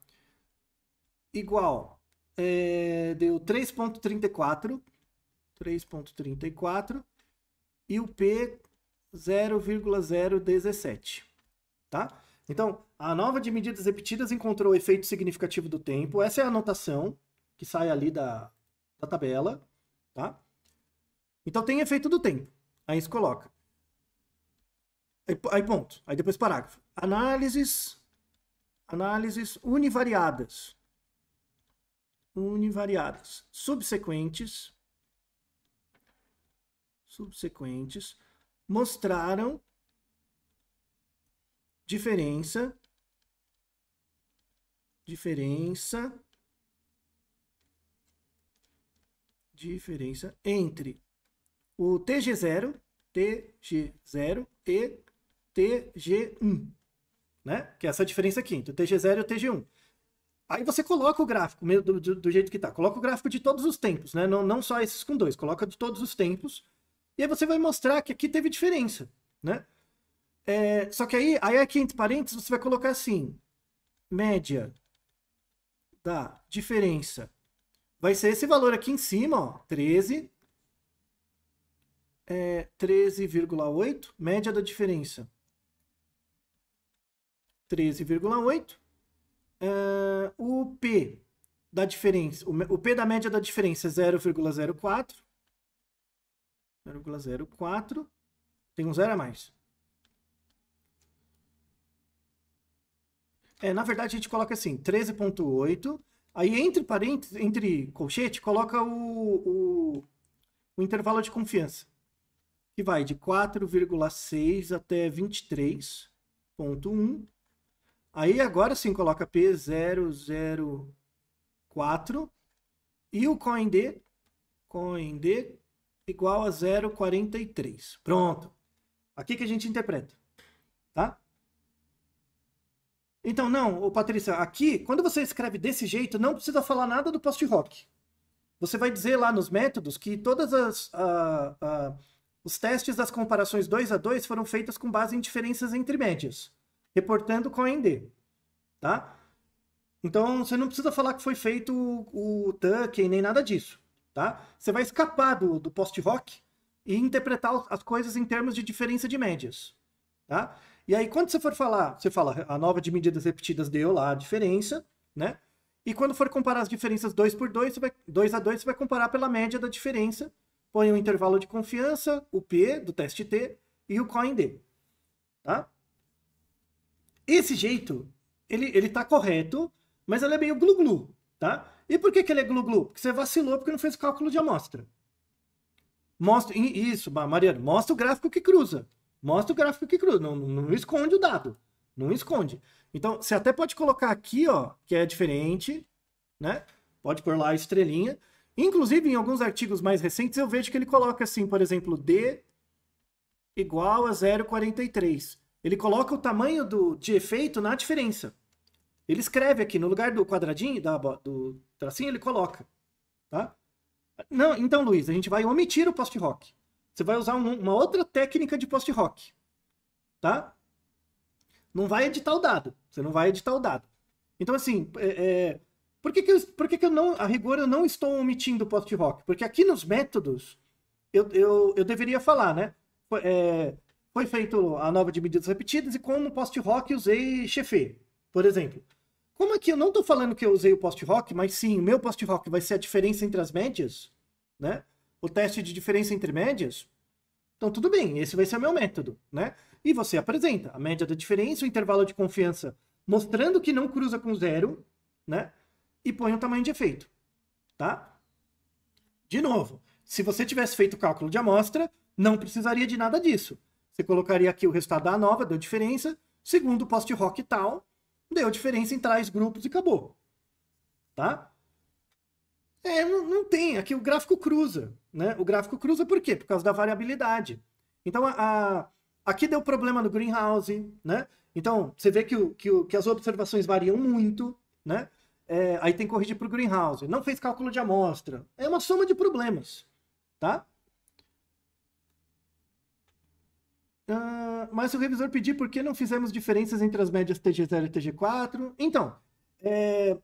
Igual, é, deu 3.34, 3.34, e o P 0,017, tá? Então, a nova de medidas repetidas encontrou o efeito significativo do tempo. Essa é a anotação que sai ali da, da tabela, tá? Então, tem efeito do tempo. Aí se coloca. Aí, ponto. Aí depois parágrafo. Análises, análises univariadas. Univariadas. Subsequentes. Subsequentes mostraram diferença diferença diferença entre o TG0, TG0 e TG1, né? Que é essa diferença aqui, entre o TG0 e o TG1. Aí você coloca o gráfico do, do, do jeito que está. Coloca o gráfico de todos os tempos, né? Não, não só esses com dois, coloca de todos os tempos. E aí você vai mostrar que aqui teve diferença, né? É, só que aí, aí aqui entre parênteses, você vai colocar assim, média da diferença vai ser esse valor aqui em cima, ó, 13, é, 13,8, média da diferença. 13,8. Uh, eh, o P da diferença, o, P da média da diferença é 0,04. 0,04. Tem um zero a mais. É, na verdade, a gente coloca assim, 13.8. Aí, entre parênteses, entre colchete, coloca o, o, o intervalo de confiança, que vai de 4,6 até 23.1. Aí agora sim coloca P004 e o coind, d igual a 0,43. Pronto. Aqui que a gente interpreta, tá? Então, não, ô Patrícia, aqui, quando você escreve desse jeito, não precisa falar nada do post-rock. Você vai dizer lá nos métodos que todas as... Uh, uh, os testes das comparações 2 a 2 foram feitas com base em diferenças entre médias reportando com a AMD, tá? Então, você não precisa falar que foi feito o, o tucking, nem nada disso, tá? Você vai escapar do, do post-rock e interpretar as coisas em termos de diferença de médias, tá? E aí, quando você for falar, você fala, a nova de medidas repetidas deu lá a diferença, né? E quando for comparar as diferenças 2 por 2, você vai, 2 a 2, você vai comparar pela média da diferença, põe o um intervalo de confiança, o P do teste T e o coin D, tá? Esse jeito, ele, ele tá correto, mas ele é meio glu-glu, tá? E por que, que ele é glu-glu? Porque você vacilou porque não fez cálculo de amostra. Mostra, isso, Mariano, mostra o gráfico que cruza. Mostra o gráfico que cruza, não, não esconde o dado. Não esconde. Então, você até pode colocar aqui, ó, que é diferente, né? Pode pôr lá a estrelinha. Inclusive, em alguns artigos mais recentes, eu vejo que ele coloca assim, por exemplo, D igual a 0,43 ele coloca o tamanho do, de efeito na diferença. Ele escreve aqui, no lugar do quadradinho, da, do tracinho, ele coloca. Tá? Não, então, Luiz, a gente vai omitir o post-rock. Você vai usar um, uma outra técnica de post-rock. Tá? Não vai editar o dado. Você não vai editar o dado. Então, assim, é, é, por, que, que, eu, por que, que eu não, a rigor, eu não estou omitindo o post-rock? Porque aqui nos métodos, eu, eu, eu deveria falar, né? É, foi feita a nova de medidas repetidas e como post-rock usei chefe, por exemplo. Como aqui eu não estou falando que eu usei o post-rock, mas sim, meu post-rock vai ser a diferença entre as médias, né? O teste de diferença entre médias. Então tudo bem, esse vai ser o meu método, né? E você apresenta a média da diferença, o intervalo de confiança, mostrando que não cruza com zero, né? E põe o tamanho de efeito, tá? De novo, se você tivesse feito o cálculo de amostra, não precisaria de nada disso. Você colocaria aqui o resultado da nova, deu diferença. Segundo o post rock tal, deu diferença em trás grupos e acabou. Tá? É, não, não, tem. Aqui o gráfico cruza. Né? O gráfico cruza por quê? Por causa da variabilidade. Então, a, a, aqui deu problema no greenhouse. Né? Então, você vê que, o, que, o, que as observações variam muito. Né? É, aí tem que corrigir para o greenhouse. Não fez cálculo de amostra. É uma soma de problemas. Tá? Uh, mas o revisor pediu por que não fizemos diferenças entre as médias TG0 e TG4. Então, é,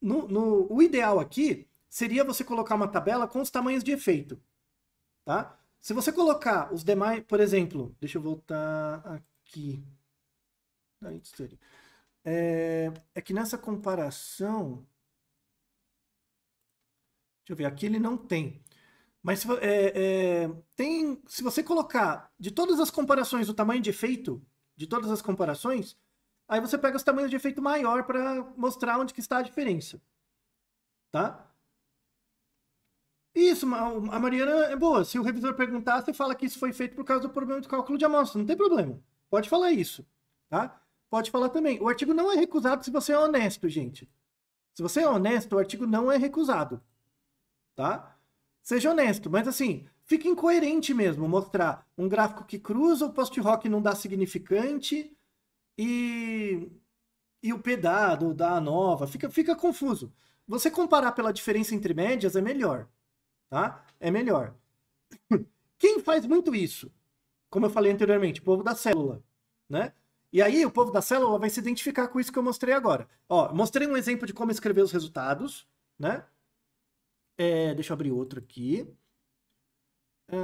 no, no, o ideal aqui seria você colocar uma tabela com os tamanhos de efeito. Tá? Se você colocar os demais, por exemplo, deixa eu voltar aqui. É, é que nessa comparação. Deixa eu ver, aqui ele não tem. Mas é, é, tem, se você colocar de todas as comparações o tamanho de efeito, de todas as comparações, aí você pega os tamanhos de efeito maior para mostrar onde que está a diferença. Tá? Isso, a Mariana é boa. Se o revisor perguntar, você fala que isso foi feito por causa do problema de cálculo de amostra. Não tem problema. Pode falar isso. Tá? Pode falar também. O artigo não é recusado se você é honesto, gente. Se você é honesto, o artigo não é recusado. Tá? Seja honesto, mas assim, fica incoerente mesmo mostrar um gráfico que cruza, o post-rock não dá significante e, e o pedado dá nova. Fica, fica confuso. Você comparar pela diferença entre médias é melhor, tá? É melhor. Quem faz muito isso? Como eu falei anteriormente, o povo da célula, né? E aí o povo da célula vai se identificar com isso que eu mostrei agora. Ó, mostrei um exemplo de como escrever os resultados, né? É, deixa eu abrir outro aqui. É,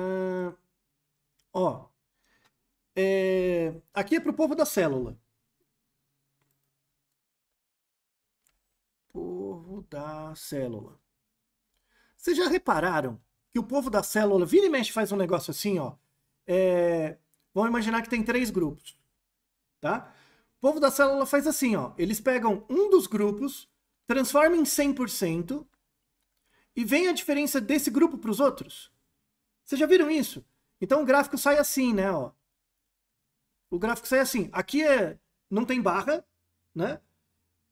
ó. É, aqui é pro povo da célula. Povo da célula. Vocês já repararam que o povo da célula vira e mexe faz um negócio assim, ó. É, imaginar que tem três grupos, tá? O povo da célula faz assim, ó. Eles pegam um dos grupos, transformam em 100%, e vem a diferença desse grupo para os outros. Vocês já viram isso? Então o gráfico sai assim, né? Ó. O gráfico sai assim. Aqui é não tem barra, né?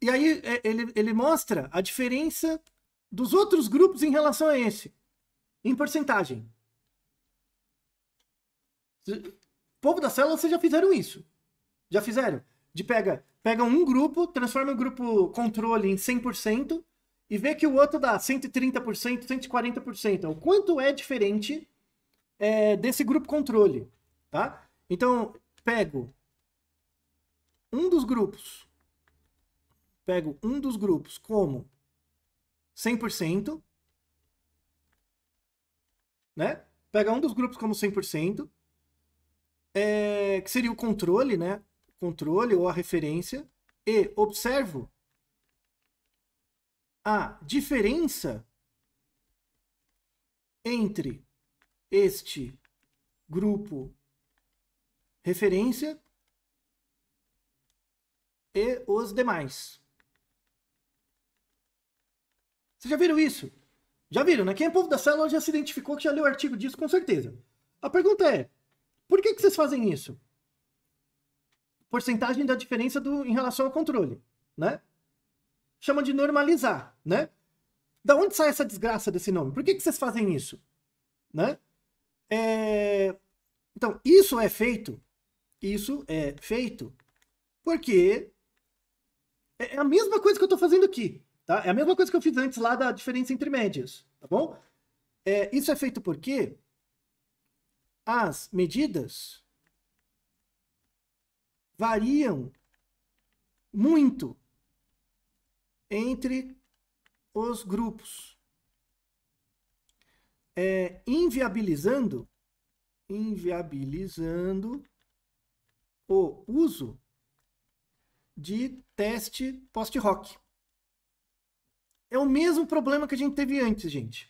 E aí é, ele, ele mostra a diferença dos outros grupos em relação a esse, em porcentagem. povo da célula, vocês já fizeram isso. Já fizeram? De pega, pega um grupo, transforma o grupo controle em 100%, e vê que o outro dá 130%, 140%. O quanto é diferente é, desse grupo controle, tá? Então, pego um dos grupos, pego um dos grupos como 100%, né? Pega um dos grupos como 100%, é, que seria o controle, né? Controle ou a referência, e observo a diferença entre este grupo referência e os demais. Vocês já viram isso? Já viram, né? Quem é povo da célula já se identificou que já leu o artigo disso, com certeza. A pergunta é, por que, que vocês fazem isso? Porcentagem da diferença do, em relação ao controle, né? chama de normalizar, né? Da onde sai essa desgraça desse nome? Por que, que vocês fazem isso? Né? É... Então, isso é feito, isso é feito porque é, é a mesma coisa que eu estou fazendo aqui, tá? É a mesma coisa que eu fiz antes lá da diferença entre médias, tá bom? É, isso é feito porque as medidas variam muito entre os grupos, é, inviabilizando, inviabilizando o uso de teste post hoc. É o mesmo problema que a gente teve antes, gente.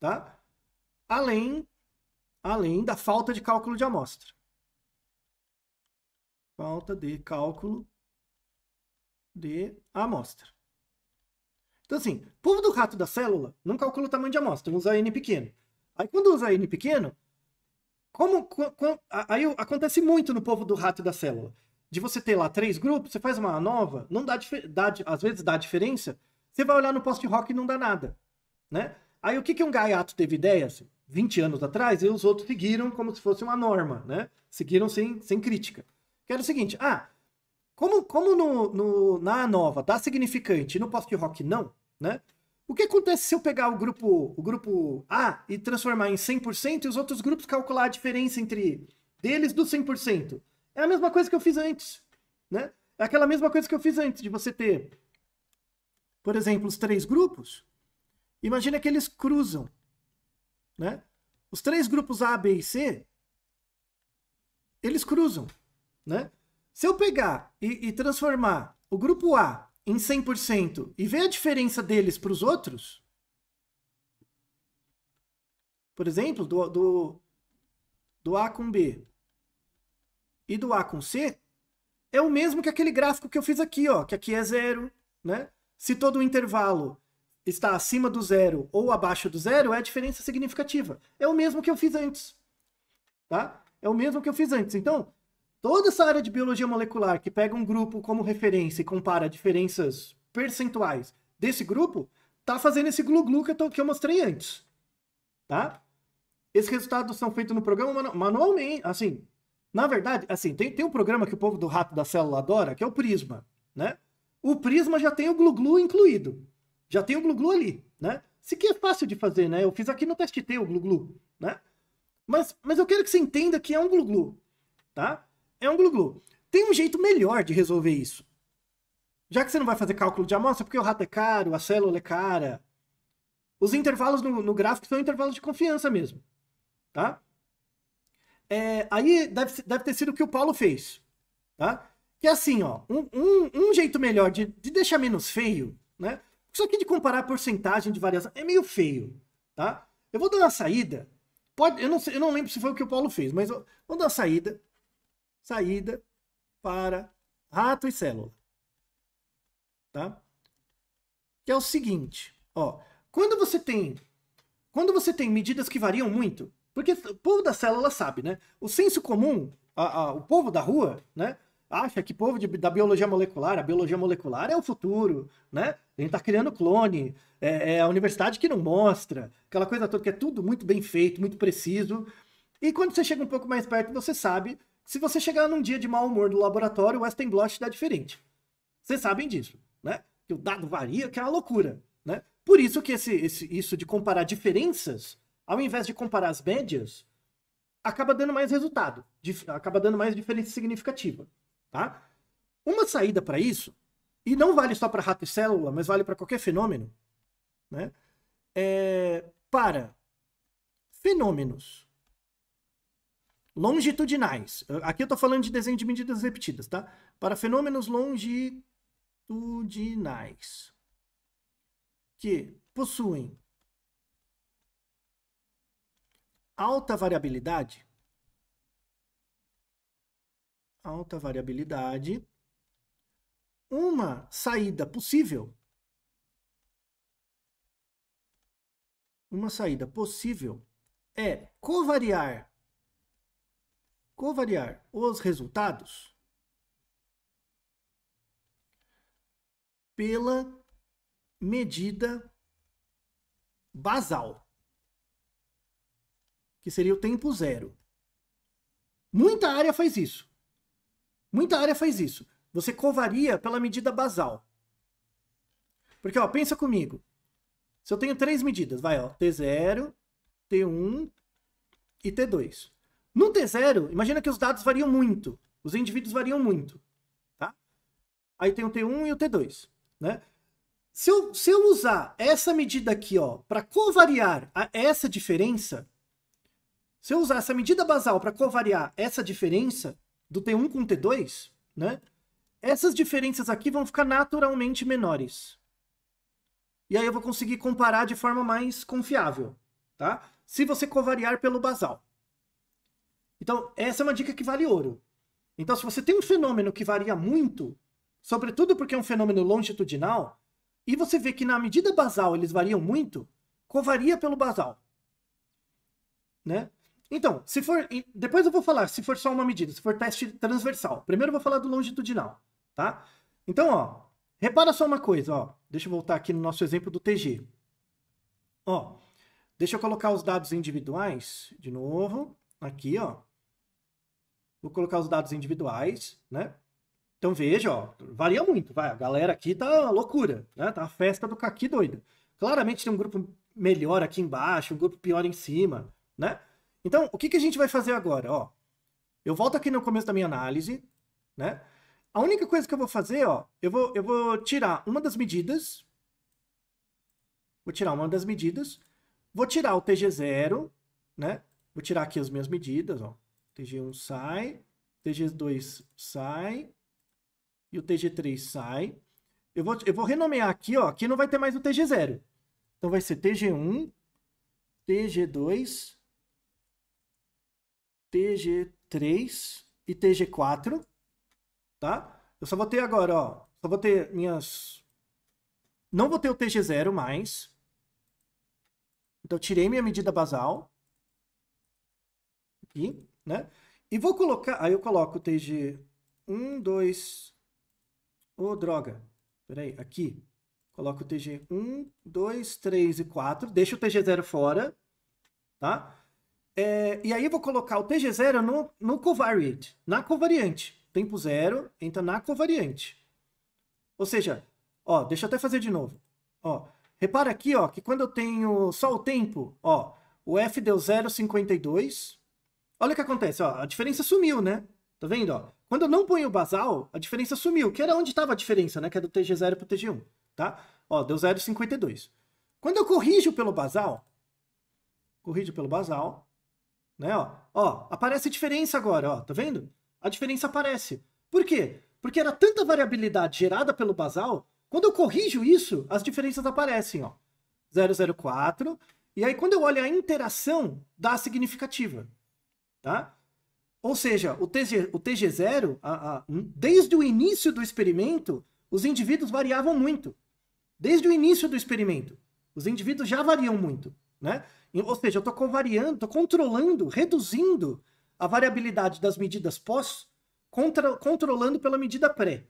Tá? Além, além da falta de cálculo de amostra. Falta de cálculo de amostra. Então, assim, povo do rato da célula não calcula o tamanho de amostra, usa N pequeno. Aí, quando usa N pequeno, como, como, aí acontece muito no povo do rato da célula. De você ter lá três grupos, você faz uma nova, não dá, dá às vezes dá diferença, você vai olhar no post-rock e não dá nada. Né? Aí o que, que um gaiato teve ideia? Assim, 20 anos atrás, e os outros seguiram como se fosse uma norma, né? Seguiram sem, sem crítica. Que era o seguinte: ah, como, como no, no, na nova tá significante e no post-rock não, né? O que acontece se eu pegar o grupo, o grupo A e transformar em 100% e os outros grupos calcular a diferença entre deles do 100%? É a mesma coisa que eu fiz antes, né? É aquela mesma coisa que eu fiz antes de você ter, por exemplo, os três grupos. Imagina que eles cruzam, né? Os três grupos A, B e C, eles cruzam, né? Se eu pegar e, e transformar o grupo A em 100% e ver a diferença deles para os outros, por exemplo, do, do, do A com B e do A com C, é o mesmo que aquele gráfico que eu fiz aqui, ó, que aqui é zero, né? Se todo o intervalo está acima do zero ou abaixo do zero, é a diferença significativa. É o mesmo que eu fiz antes, tá? É o mesmo que eu fiz antes. Então, toda essa área de biologia molecular que pega um grupo como referência e compara diferenças percentuais desse grupo, tá fazendo esse glu-glu que, eu que eu mostrei antes. Tá? Esses resultados são feitos no programa manualmente, assim. Na verdade, assim, tem, tem um programa que o povo do rato da célula adora, que é o Prisma, né? O Prisma já tem o glu-glu incluído. Já tem o glu-glu ali, né? Isso aqui é fácil de fazer, né? Eu fiz aqui no teste T o glu-glu, né? Mas, mas eu quero que você entenda que é um glu-glu, tá? é um glu-glu. Tem um jeito melhor de resolver isso. Já que você não vai fazer cálculo de amostra, porque o rato é caro, a célula é cara. Os intervalos no, no gráfico são intervalos de confiança mesmo. Tá? É, aí deve, deve, ter sido o que o Paulo fez. Tá? Que é assim, ó, um, um, um jeito melhor de, de, deixar menos feio, né? Isso aqui de comparar porcentagem de variação é meio feio. Tá? Eu vou dar uma saída. Pode, eu, não, eu não lembro se foi o que o Paulo fez, mas eu vou dar uma saída saída para rato e célula. Tá? Que é o seguinte, ó, quando você tem quando você tem medidas que variam muito, porque o povo da célula sabe, né? O senso comum, a, a, o povo da rua, né? Acha que povo de, da biologia molecular, a biologia molecular é o futuro, né? A gente tá criando clone, é, é a universidade que não mostra, aquela coisa toda que é tudo muito bem feito, muito preciso. E quando você chega um pouco mais perto, você sabe se você chegar num dia de mau humor no laboratório, o blot dá diferente. Vocês sabem disso, né? Que o dado varia, que é uma loucura, né? Por isso que esse, esse, isso de comparar diferenças, ao invés de comparar as médias, acaba dando mais resultado, acaba dando mais diferença significativa, tá? Uma saída para isso, e não vale só para rato e célula, mas vale para qualquer fenômeno, né? É, para fenômenos longitudinais. Aqui eu estou falando de desenho de medidas repetidas, tá? Para fenômenos longitudinais que possuem alta variabilidade, alta variabilidade, uma saída possível, uma saída possível é covariar covariar os resultados pela medida basal, que seria o tempo zero. Muita área faz isso. Muita área faz isso. Você covaria pela medida basal. Porque, ó, pensa comigo. Se eu tenho três medidas, vai, ó, T0, T1 e T2. No T0, imagina que os dados variam muito, os indivíduos variam muito, tá? Aí tem o T1 e o T2, né? Se eu, se eu usar essa medida aqui, ó, para covariar a, essa diferença, se eu usar essa medida basal para covariar essa diferença do T1 com o T2, né? Essas diferenças aqui vão ficar naturalmente menores. E aí eu vou conseguir comparar de forma mais confiável, tá? Se você covariar pelo basal. Então, essa é uma dica que vale ouro. Então, se você tem um fenômeno que varia muito, sobretudo porque é um fenômeno longitudinal, e você vê que na medida basal eles variam muito, covaria pelo basal. Né? Então, se for. Depois eu vou falar, se for só uma medida, se for teste transversal. Primeiro eu vou falar do longitudinal, tá? Então, ó, repara só uma coisa, ó. Deixa eu voltar aqui no nosso exemplo do TG. Ó, deixa eu colocar os dados individuais de novo. Aqui, ó. Vou colocar os dados individuais, né? Então veja, ó, varia muito, vai. A galera aqui tá loucura, né? Tá a festa do caqui doida. Claramente tem um grupo melhor aqui embaixo, um grupo pior em cima, né? Então, o que, que a gente vai fazer agora, ó? Eu volto aqui no começo da minha análise, né? A única coisa que eu vou fazer, ó, eu vou, eu vou tirar uma das medidas. Vou tirar uma das medidas. Vou tirar o TG0, né? Vou tirar aqui as minhas medidas, ó. TG1 sai, TG2 sai e o TG3 sai. Eu vou, eu vou renomear aqui, ó, aqui não vai ter mais o TG0. Então vai ser TG1, TG2, TG3 e TG4, tá? Eu só vou ter agora, ó, só vou ter minhas... Não vou ter o TG0 mais. Então tirei minha medida basal. Aqui né? E vou colocar, aí eu coloco o TG 1, 2, ô oh, droga, peraí, aqui, coloco o TG 1, 2, 3 e 4, deixo o TG0 fora, tá? É, e aí eu vou colocar o TG0 no, no covariate, na covariante. Tempo zero entra na covariante. Ou seja, ó, deixa eu até fazer de novo. Ó, repara aqui ó, que quando eu tenho só o tempo, ó, o F deu 0,52, Olha o que acontece, ó. A diferença sumiu, né? Tá vendo, ó? Quando eu não ponho o basal, a diferença sumiu, que era onde estava a diferença, né? Que é do TG0 para o TG1, tá? Ó, deu 0,52. Quando eu corrijo pelo basal, corrijo pelo basal, né, ó, ó, aparece a diferença agora, ó, tá vendo? A diferença aparece. Por quê? Porque era tanta variabilidade gerada pelo basal, quando eu corrijo isso, as diferenças aparecem, ó. 004, e aí quando eu olho a interação, dá a significativa. Tá? Ou seja, o, TG, o TG0, a, a, desde o início do experimento, os indivíduos variavam muito. Desde o início do experimento, os indivíduos já variam muito. Né? Ou seja, eu estou covariando, estou controlando, reduzindo a variabilidade das medidas pós, contra, controlando pela medida pré.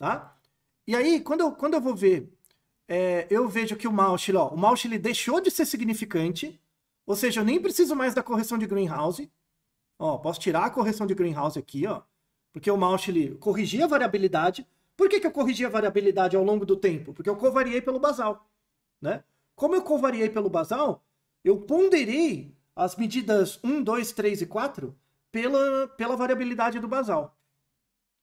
Tá? E aí, quando eu, quando eu vou ver, é, eu vejo que o Mauch, ó, o Mauch ele deixou de ser significante, ou seja, eu nem preciso mais da correção de Greenhouse, Ó, posso tirar a correção de Greenhouse aqui, ó, porque o mouse ele corrigia a variabilidade. Por que, que eu corrigi a variabilidade ao longo do tempo? Porque eu covariei pelo basal, né? Como eu covariei pelo basal, eu ponderei as medidas 1, 2, 3 e 4 pela, pela variabilidade do basal.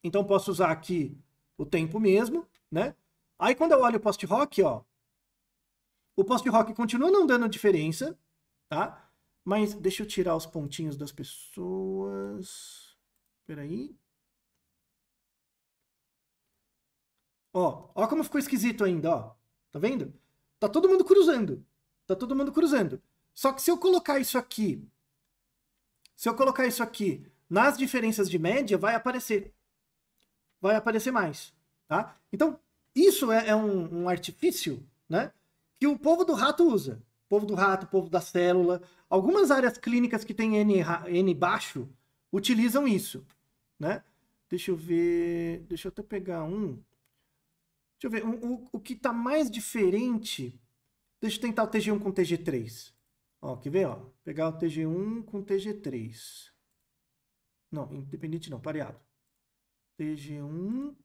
Então posso usar aqui o tempo mesmo, né? Aí quando eu olho o post-rock, ó, o post-rock continua não dando diferença, tá? Mas deixa eu tirar os pontinhos das pessoas. Espera aí. Ó, ó como ficou esquisito ainda, ó. Tá vendo? Tá todo mundo cruzando. Tá todo mundo cruzando. Só que se eu colocar isso aqui, se eu colocar isso aqui nas diferenças de média, vai aparecer. Vai aparecer mais, tá? Então, isso é, é um, um artifício, né? Que o povo do rato usa povo do rato, povo da célula. Algumas áreas clínicas que têm N, N baixo utilizam isso, né? Deixa eu ver, deixa eu até pegar um. Deixa eu ver, um, o, o que está mais diferente, deixa eu tentar o TG1 com o TG3. Ó, quer ver, ó, pegar o TG1 com o TG3. Não, independente não, pareado. TG1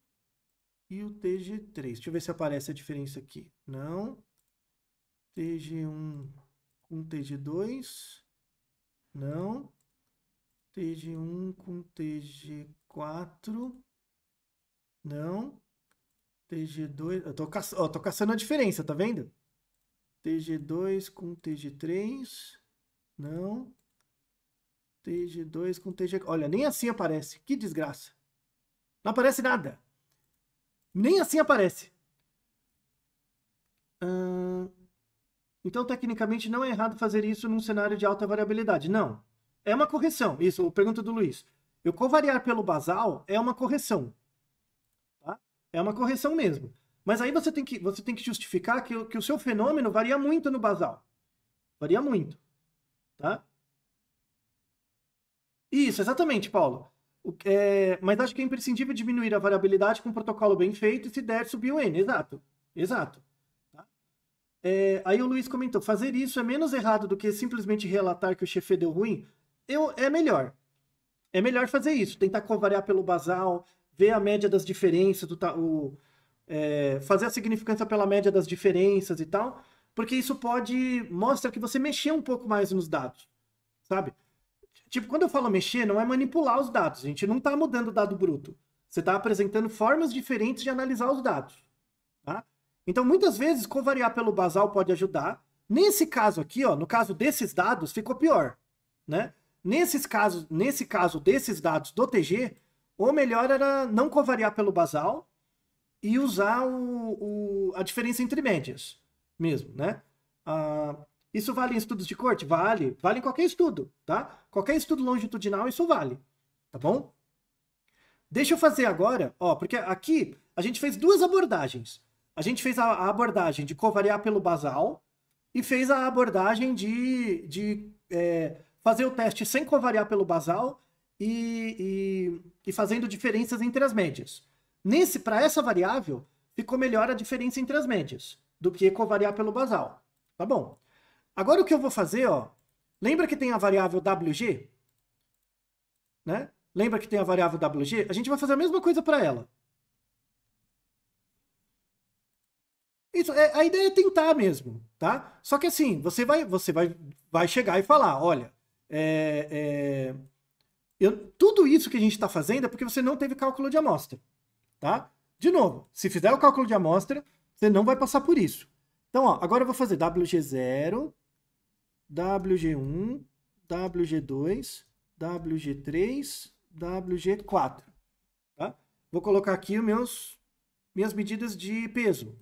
e o TG3. Deixa eu ver se aparece a diferença aqui. Não. TG1 com TG2. Não. TG1 com TG4. Não. TG2. Eu tô, caça... Ó, tô caçando a diferença, tá vendo? TG2 com TG3. Não. TG2 com TG. Olha, nem assim aparece. Que desgraça. Não aparece nada. Nem assim aparece. Hum... Então, tecnicamente, não é errado fazer isso num cenário de alta variabilidade. Não. É uma correção. Isso, pergunta do Luiz. Eu covariar pelo basal é uma correção. Tá? É uma correção mesmo. Mas aí você tem que, você tem que justificar que, que o seu fenômeno varia muito no basal. Varia muito. Tá? Isso, exatamente, Paulo. O, é, mas acho que é imprescindível diminuir a variabilidade com um protocolo bem feito e se der subir o N. Exato. Exato. É, aí o Luiz comentou: fazer isso é menos errado do que simplesmente relatar que o chefe deu ruim. Eu, é melhor. É melhor fazer isso, tentar covariar pelo basal, ver a média das diferenças, do, o, é, fazer a significância pela média das diferenças e tal, porque isso pode mostra que você mexeu um pouco mais nos dados, sabe? Tipo, quando eu falo mexer, não é manipular os dados, a gente não está mudando o dado bruto. Você está apresentando formas diferentes de analisar os dados. Tá? Então, muitas vezes, covariar pelo basal pode ajudar. Nesse caso aqui, ó, no caso desses dados, ficou pior. Né? Nesses casos, nesse caso desses dados do TG, o melhor era não covariar pelo basal e usar o, o a diferença entre médias mesmo. Né? Ah, isso vale em estudos de corte? Vale. Vale em qualquer estudo, tá? Qualquer estudo longitudinal, isso vale. Tá bom? Deixa eu fazer agora, ó, porque aqui a gente fez duas abordagens. A gente fez a abordagem de covariar pelo basal e fez a abordagem de, de é, fazer o teste sem covariar pelo basal e, e, e fazendo diferenças entre as médias. Nesse, para essa variável, ficou melhor a diferença entre as médias do que covariar pelo basal. Tá bom. Agora o que eu vou fazer, ó, lembra que tem a variável WG? Né? Lembra que tem a variável WG? A gente vai fazer a mesma coisa para ela. Isso, é, a ideia é tentar mesmo, tá? Só que assim, você vai, você vai, vai chegar e falar, olha, é, é, eu, tudo isso que a gente está fazendo é porque você não teve cálculo de amostra, tá? De novo, se fizer o cálculo de amostra, você não vai passar por isso. Então, ó, agora eu vou fazer WG0, WG1, WG2, WG3, WG4, tá? Vou colocar aqui meus, minhas medidas de peso,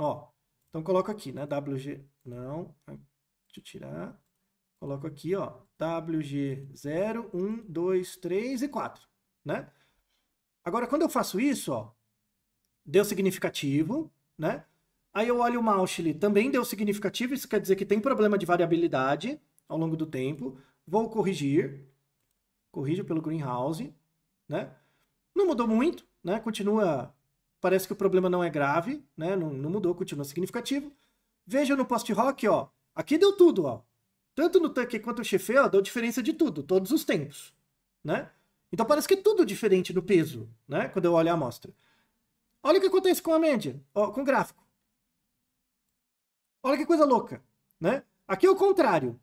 Ó, então coloco aqui, né? WG, não, deixa eu tirar. Coloco aqui, ó, WG 0, 1, 2, 3 e 4, né? Agora, quando eu faço isso, ó, deu significativo, né? Aí eu olho o Mauchly, também deu significativo, isso quer dizer que tem problema de variabilidade ao longo do tempo. Vou corrigir, corrijo pelo Greenhouse, né? Não mudou muito, né? Continua parece que o problema não é grave, né? Não, não mudou, continua significativo. Veja no post-rock, ó. Aqui deu tudo, ó. Tanto no tanque quanto no chefe, ó, deu diferença de tudo, todos os tempos, né? Então parece que é tudo diferente no peso, né? Quando eu olho a amostra. Olha o que acontece com a média, ó, com o gráfico. Olha que coisa louca, né? Aqui é o contrário.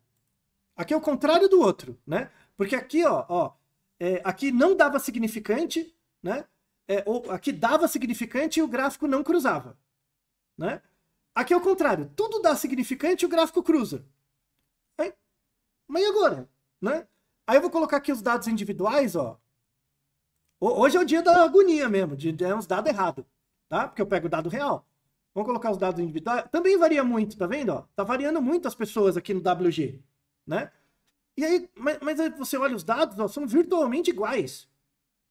Aqui é o contrário do outro, né? Porque aqui, ó, ó é, aqui não dava significante, né? é, ou, aqui dava significante e o gráfico não cruzava. Né? Aqui é o contrário, tudo dá significante e o gráfico cruza. mas e agora? Né? Aí eu vou colocar aqui os dados individuais, ó. Hoje é o dia da agonia mesmo, de, é uns dados errados, tá? Porque eu pego o dado real. Vamos colocar os dados individuais. Também varia muito, tá vendo? Ó, tá variando muito as pessoas aqui no WG, né? E aí, mas, mas aí você olha os dados, ó, são virtualmente iguais.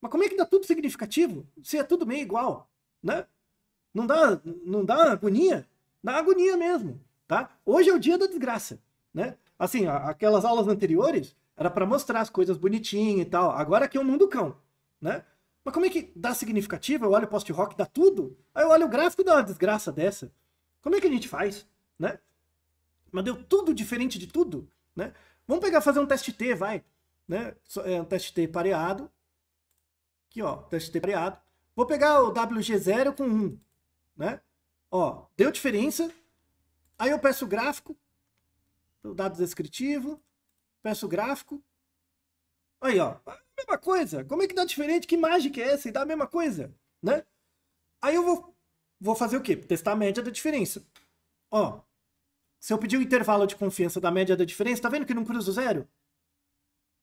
Mas como é que dá tudo significativo se é tudo meio igual, né? Não dá, não dá agonia? Dá agonia mesmo, tá? Hoje é o dia da desgraça, né? Assim, aquelas aulas anteriores era para mostrar as coisas bonitinhas e tal. Agora aqui é o um mundo cão, né? Mas como é que dá significativo? Eu olho o post-rock, dá tudo. Aí eu olho o gráfico e dá uma desgraça dessa. Como é que a gente faz, né? Mas deu tudo diferente de tudo, né? Vamos pegar fazer um teste T, vai. Né? É um teste T pareado, Aqui, ó, teste t-pareado Vou pegar o WG0 com 1, né? Ó, deu diferença. Aí eu peço o gráfico, o dado descritivo, peço o gráfico. Aí, ó, mesma coisa. Como é que dá diferente? Que mágica é essa? E dá a mesma coisa, né? Aí eu vou, vou fazer o quê? Testar a média da diferença. Ó, se eu pedir o intervalo de confiança da média da diferença, tá vendo que não cruza o zero?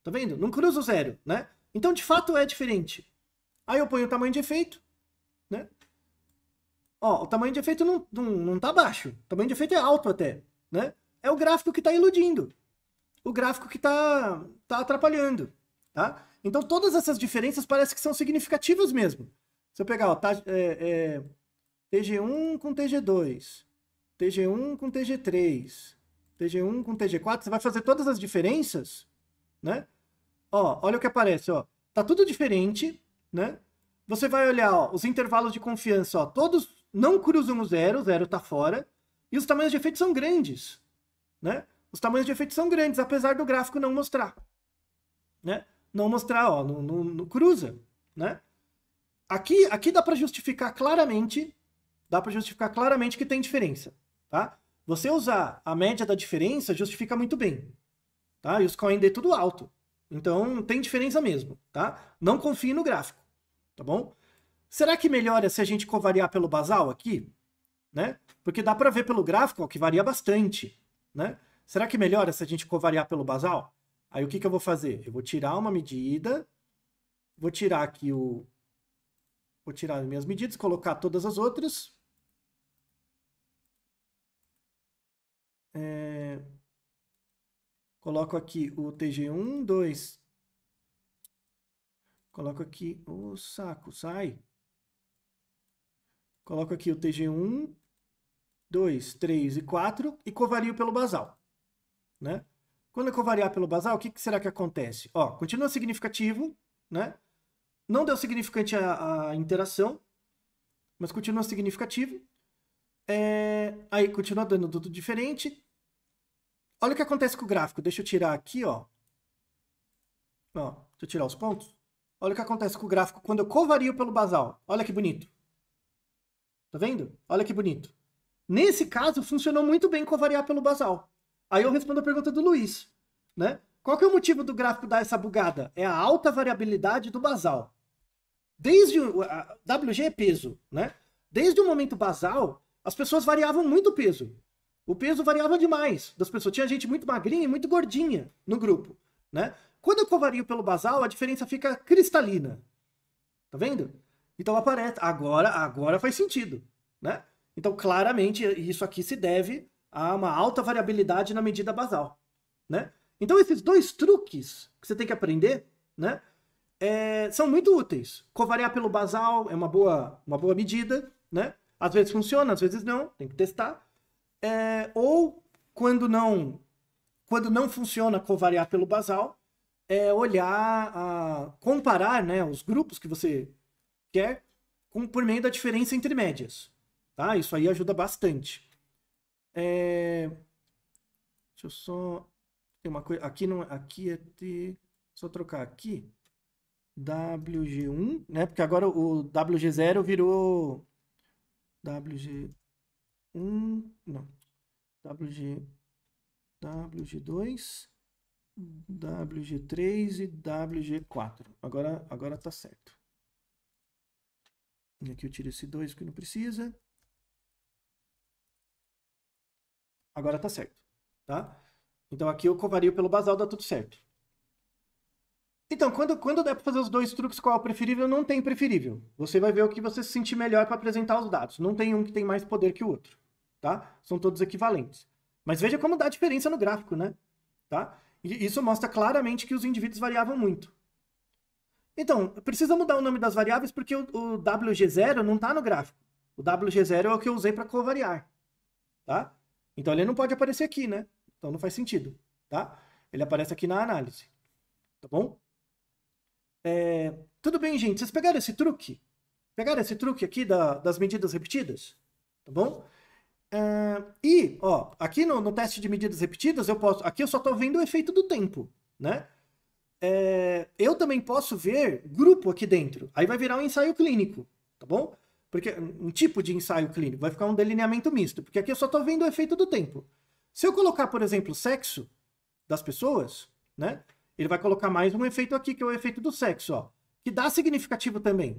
Tá vendo? Não cruza o zero, né? Então, de fato, é diferente. Aí eu ponho o tamanho de efeito, né? Ó, o tamanho de efeito não, não, não tá baixo. O tamanho de efeito é alto até, né? É o gráfico que está iludindo. O gráfico que está tá atrapalhando, tá? Então todas essas diferenças parecem que são significativas mesmo. Se eu pegar, ó, tá, é, é, TG1 com TG2, TG1 com TG3, TG1 com TG4, você vai fazer todas as diferenças, né? Ó, olha o que aparece, ó. Tá tudo diferente, né? Você vai olhar ó, os intervalos de confiança, ó, todos não cruzam o zero, o zero está fora, e os tamanhos de efeito são grandes. Né? Os tamanhos de efeito são grandes, apesar do gráfico não mostrar. Né? Não mostrar, ó, não, não, não cruza. Né? Aqui, aqui dá para justificar claramente, dá para justificar claramente que tem diferença. Tá? Você usar a média da diferença justifica muito bem. Tá? E os é tudo alto. Então tem diferença mesmo. Tá? Não confie no gráfico tá bom? Será que melhora se a gente covariar pelo basal aqui? Né? Porque dá para ver pelo gráfico ó, que varia bastante, né? Será que melhora se a gente covariar pelo basal? Aí o que, que eu vou fazer? Eu vou tirar uma medida, vou tirar aqui o... Vou tirar as minhas medidas, colocar todas as outras. É... Coloco aqui o TG1, 2, Coloco aqui o saco, sai. Coloco aqui o TG1, 2, 3 e 4 e covario pelo basal. Né? Quando eu covariar pelo basal, o que, que será que acontece? Ó, continua significativo, né? Não deu significante a, a interação, mas continua significativo. É... Aí continua dando tudo diferente. Olha o que acontece com o gráfico. Deixa eu tirar aqui, ó. Ó, deixa eu tirar os pontos. Olha o que acontece com o gráfico quando eu covario pelo basal. Olha que bonito. Tá vendo? Olha que bonito. Nesse caso, funcionou muito bem covariar pelo basal. Aí eu respondo a pergunta do Luiz, né? Qual que é o motivo do gráfico dar essa bugada? É a alta variabilidade do basal. Desde o WG é peso, né? Desde o momento basal, as pessoas variavam muito o peso. O peso variava demais das pessoas. Tinha gente muito magrinha e muito gordinha no grupo, né? Quando eu covario pelo basal, a diferença fica cristalina. Tá vendo? Então aparece. Agora, agora faz sentido, né? Então, claramente, isso aqui se deve a uma alta variabilidade na medida basal, né? Então, esses dois truques que você tem que aprender, né? É, são muito úteis. Covariar pelo basal é uma boa, uma boa medida, né? Às vezes funciona, às vezes não, tem que testar. É, ou quando não, quando não funciona covariar pelo basal, é, olhar, a, comparar né, os grupos que você quer com, por meio da diferença entre médias. Tá? Isso aí ajuda bastante. É... Deixa eu só. Tem uma coisa. Aqui, não... aqui é. T... Só trocar aqui. WG1, né? Porque agora o WG0 virou. WG1. Não. WG. WG2. WG3 e WG4. Agora, agora tá certo. E aqui eu tiro esse 2 que não precisa. Agora tá certo, tá? Então aqui eu covario pelo basal, dá tudo certo. Então, quando, quando der para fazer os dois truques, qual é o preferível? Não tem preferível. Você vai ver o que você se sentir melhor para apresentar os dados. Não tem um que tem mais poder que o outro, tá? São todos equivalentes. Mas veja como dá diferença no gráfico, né? Tá? E isso mostra claramente que os indivíduos variavam muito. Então, precisa mudar o nome das variáveis porque o, o WG0 não está no gráfico. O WG0 é o que eu usei para covariar, tá? Então ele não pode aparecer aqui, né? Então não faz sentido, tá? Ele aparece aqui na análise, tá bom? É... Tudo bem, gente? Vocês pegaram esse truque? Pegaram esse truque aqui da, das medidas repetidas? Tá bom? Uh, e, ó, aqui no, no, teste de medidas repetidas, eu posso. Aqui eu só estou vendo o efeito do tempo, né? É, eu também posso ver grupo aqui dentro. Aí vai virar um ensaio clínico, tá bom? Porque um tipo de ensaio clínico vai ficar um delineamento misto, porque aqui eu só estou vendo o efeito do tempo. Se eu colocar, por exemplo, sexo das pessoas, né? Ele vai colocar mais um efeito aqui, que é o efeito do sexo, ó. Que dá significativo também.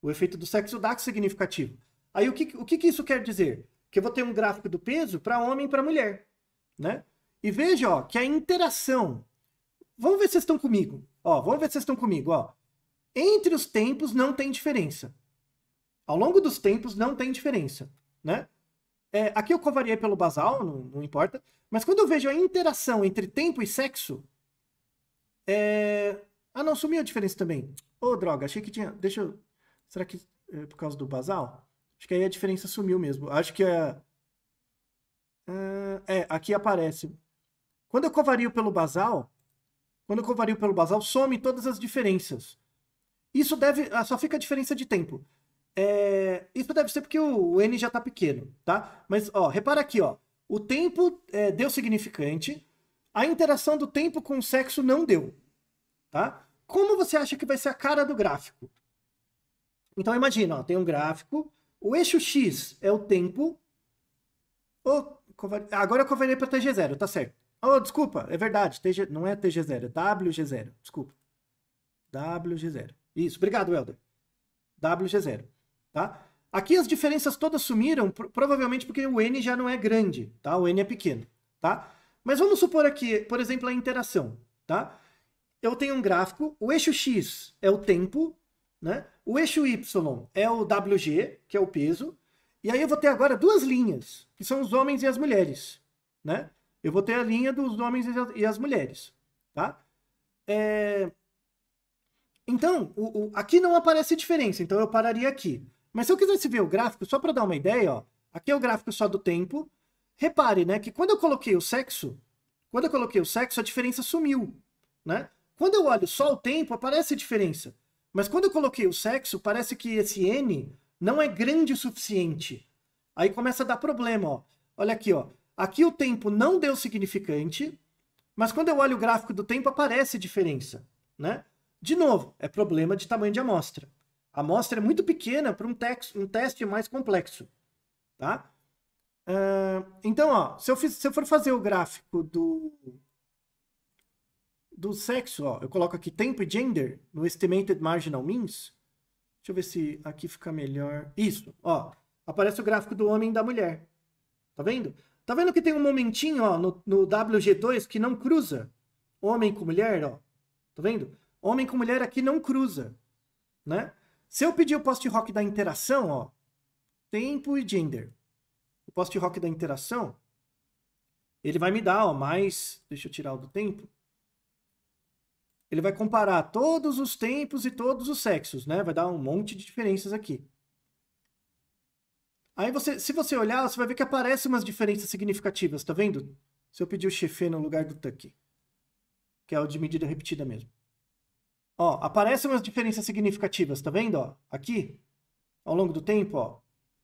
O efeito do sexo dá significativo. Aí o que, o que, que isso quer dizer? que eu vou ter um gráfico do peso para homem e para mulher, né? E veja, ó, que a interação. Vamos ver se vocês estão comigo. Ó, vamos ver se vocês estão comigo, ó. Entre os tempos não tem diferença. Ao longo dos tempos não tem diferença, né? É, aqui eu covariei pelo basal, não, não, importa. Mas quando eu vejo a interação entre tempo e sexo, é... ah não, sumiu a diferença também. Ô, oh, droga, achei que tinha. Deixa eu. Será que é por causa do basal? Acho que aí a diferença sumiu mesmo. Acho que é. Ah, é, aqui aparece. Quando eu covario pelo basal, quando eu covario pelo basal, some todas as diferenças. Isso deve. Ah, só fica a diferença de tempo. É, isso deve ser porque o, N já está pequeno, tá? Mas, ó, repara aqui, ó. O tempo é, deu significante, a interação do tempo com o sexo não deu, tá? Como você acha que vai ser a cara do gráfico? Então, imagina, ó, tem um gráfico o eixo X é o tempo. Agora eu converei para TG0, tá certo. Oh, desculpa, é verdade. TG... Não é TG0, é WG0. Desculpa. WG0. Isso, obrigado, Helder. WG0. Tá? Aqui as diferenças todas sumiram, provavelmente porque o N já não é grande, tá? O N é pequeno, tá? Mas vamos supor aqui, por exemplo, a interação, tá? Eu tenho um gráfico, o eixo X é o tempo, né? O eixo Y é o WG, que é o peso, e aí eu vou ter agora duas linhas, que são os homens e as mulheres. Né? Eu vou ter a linha dos homens e as mulheres. Tá? É... Então, o, o... aqui não aparece diferença, então eu pararia aqui. Mas se eu quisesse ver o gráfico, só para dar uma ideia, ó, aqui é o gráfico só do tempo. Repare né, que quando eu coloquei o sexo, quando eu coloquei o sexo, a diferença sumiu. Né? Quando eu olho só o tempo, aparece a diferença. Mas quando eu coloquei o sexo, parece que esse N não é grande o suficiente. Aí começa a dar problema, ó. Olha aqui, ó. Aqui o tempo não deu significante, mas quando eu olho o gráfico do tempo aparece diferença, né? De novo, é problema de tamanho de amostra. A amostra é muito pequena para um, um, teste mais complexo, tá? Uh, então, ó, se eu, fiz, se eu for fazer o gráfico do, do sexo, ó, eu coloco aqui tempo e gender no estimated marginal means. Deixa eu ver se aqui fica melhor. Isso, ó, aparece o gráfico do homem e da mulher. Tá vendo? Tá vendo que tem um momentinho, ó, no, no WG2 que não cruza homem com mulher, ó. Tá vendo? Homem com mulher aqui não cruza, né? Se eu pedir o post-rock da interação, ó, tempo e gender. O post-rock da interação, ele vai me dar, ó, mais... Deixa eu tirar o do tempo ele vai comparar todos os tempos e todos os sexos, né? Vai dar um monte de diferenças aqui. Aí você, se você olhar, você vai ver que aparecem umas diferenças significativas, tá vendo? Se eu pedir o chefe no lugar do tuck, que é o de medida repetida mesmo. Ó, aparecem umas diferenças significativas, tá vendo? Ó, aqui, ao longo do tempo, ó,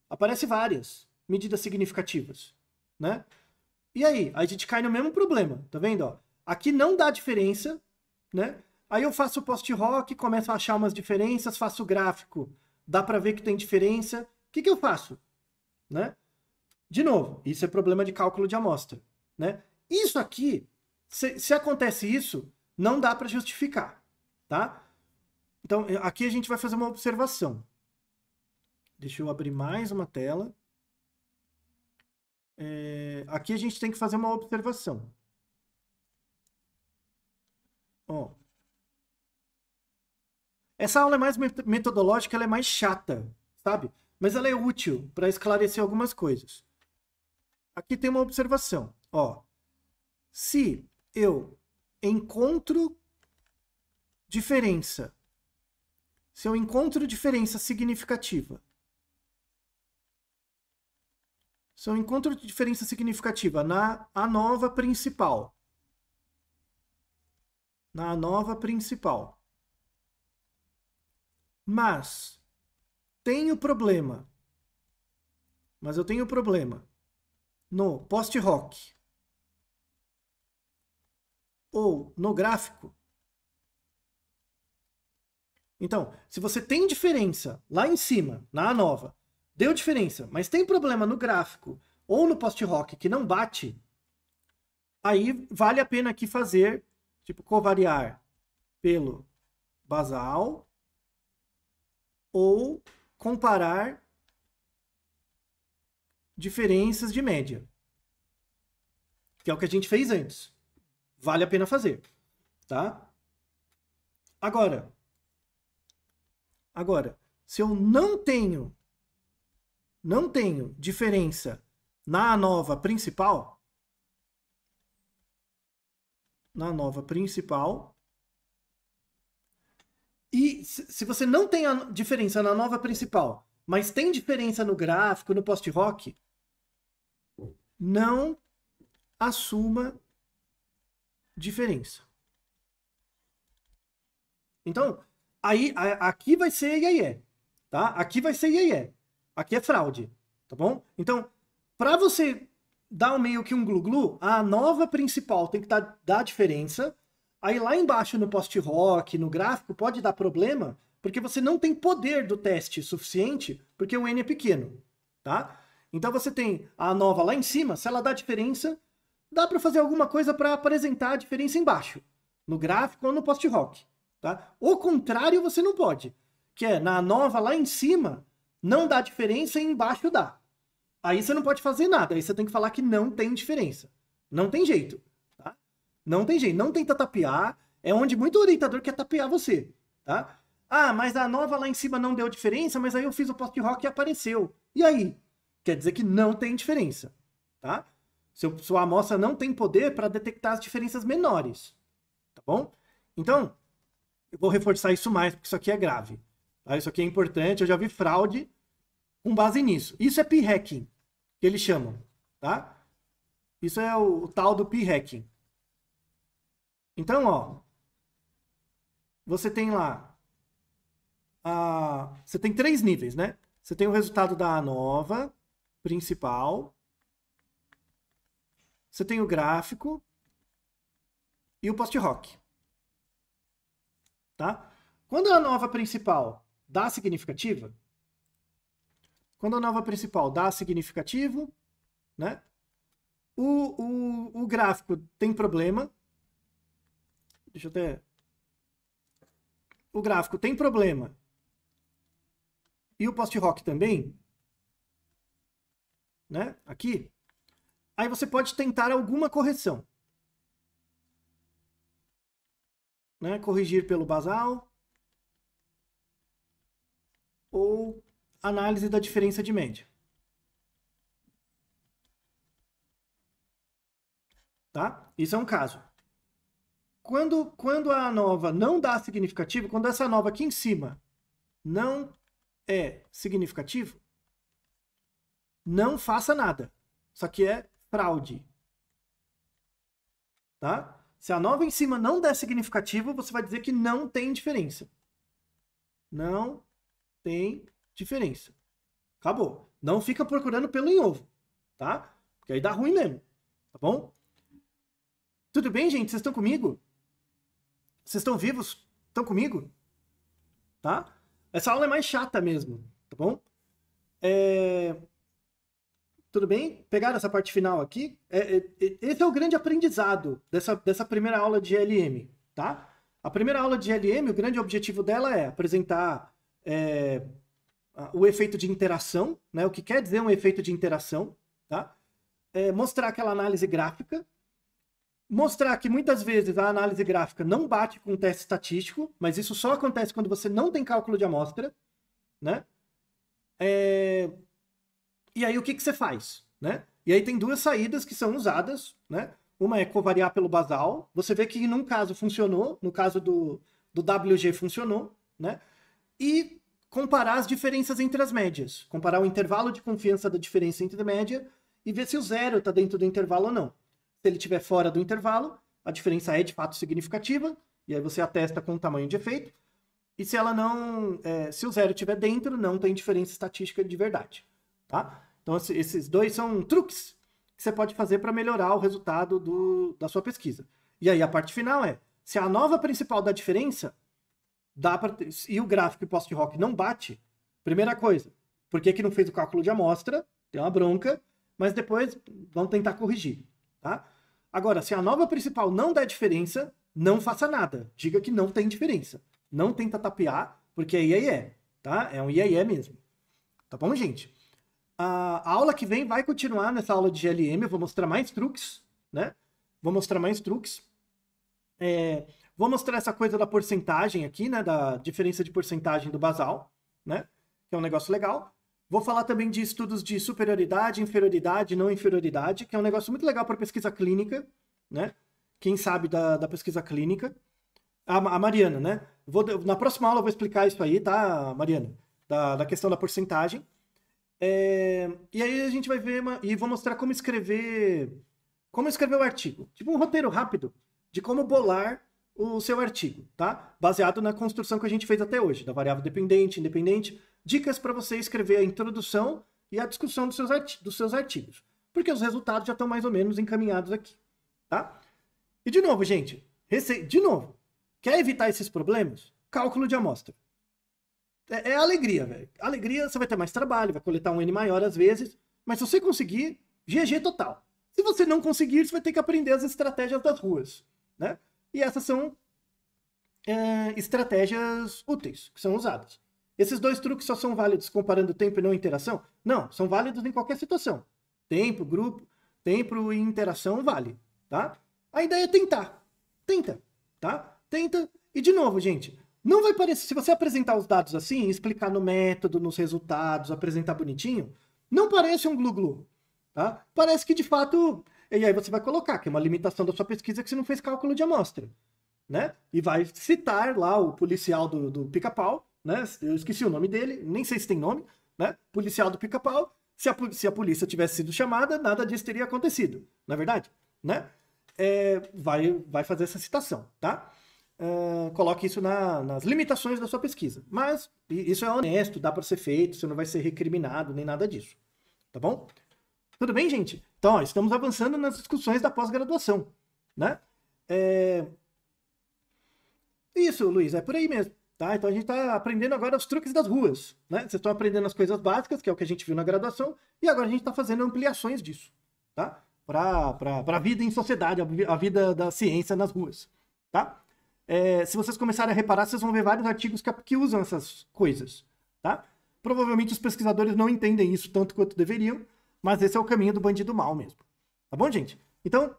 aparece várias medidas significativas, né? E aí? A gente cai no mesmo problema, tá vendo? Ó, aqui não dá diferença, né? Aí eu faço post-rock, começo a achar umas diferenças, faço gráfico, dá para ver que tem diferença. O que, que eu faço? Né? De novo, isso é problema de cálculo de amostra. Né? Isso aqui, se, se acontece isso, não dá para justificar. Tá? Então, aqui a gente vai fazer uma observação. Deixa eu abrir mais uma tela. É, aqui a gente tem que fazer uma observação. Ó. Essa aula é mais metodológica, ela é mais chata, sabe? Mas ela é útil para esclarecer algumas coisas. Aqui tem uma observação, ó. Se eu encontro diferença, se eu encontro diferença significativa, se eu encontro diferença significativa na a nova principal, na nova principal. Mas tenho problema. Mas eu tenho problema no post rock ou no gráfico. Então, se você tem diferença lá em cima, na nova, deu diferença, mas tem problema no gráfico ou no post rock que não bate, aí vale a pena aqui fazer tipo covariar pelo basal ou comparar diferenças de média, que é o que a gente fez antes. Vale a pena fazer, tá? Agora, agora, se eu não tenho não tenho diferença na nova principal, na nova principal. E se você não tem a diferença na nova principal, mas tem diferença no gráfico, no post-rock, não assuma diferença. Então, aí, a, aqui vai ser é tá? Aqui vai ser é Aqui é fraude, tá bom? Então, para você dá meio que um glu-glu, a nova principal tem que dar, tá, dar diferença. Aí lá embaixo no post-rock, no gráfico, pode dar problema, porque você não tem poder do teste suficiente, porque o n é pequeno, tá? Então você tem a nova lá em cima, se ela dá diferença, dá para fazer alguma coisa para apresentar a diferença embaixo, no gráfico ou no post-rock, tá? O contrário você não pode, que é na nova lá em cima não dá diferença e embaixo dá. Aí você não pode fazer nada, aí você tem que falar que não tem diferença. Não tem jeito, tá? Não tem jeito, não tenta tapear, é onde muito orientador quer tapear você, tá? Ah, mas a nova lá em cima não deu diferença, mas aí eu fiz o post rock e apareceu. E aí? Quer dizer que não tem diferença, tá? Seu, sua amostra não tem poder para detectar as diferenças menores, tá bom? Então, eu vou reforçar isso mais, porque isso aqui é grave. Tá? Isso aqui é importante, eu já vi fraude com base nisso. Isso é p-hacking, que eles chamam, tá? Isso é o, o tal do p-hacking. Então, ó, você tem lá, a, você tem três níveis, né? Você tem o resultado da nova principal, você tem o gráfico e o post-rock, tá? Quando a nova principal dá significativa, quando a nova principal dá significativo, né? O, o, o gráfico tem problema. Deixa eu até. O gráfico tem problema. E o post-rock também. Né? Aqui. Aí você pode tentar alguma correção. Né? Corrigir pelo basal. Ou Análise da diferença de média. Tá? Isso é um caso. Quando, quando a nova não dá significativo, quando essa nova aqui em cima não é significativo, não faça nada. Isso aqui é fraude. Tá? Se a nova em cima não der significativo, você vai dizer que não tem diferença. Não tem diferença. Acabou. Não fica procurando pelo em ovo, tá? Porque aí dá ruim mesmo, tá bom? Tudo bem, gente? Vocês estão comigo? Vocês estão vivos? Estão comigo? Tá? Essa aula é mais chata mesmo, tá bom? É... Tudo bem? Pegaram essa parte final aqui? É, é, é esse é o grande aprendizado dessa, dessa primeira aula de LM tá? A primeira aula de LM o grande objetivo dela é apresentar é, o efeito de interação, né? o que quer dizer um efeito de interação, tá? É mostrar aquela análise gráfica, mostrar que muitas vezes a análise gráfica não bate com o teste estatístico, mas isso só acontece quando você não tem cálculo de amostra, né? É... E aí o que, que você faz, né? E aí tem duas saídas que são usadas, né? Uma é covariar pelo basal. Você vê que num caso funcionou, no caso do, do WG funcionou, né? E comparar as diferenças entre as médias, comparar o intervalo de confiança da diferença entre a média e ver se o zero está dentro do intervalo ou não. Se ele estiver fora do intervalo, a diferença é de fato significativa, e aí você atesta com o tamanho de efeito. E se ela não. É, se o zero estiver dentro, não tem diferença estatística de verdade. Tá? Então, esses dois são truques que você pode fazer para melhorar o resultado do, da sua pesquisa. E aí a parte final é: se a nova principal da diferença dá para e o gráfico e post rock não bate, primeira coisa, por que, que não fez o cálculo de amostra? Tem uma bronca, mas depois vamos tentar corrigir, tá? Agora, se a nova principal não dá diferença, não faça nada. Diga que não tem diferença. Não tenta tapear, porque é IAE, tá? É um IAE mesmo. Tá bom, gente? A aula que vem vai continuar nessa aula de GLM. Eu vou mostrar mais truques, né? Vou mostrar mais truques. É, Vou mostrar essa coisa da porcentagem aqui, né? Da diferença de porcentagem do basal, né? Que é um negócio legal. Vou falar também de estudos de superioridade, inferioridade, não inferioridade, que é um negócio muito legal para pesquisa clínica, né? Quem sabe da, da pesquisa clínica. A, a Mariana, né? Vou, na próxima aula eu vou explicar isso aí, tá, Mariana? Da, da questão da porcentagem. É, e aí a gente vai ver uma, e vou mostrar como escrever como escrever o artigo. Tipo um roteiro rápido de como bolar o seu artigo, tá? Baseado na construção que a gente fez até hoje, da variável dependente, independente. Dicas para você escrever a introdução e a discussão dos seus, dos seus artigos. Porque os resultados já estão mais ou menos encaminhados aqui, tá? E de novo, gente, de novo, quer evitar esses problemas? Cálculo de amostra. É, é alegria, velho. Alegria, você vai ter mais trabalho, vai coletar um N maior às vezes, mas se você conseguir, GG total. Se você não conseguir, você vai ter que aprender as estratégias das ruas, né? E essas são é, estratégias úteis que são usadas. Esses dois truques só são válidos comparando tempo e não interação? Não, são válidos em qualquer situação. Tempo, grupo, tempo e interação vale, tá? A ideia é tentar. Tenta, tá? Tenta. E de novo, gente, não vai parecer. Se você apresentar os dados assim, explicar no método, nos resultados, apresentar bonitinho, não parece um glu-glu. Tá? Parece que de fato e aí você vai colocar que é uma limitação da sua pesquisa que você não fez cálculo de amostra, né? E vai citar lá o policial do, do pica-pau, né? Eu esqueci o nome dele, nem sei se tem nome, né? Policial do pica-pau. Se a, se a polícia tivesse sido chamada, nada disso teria acontecido, na é verdade, né? É, vai, vai fazer essa citação, tá? Uh, coloque isso na, nas limitações da sua pesquisa. Mas isso é honesto, dá para ser feito, você não vai ser recriminado nem nada disso. Tá bom? Tudo bem, gente? Então, ó, estamos avançando nas discussões da pós-graduação, né? É... Isso, Luiz, é por aí mesmo. Tá? Então a gente está aprendendo agora os truques das ruas. Né? Vocês estão aprendendo as coisas básicas, que é o que a gente viu na graduação, e agora a gente está fazendo ampliações disso. Tá? Para a vida em sociedade, a vida da ciência nas ruas. Tá? É, se vocês começarem a reparar, vocês vão ver vários artigos que, que usam essas coisas. Tá? Provavelmente os pesquisadores não entendem isso tanto quanto deveriam, mas esse é o caminho do bandido mal mesmo. Tá bom, gente? Então,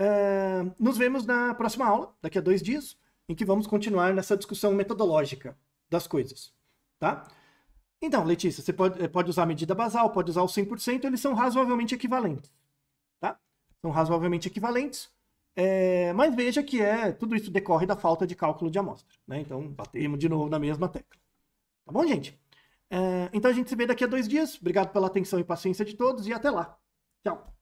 uh, nos vemos na próxima aula, daqui a dois dias, em que vamos continuar nessa discussão metodológica das coisas. Tá? Então, Letícia, você pode, eh, pode usar a medida basal, pode usar o 100%, eles são razoavelmente equivalentes. Tá? São razoavelmente equivalentes, é, mas veja que é tudo isso decorre da falta de cálculo de amostra. Né? Então, batemos de novo na mesma tecla. Tá bom, gente? É, então a gente se vê daqui a dois dias. Obrigado pela atenção e paciência de todos e até lá. Tchau.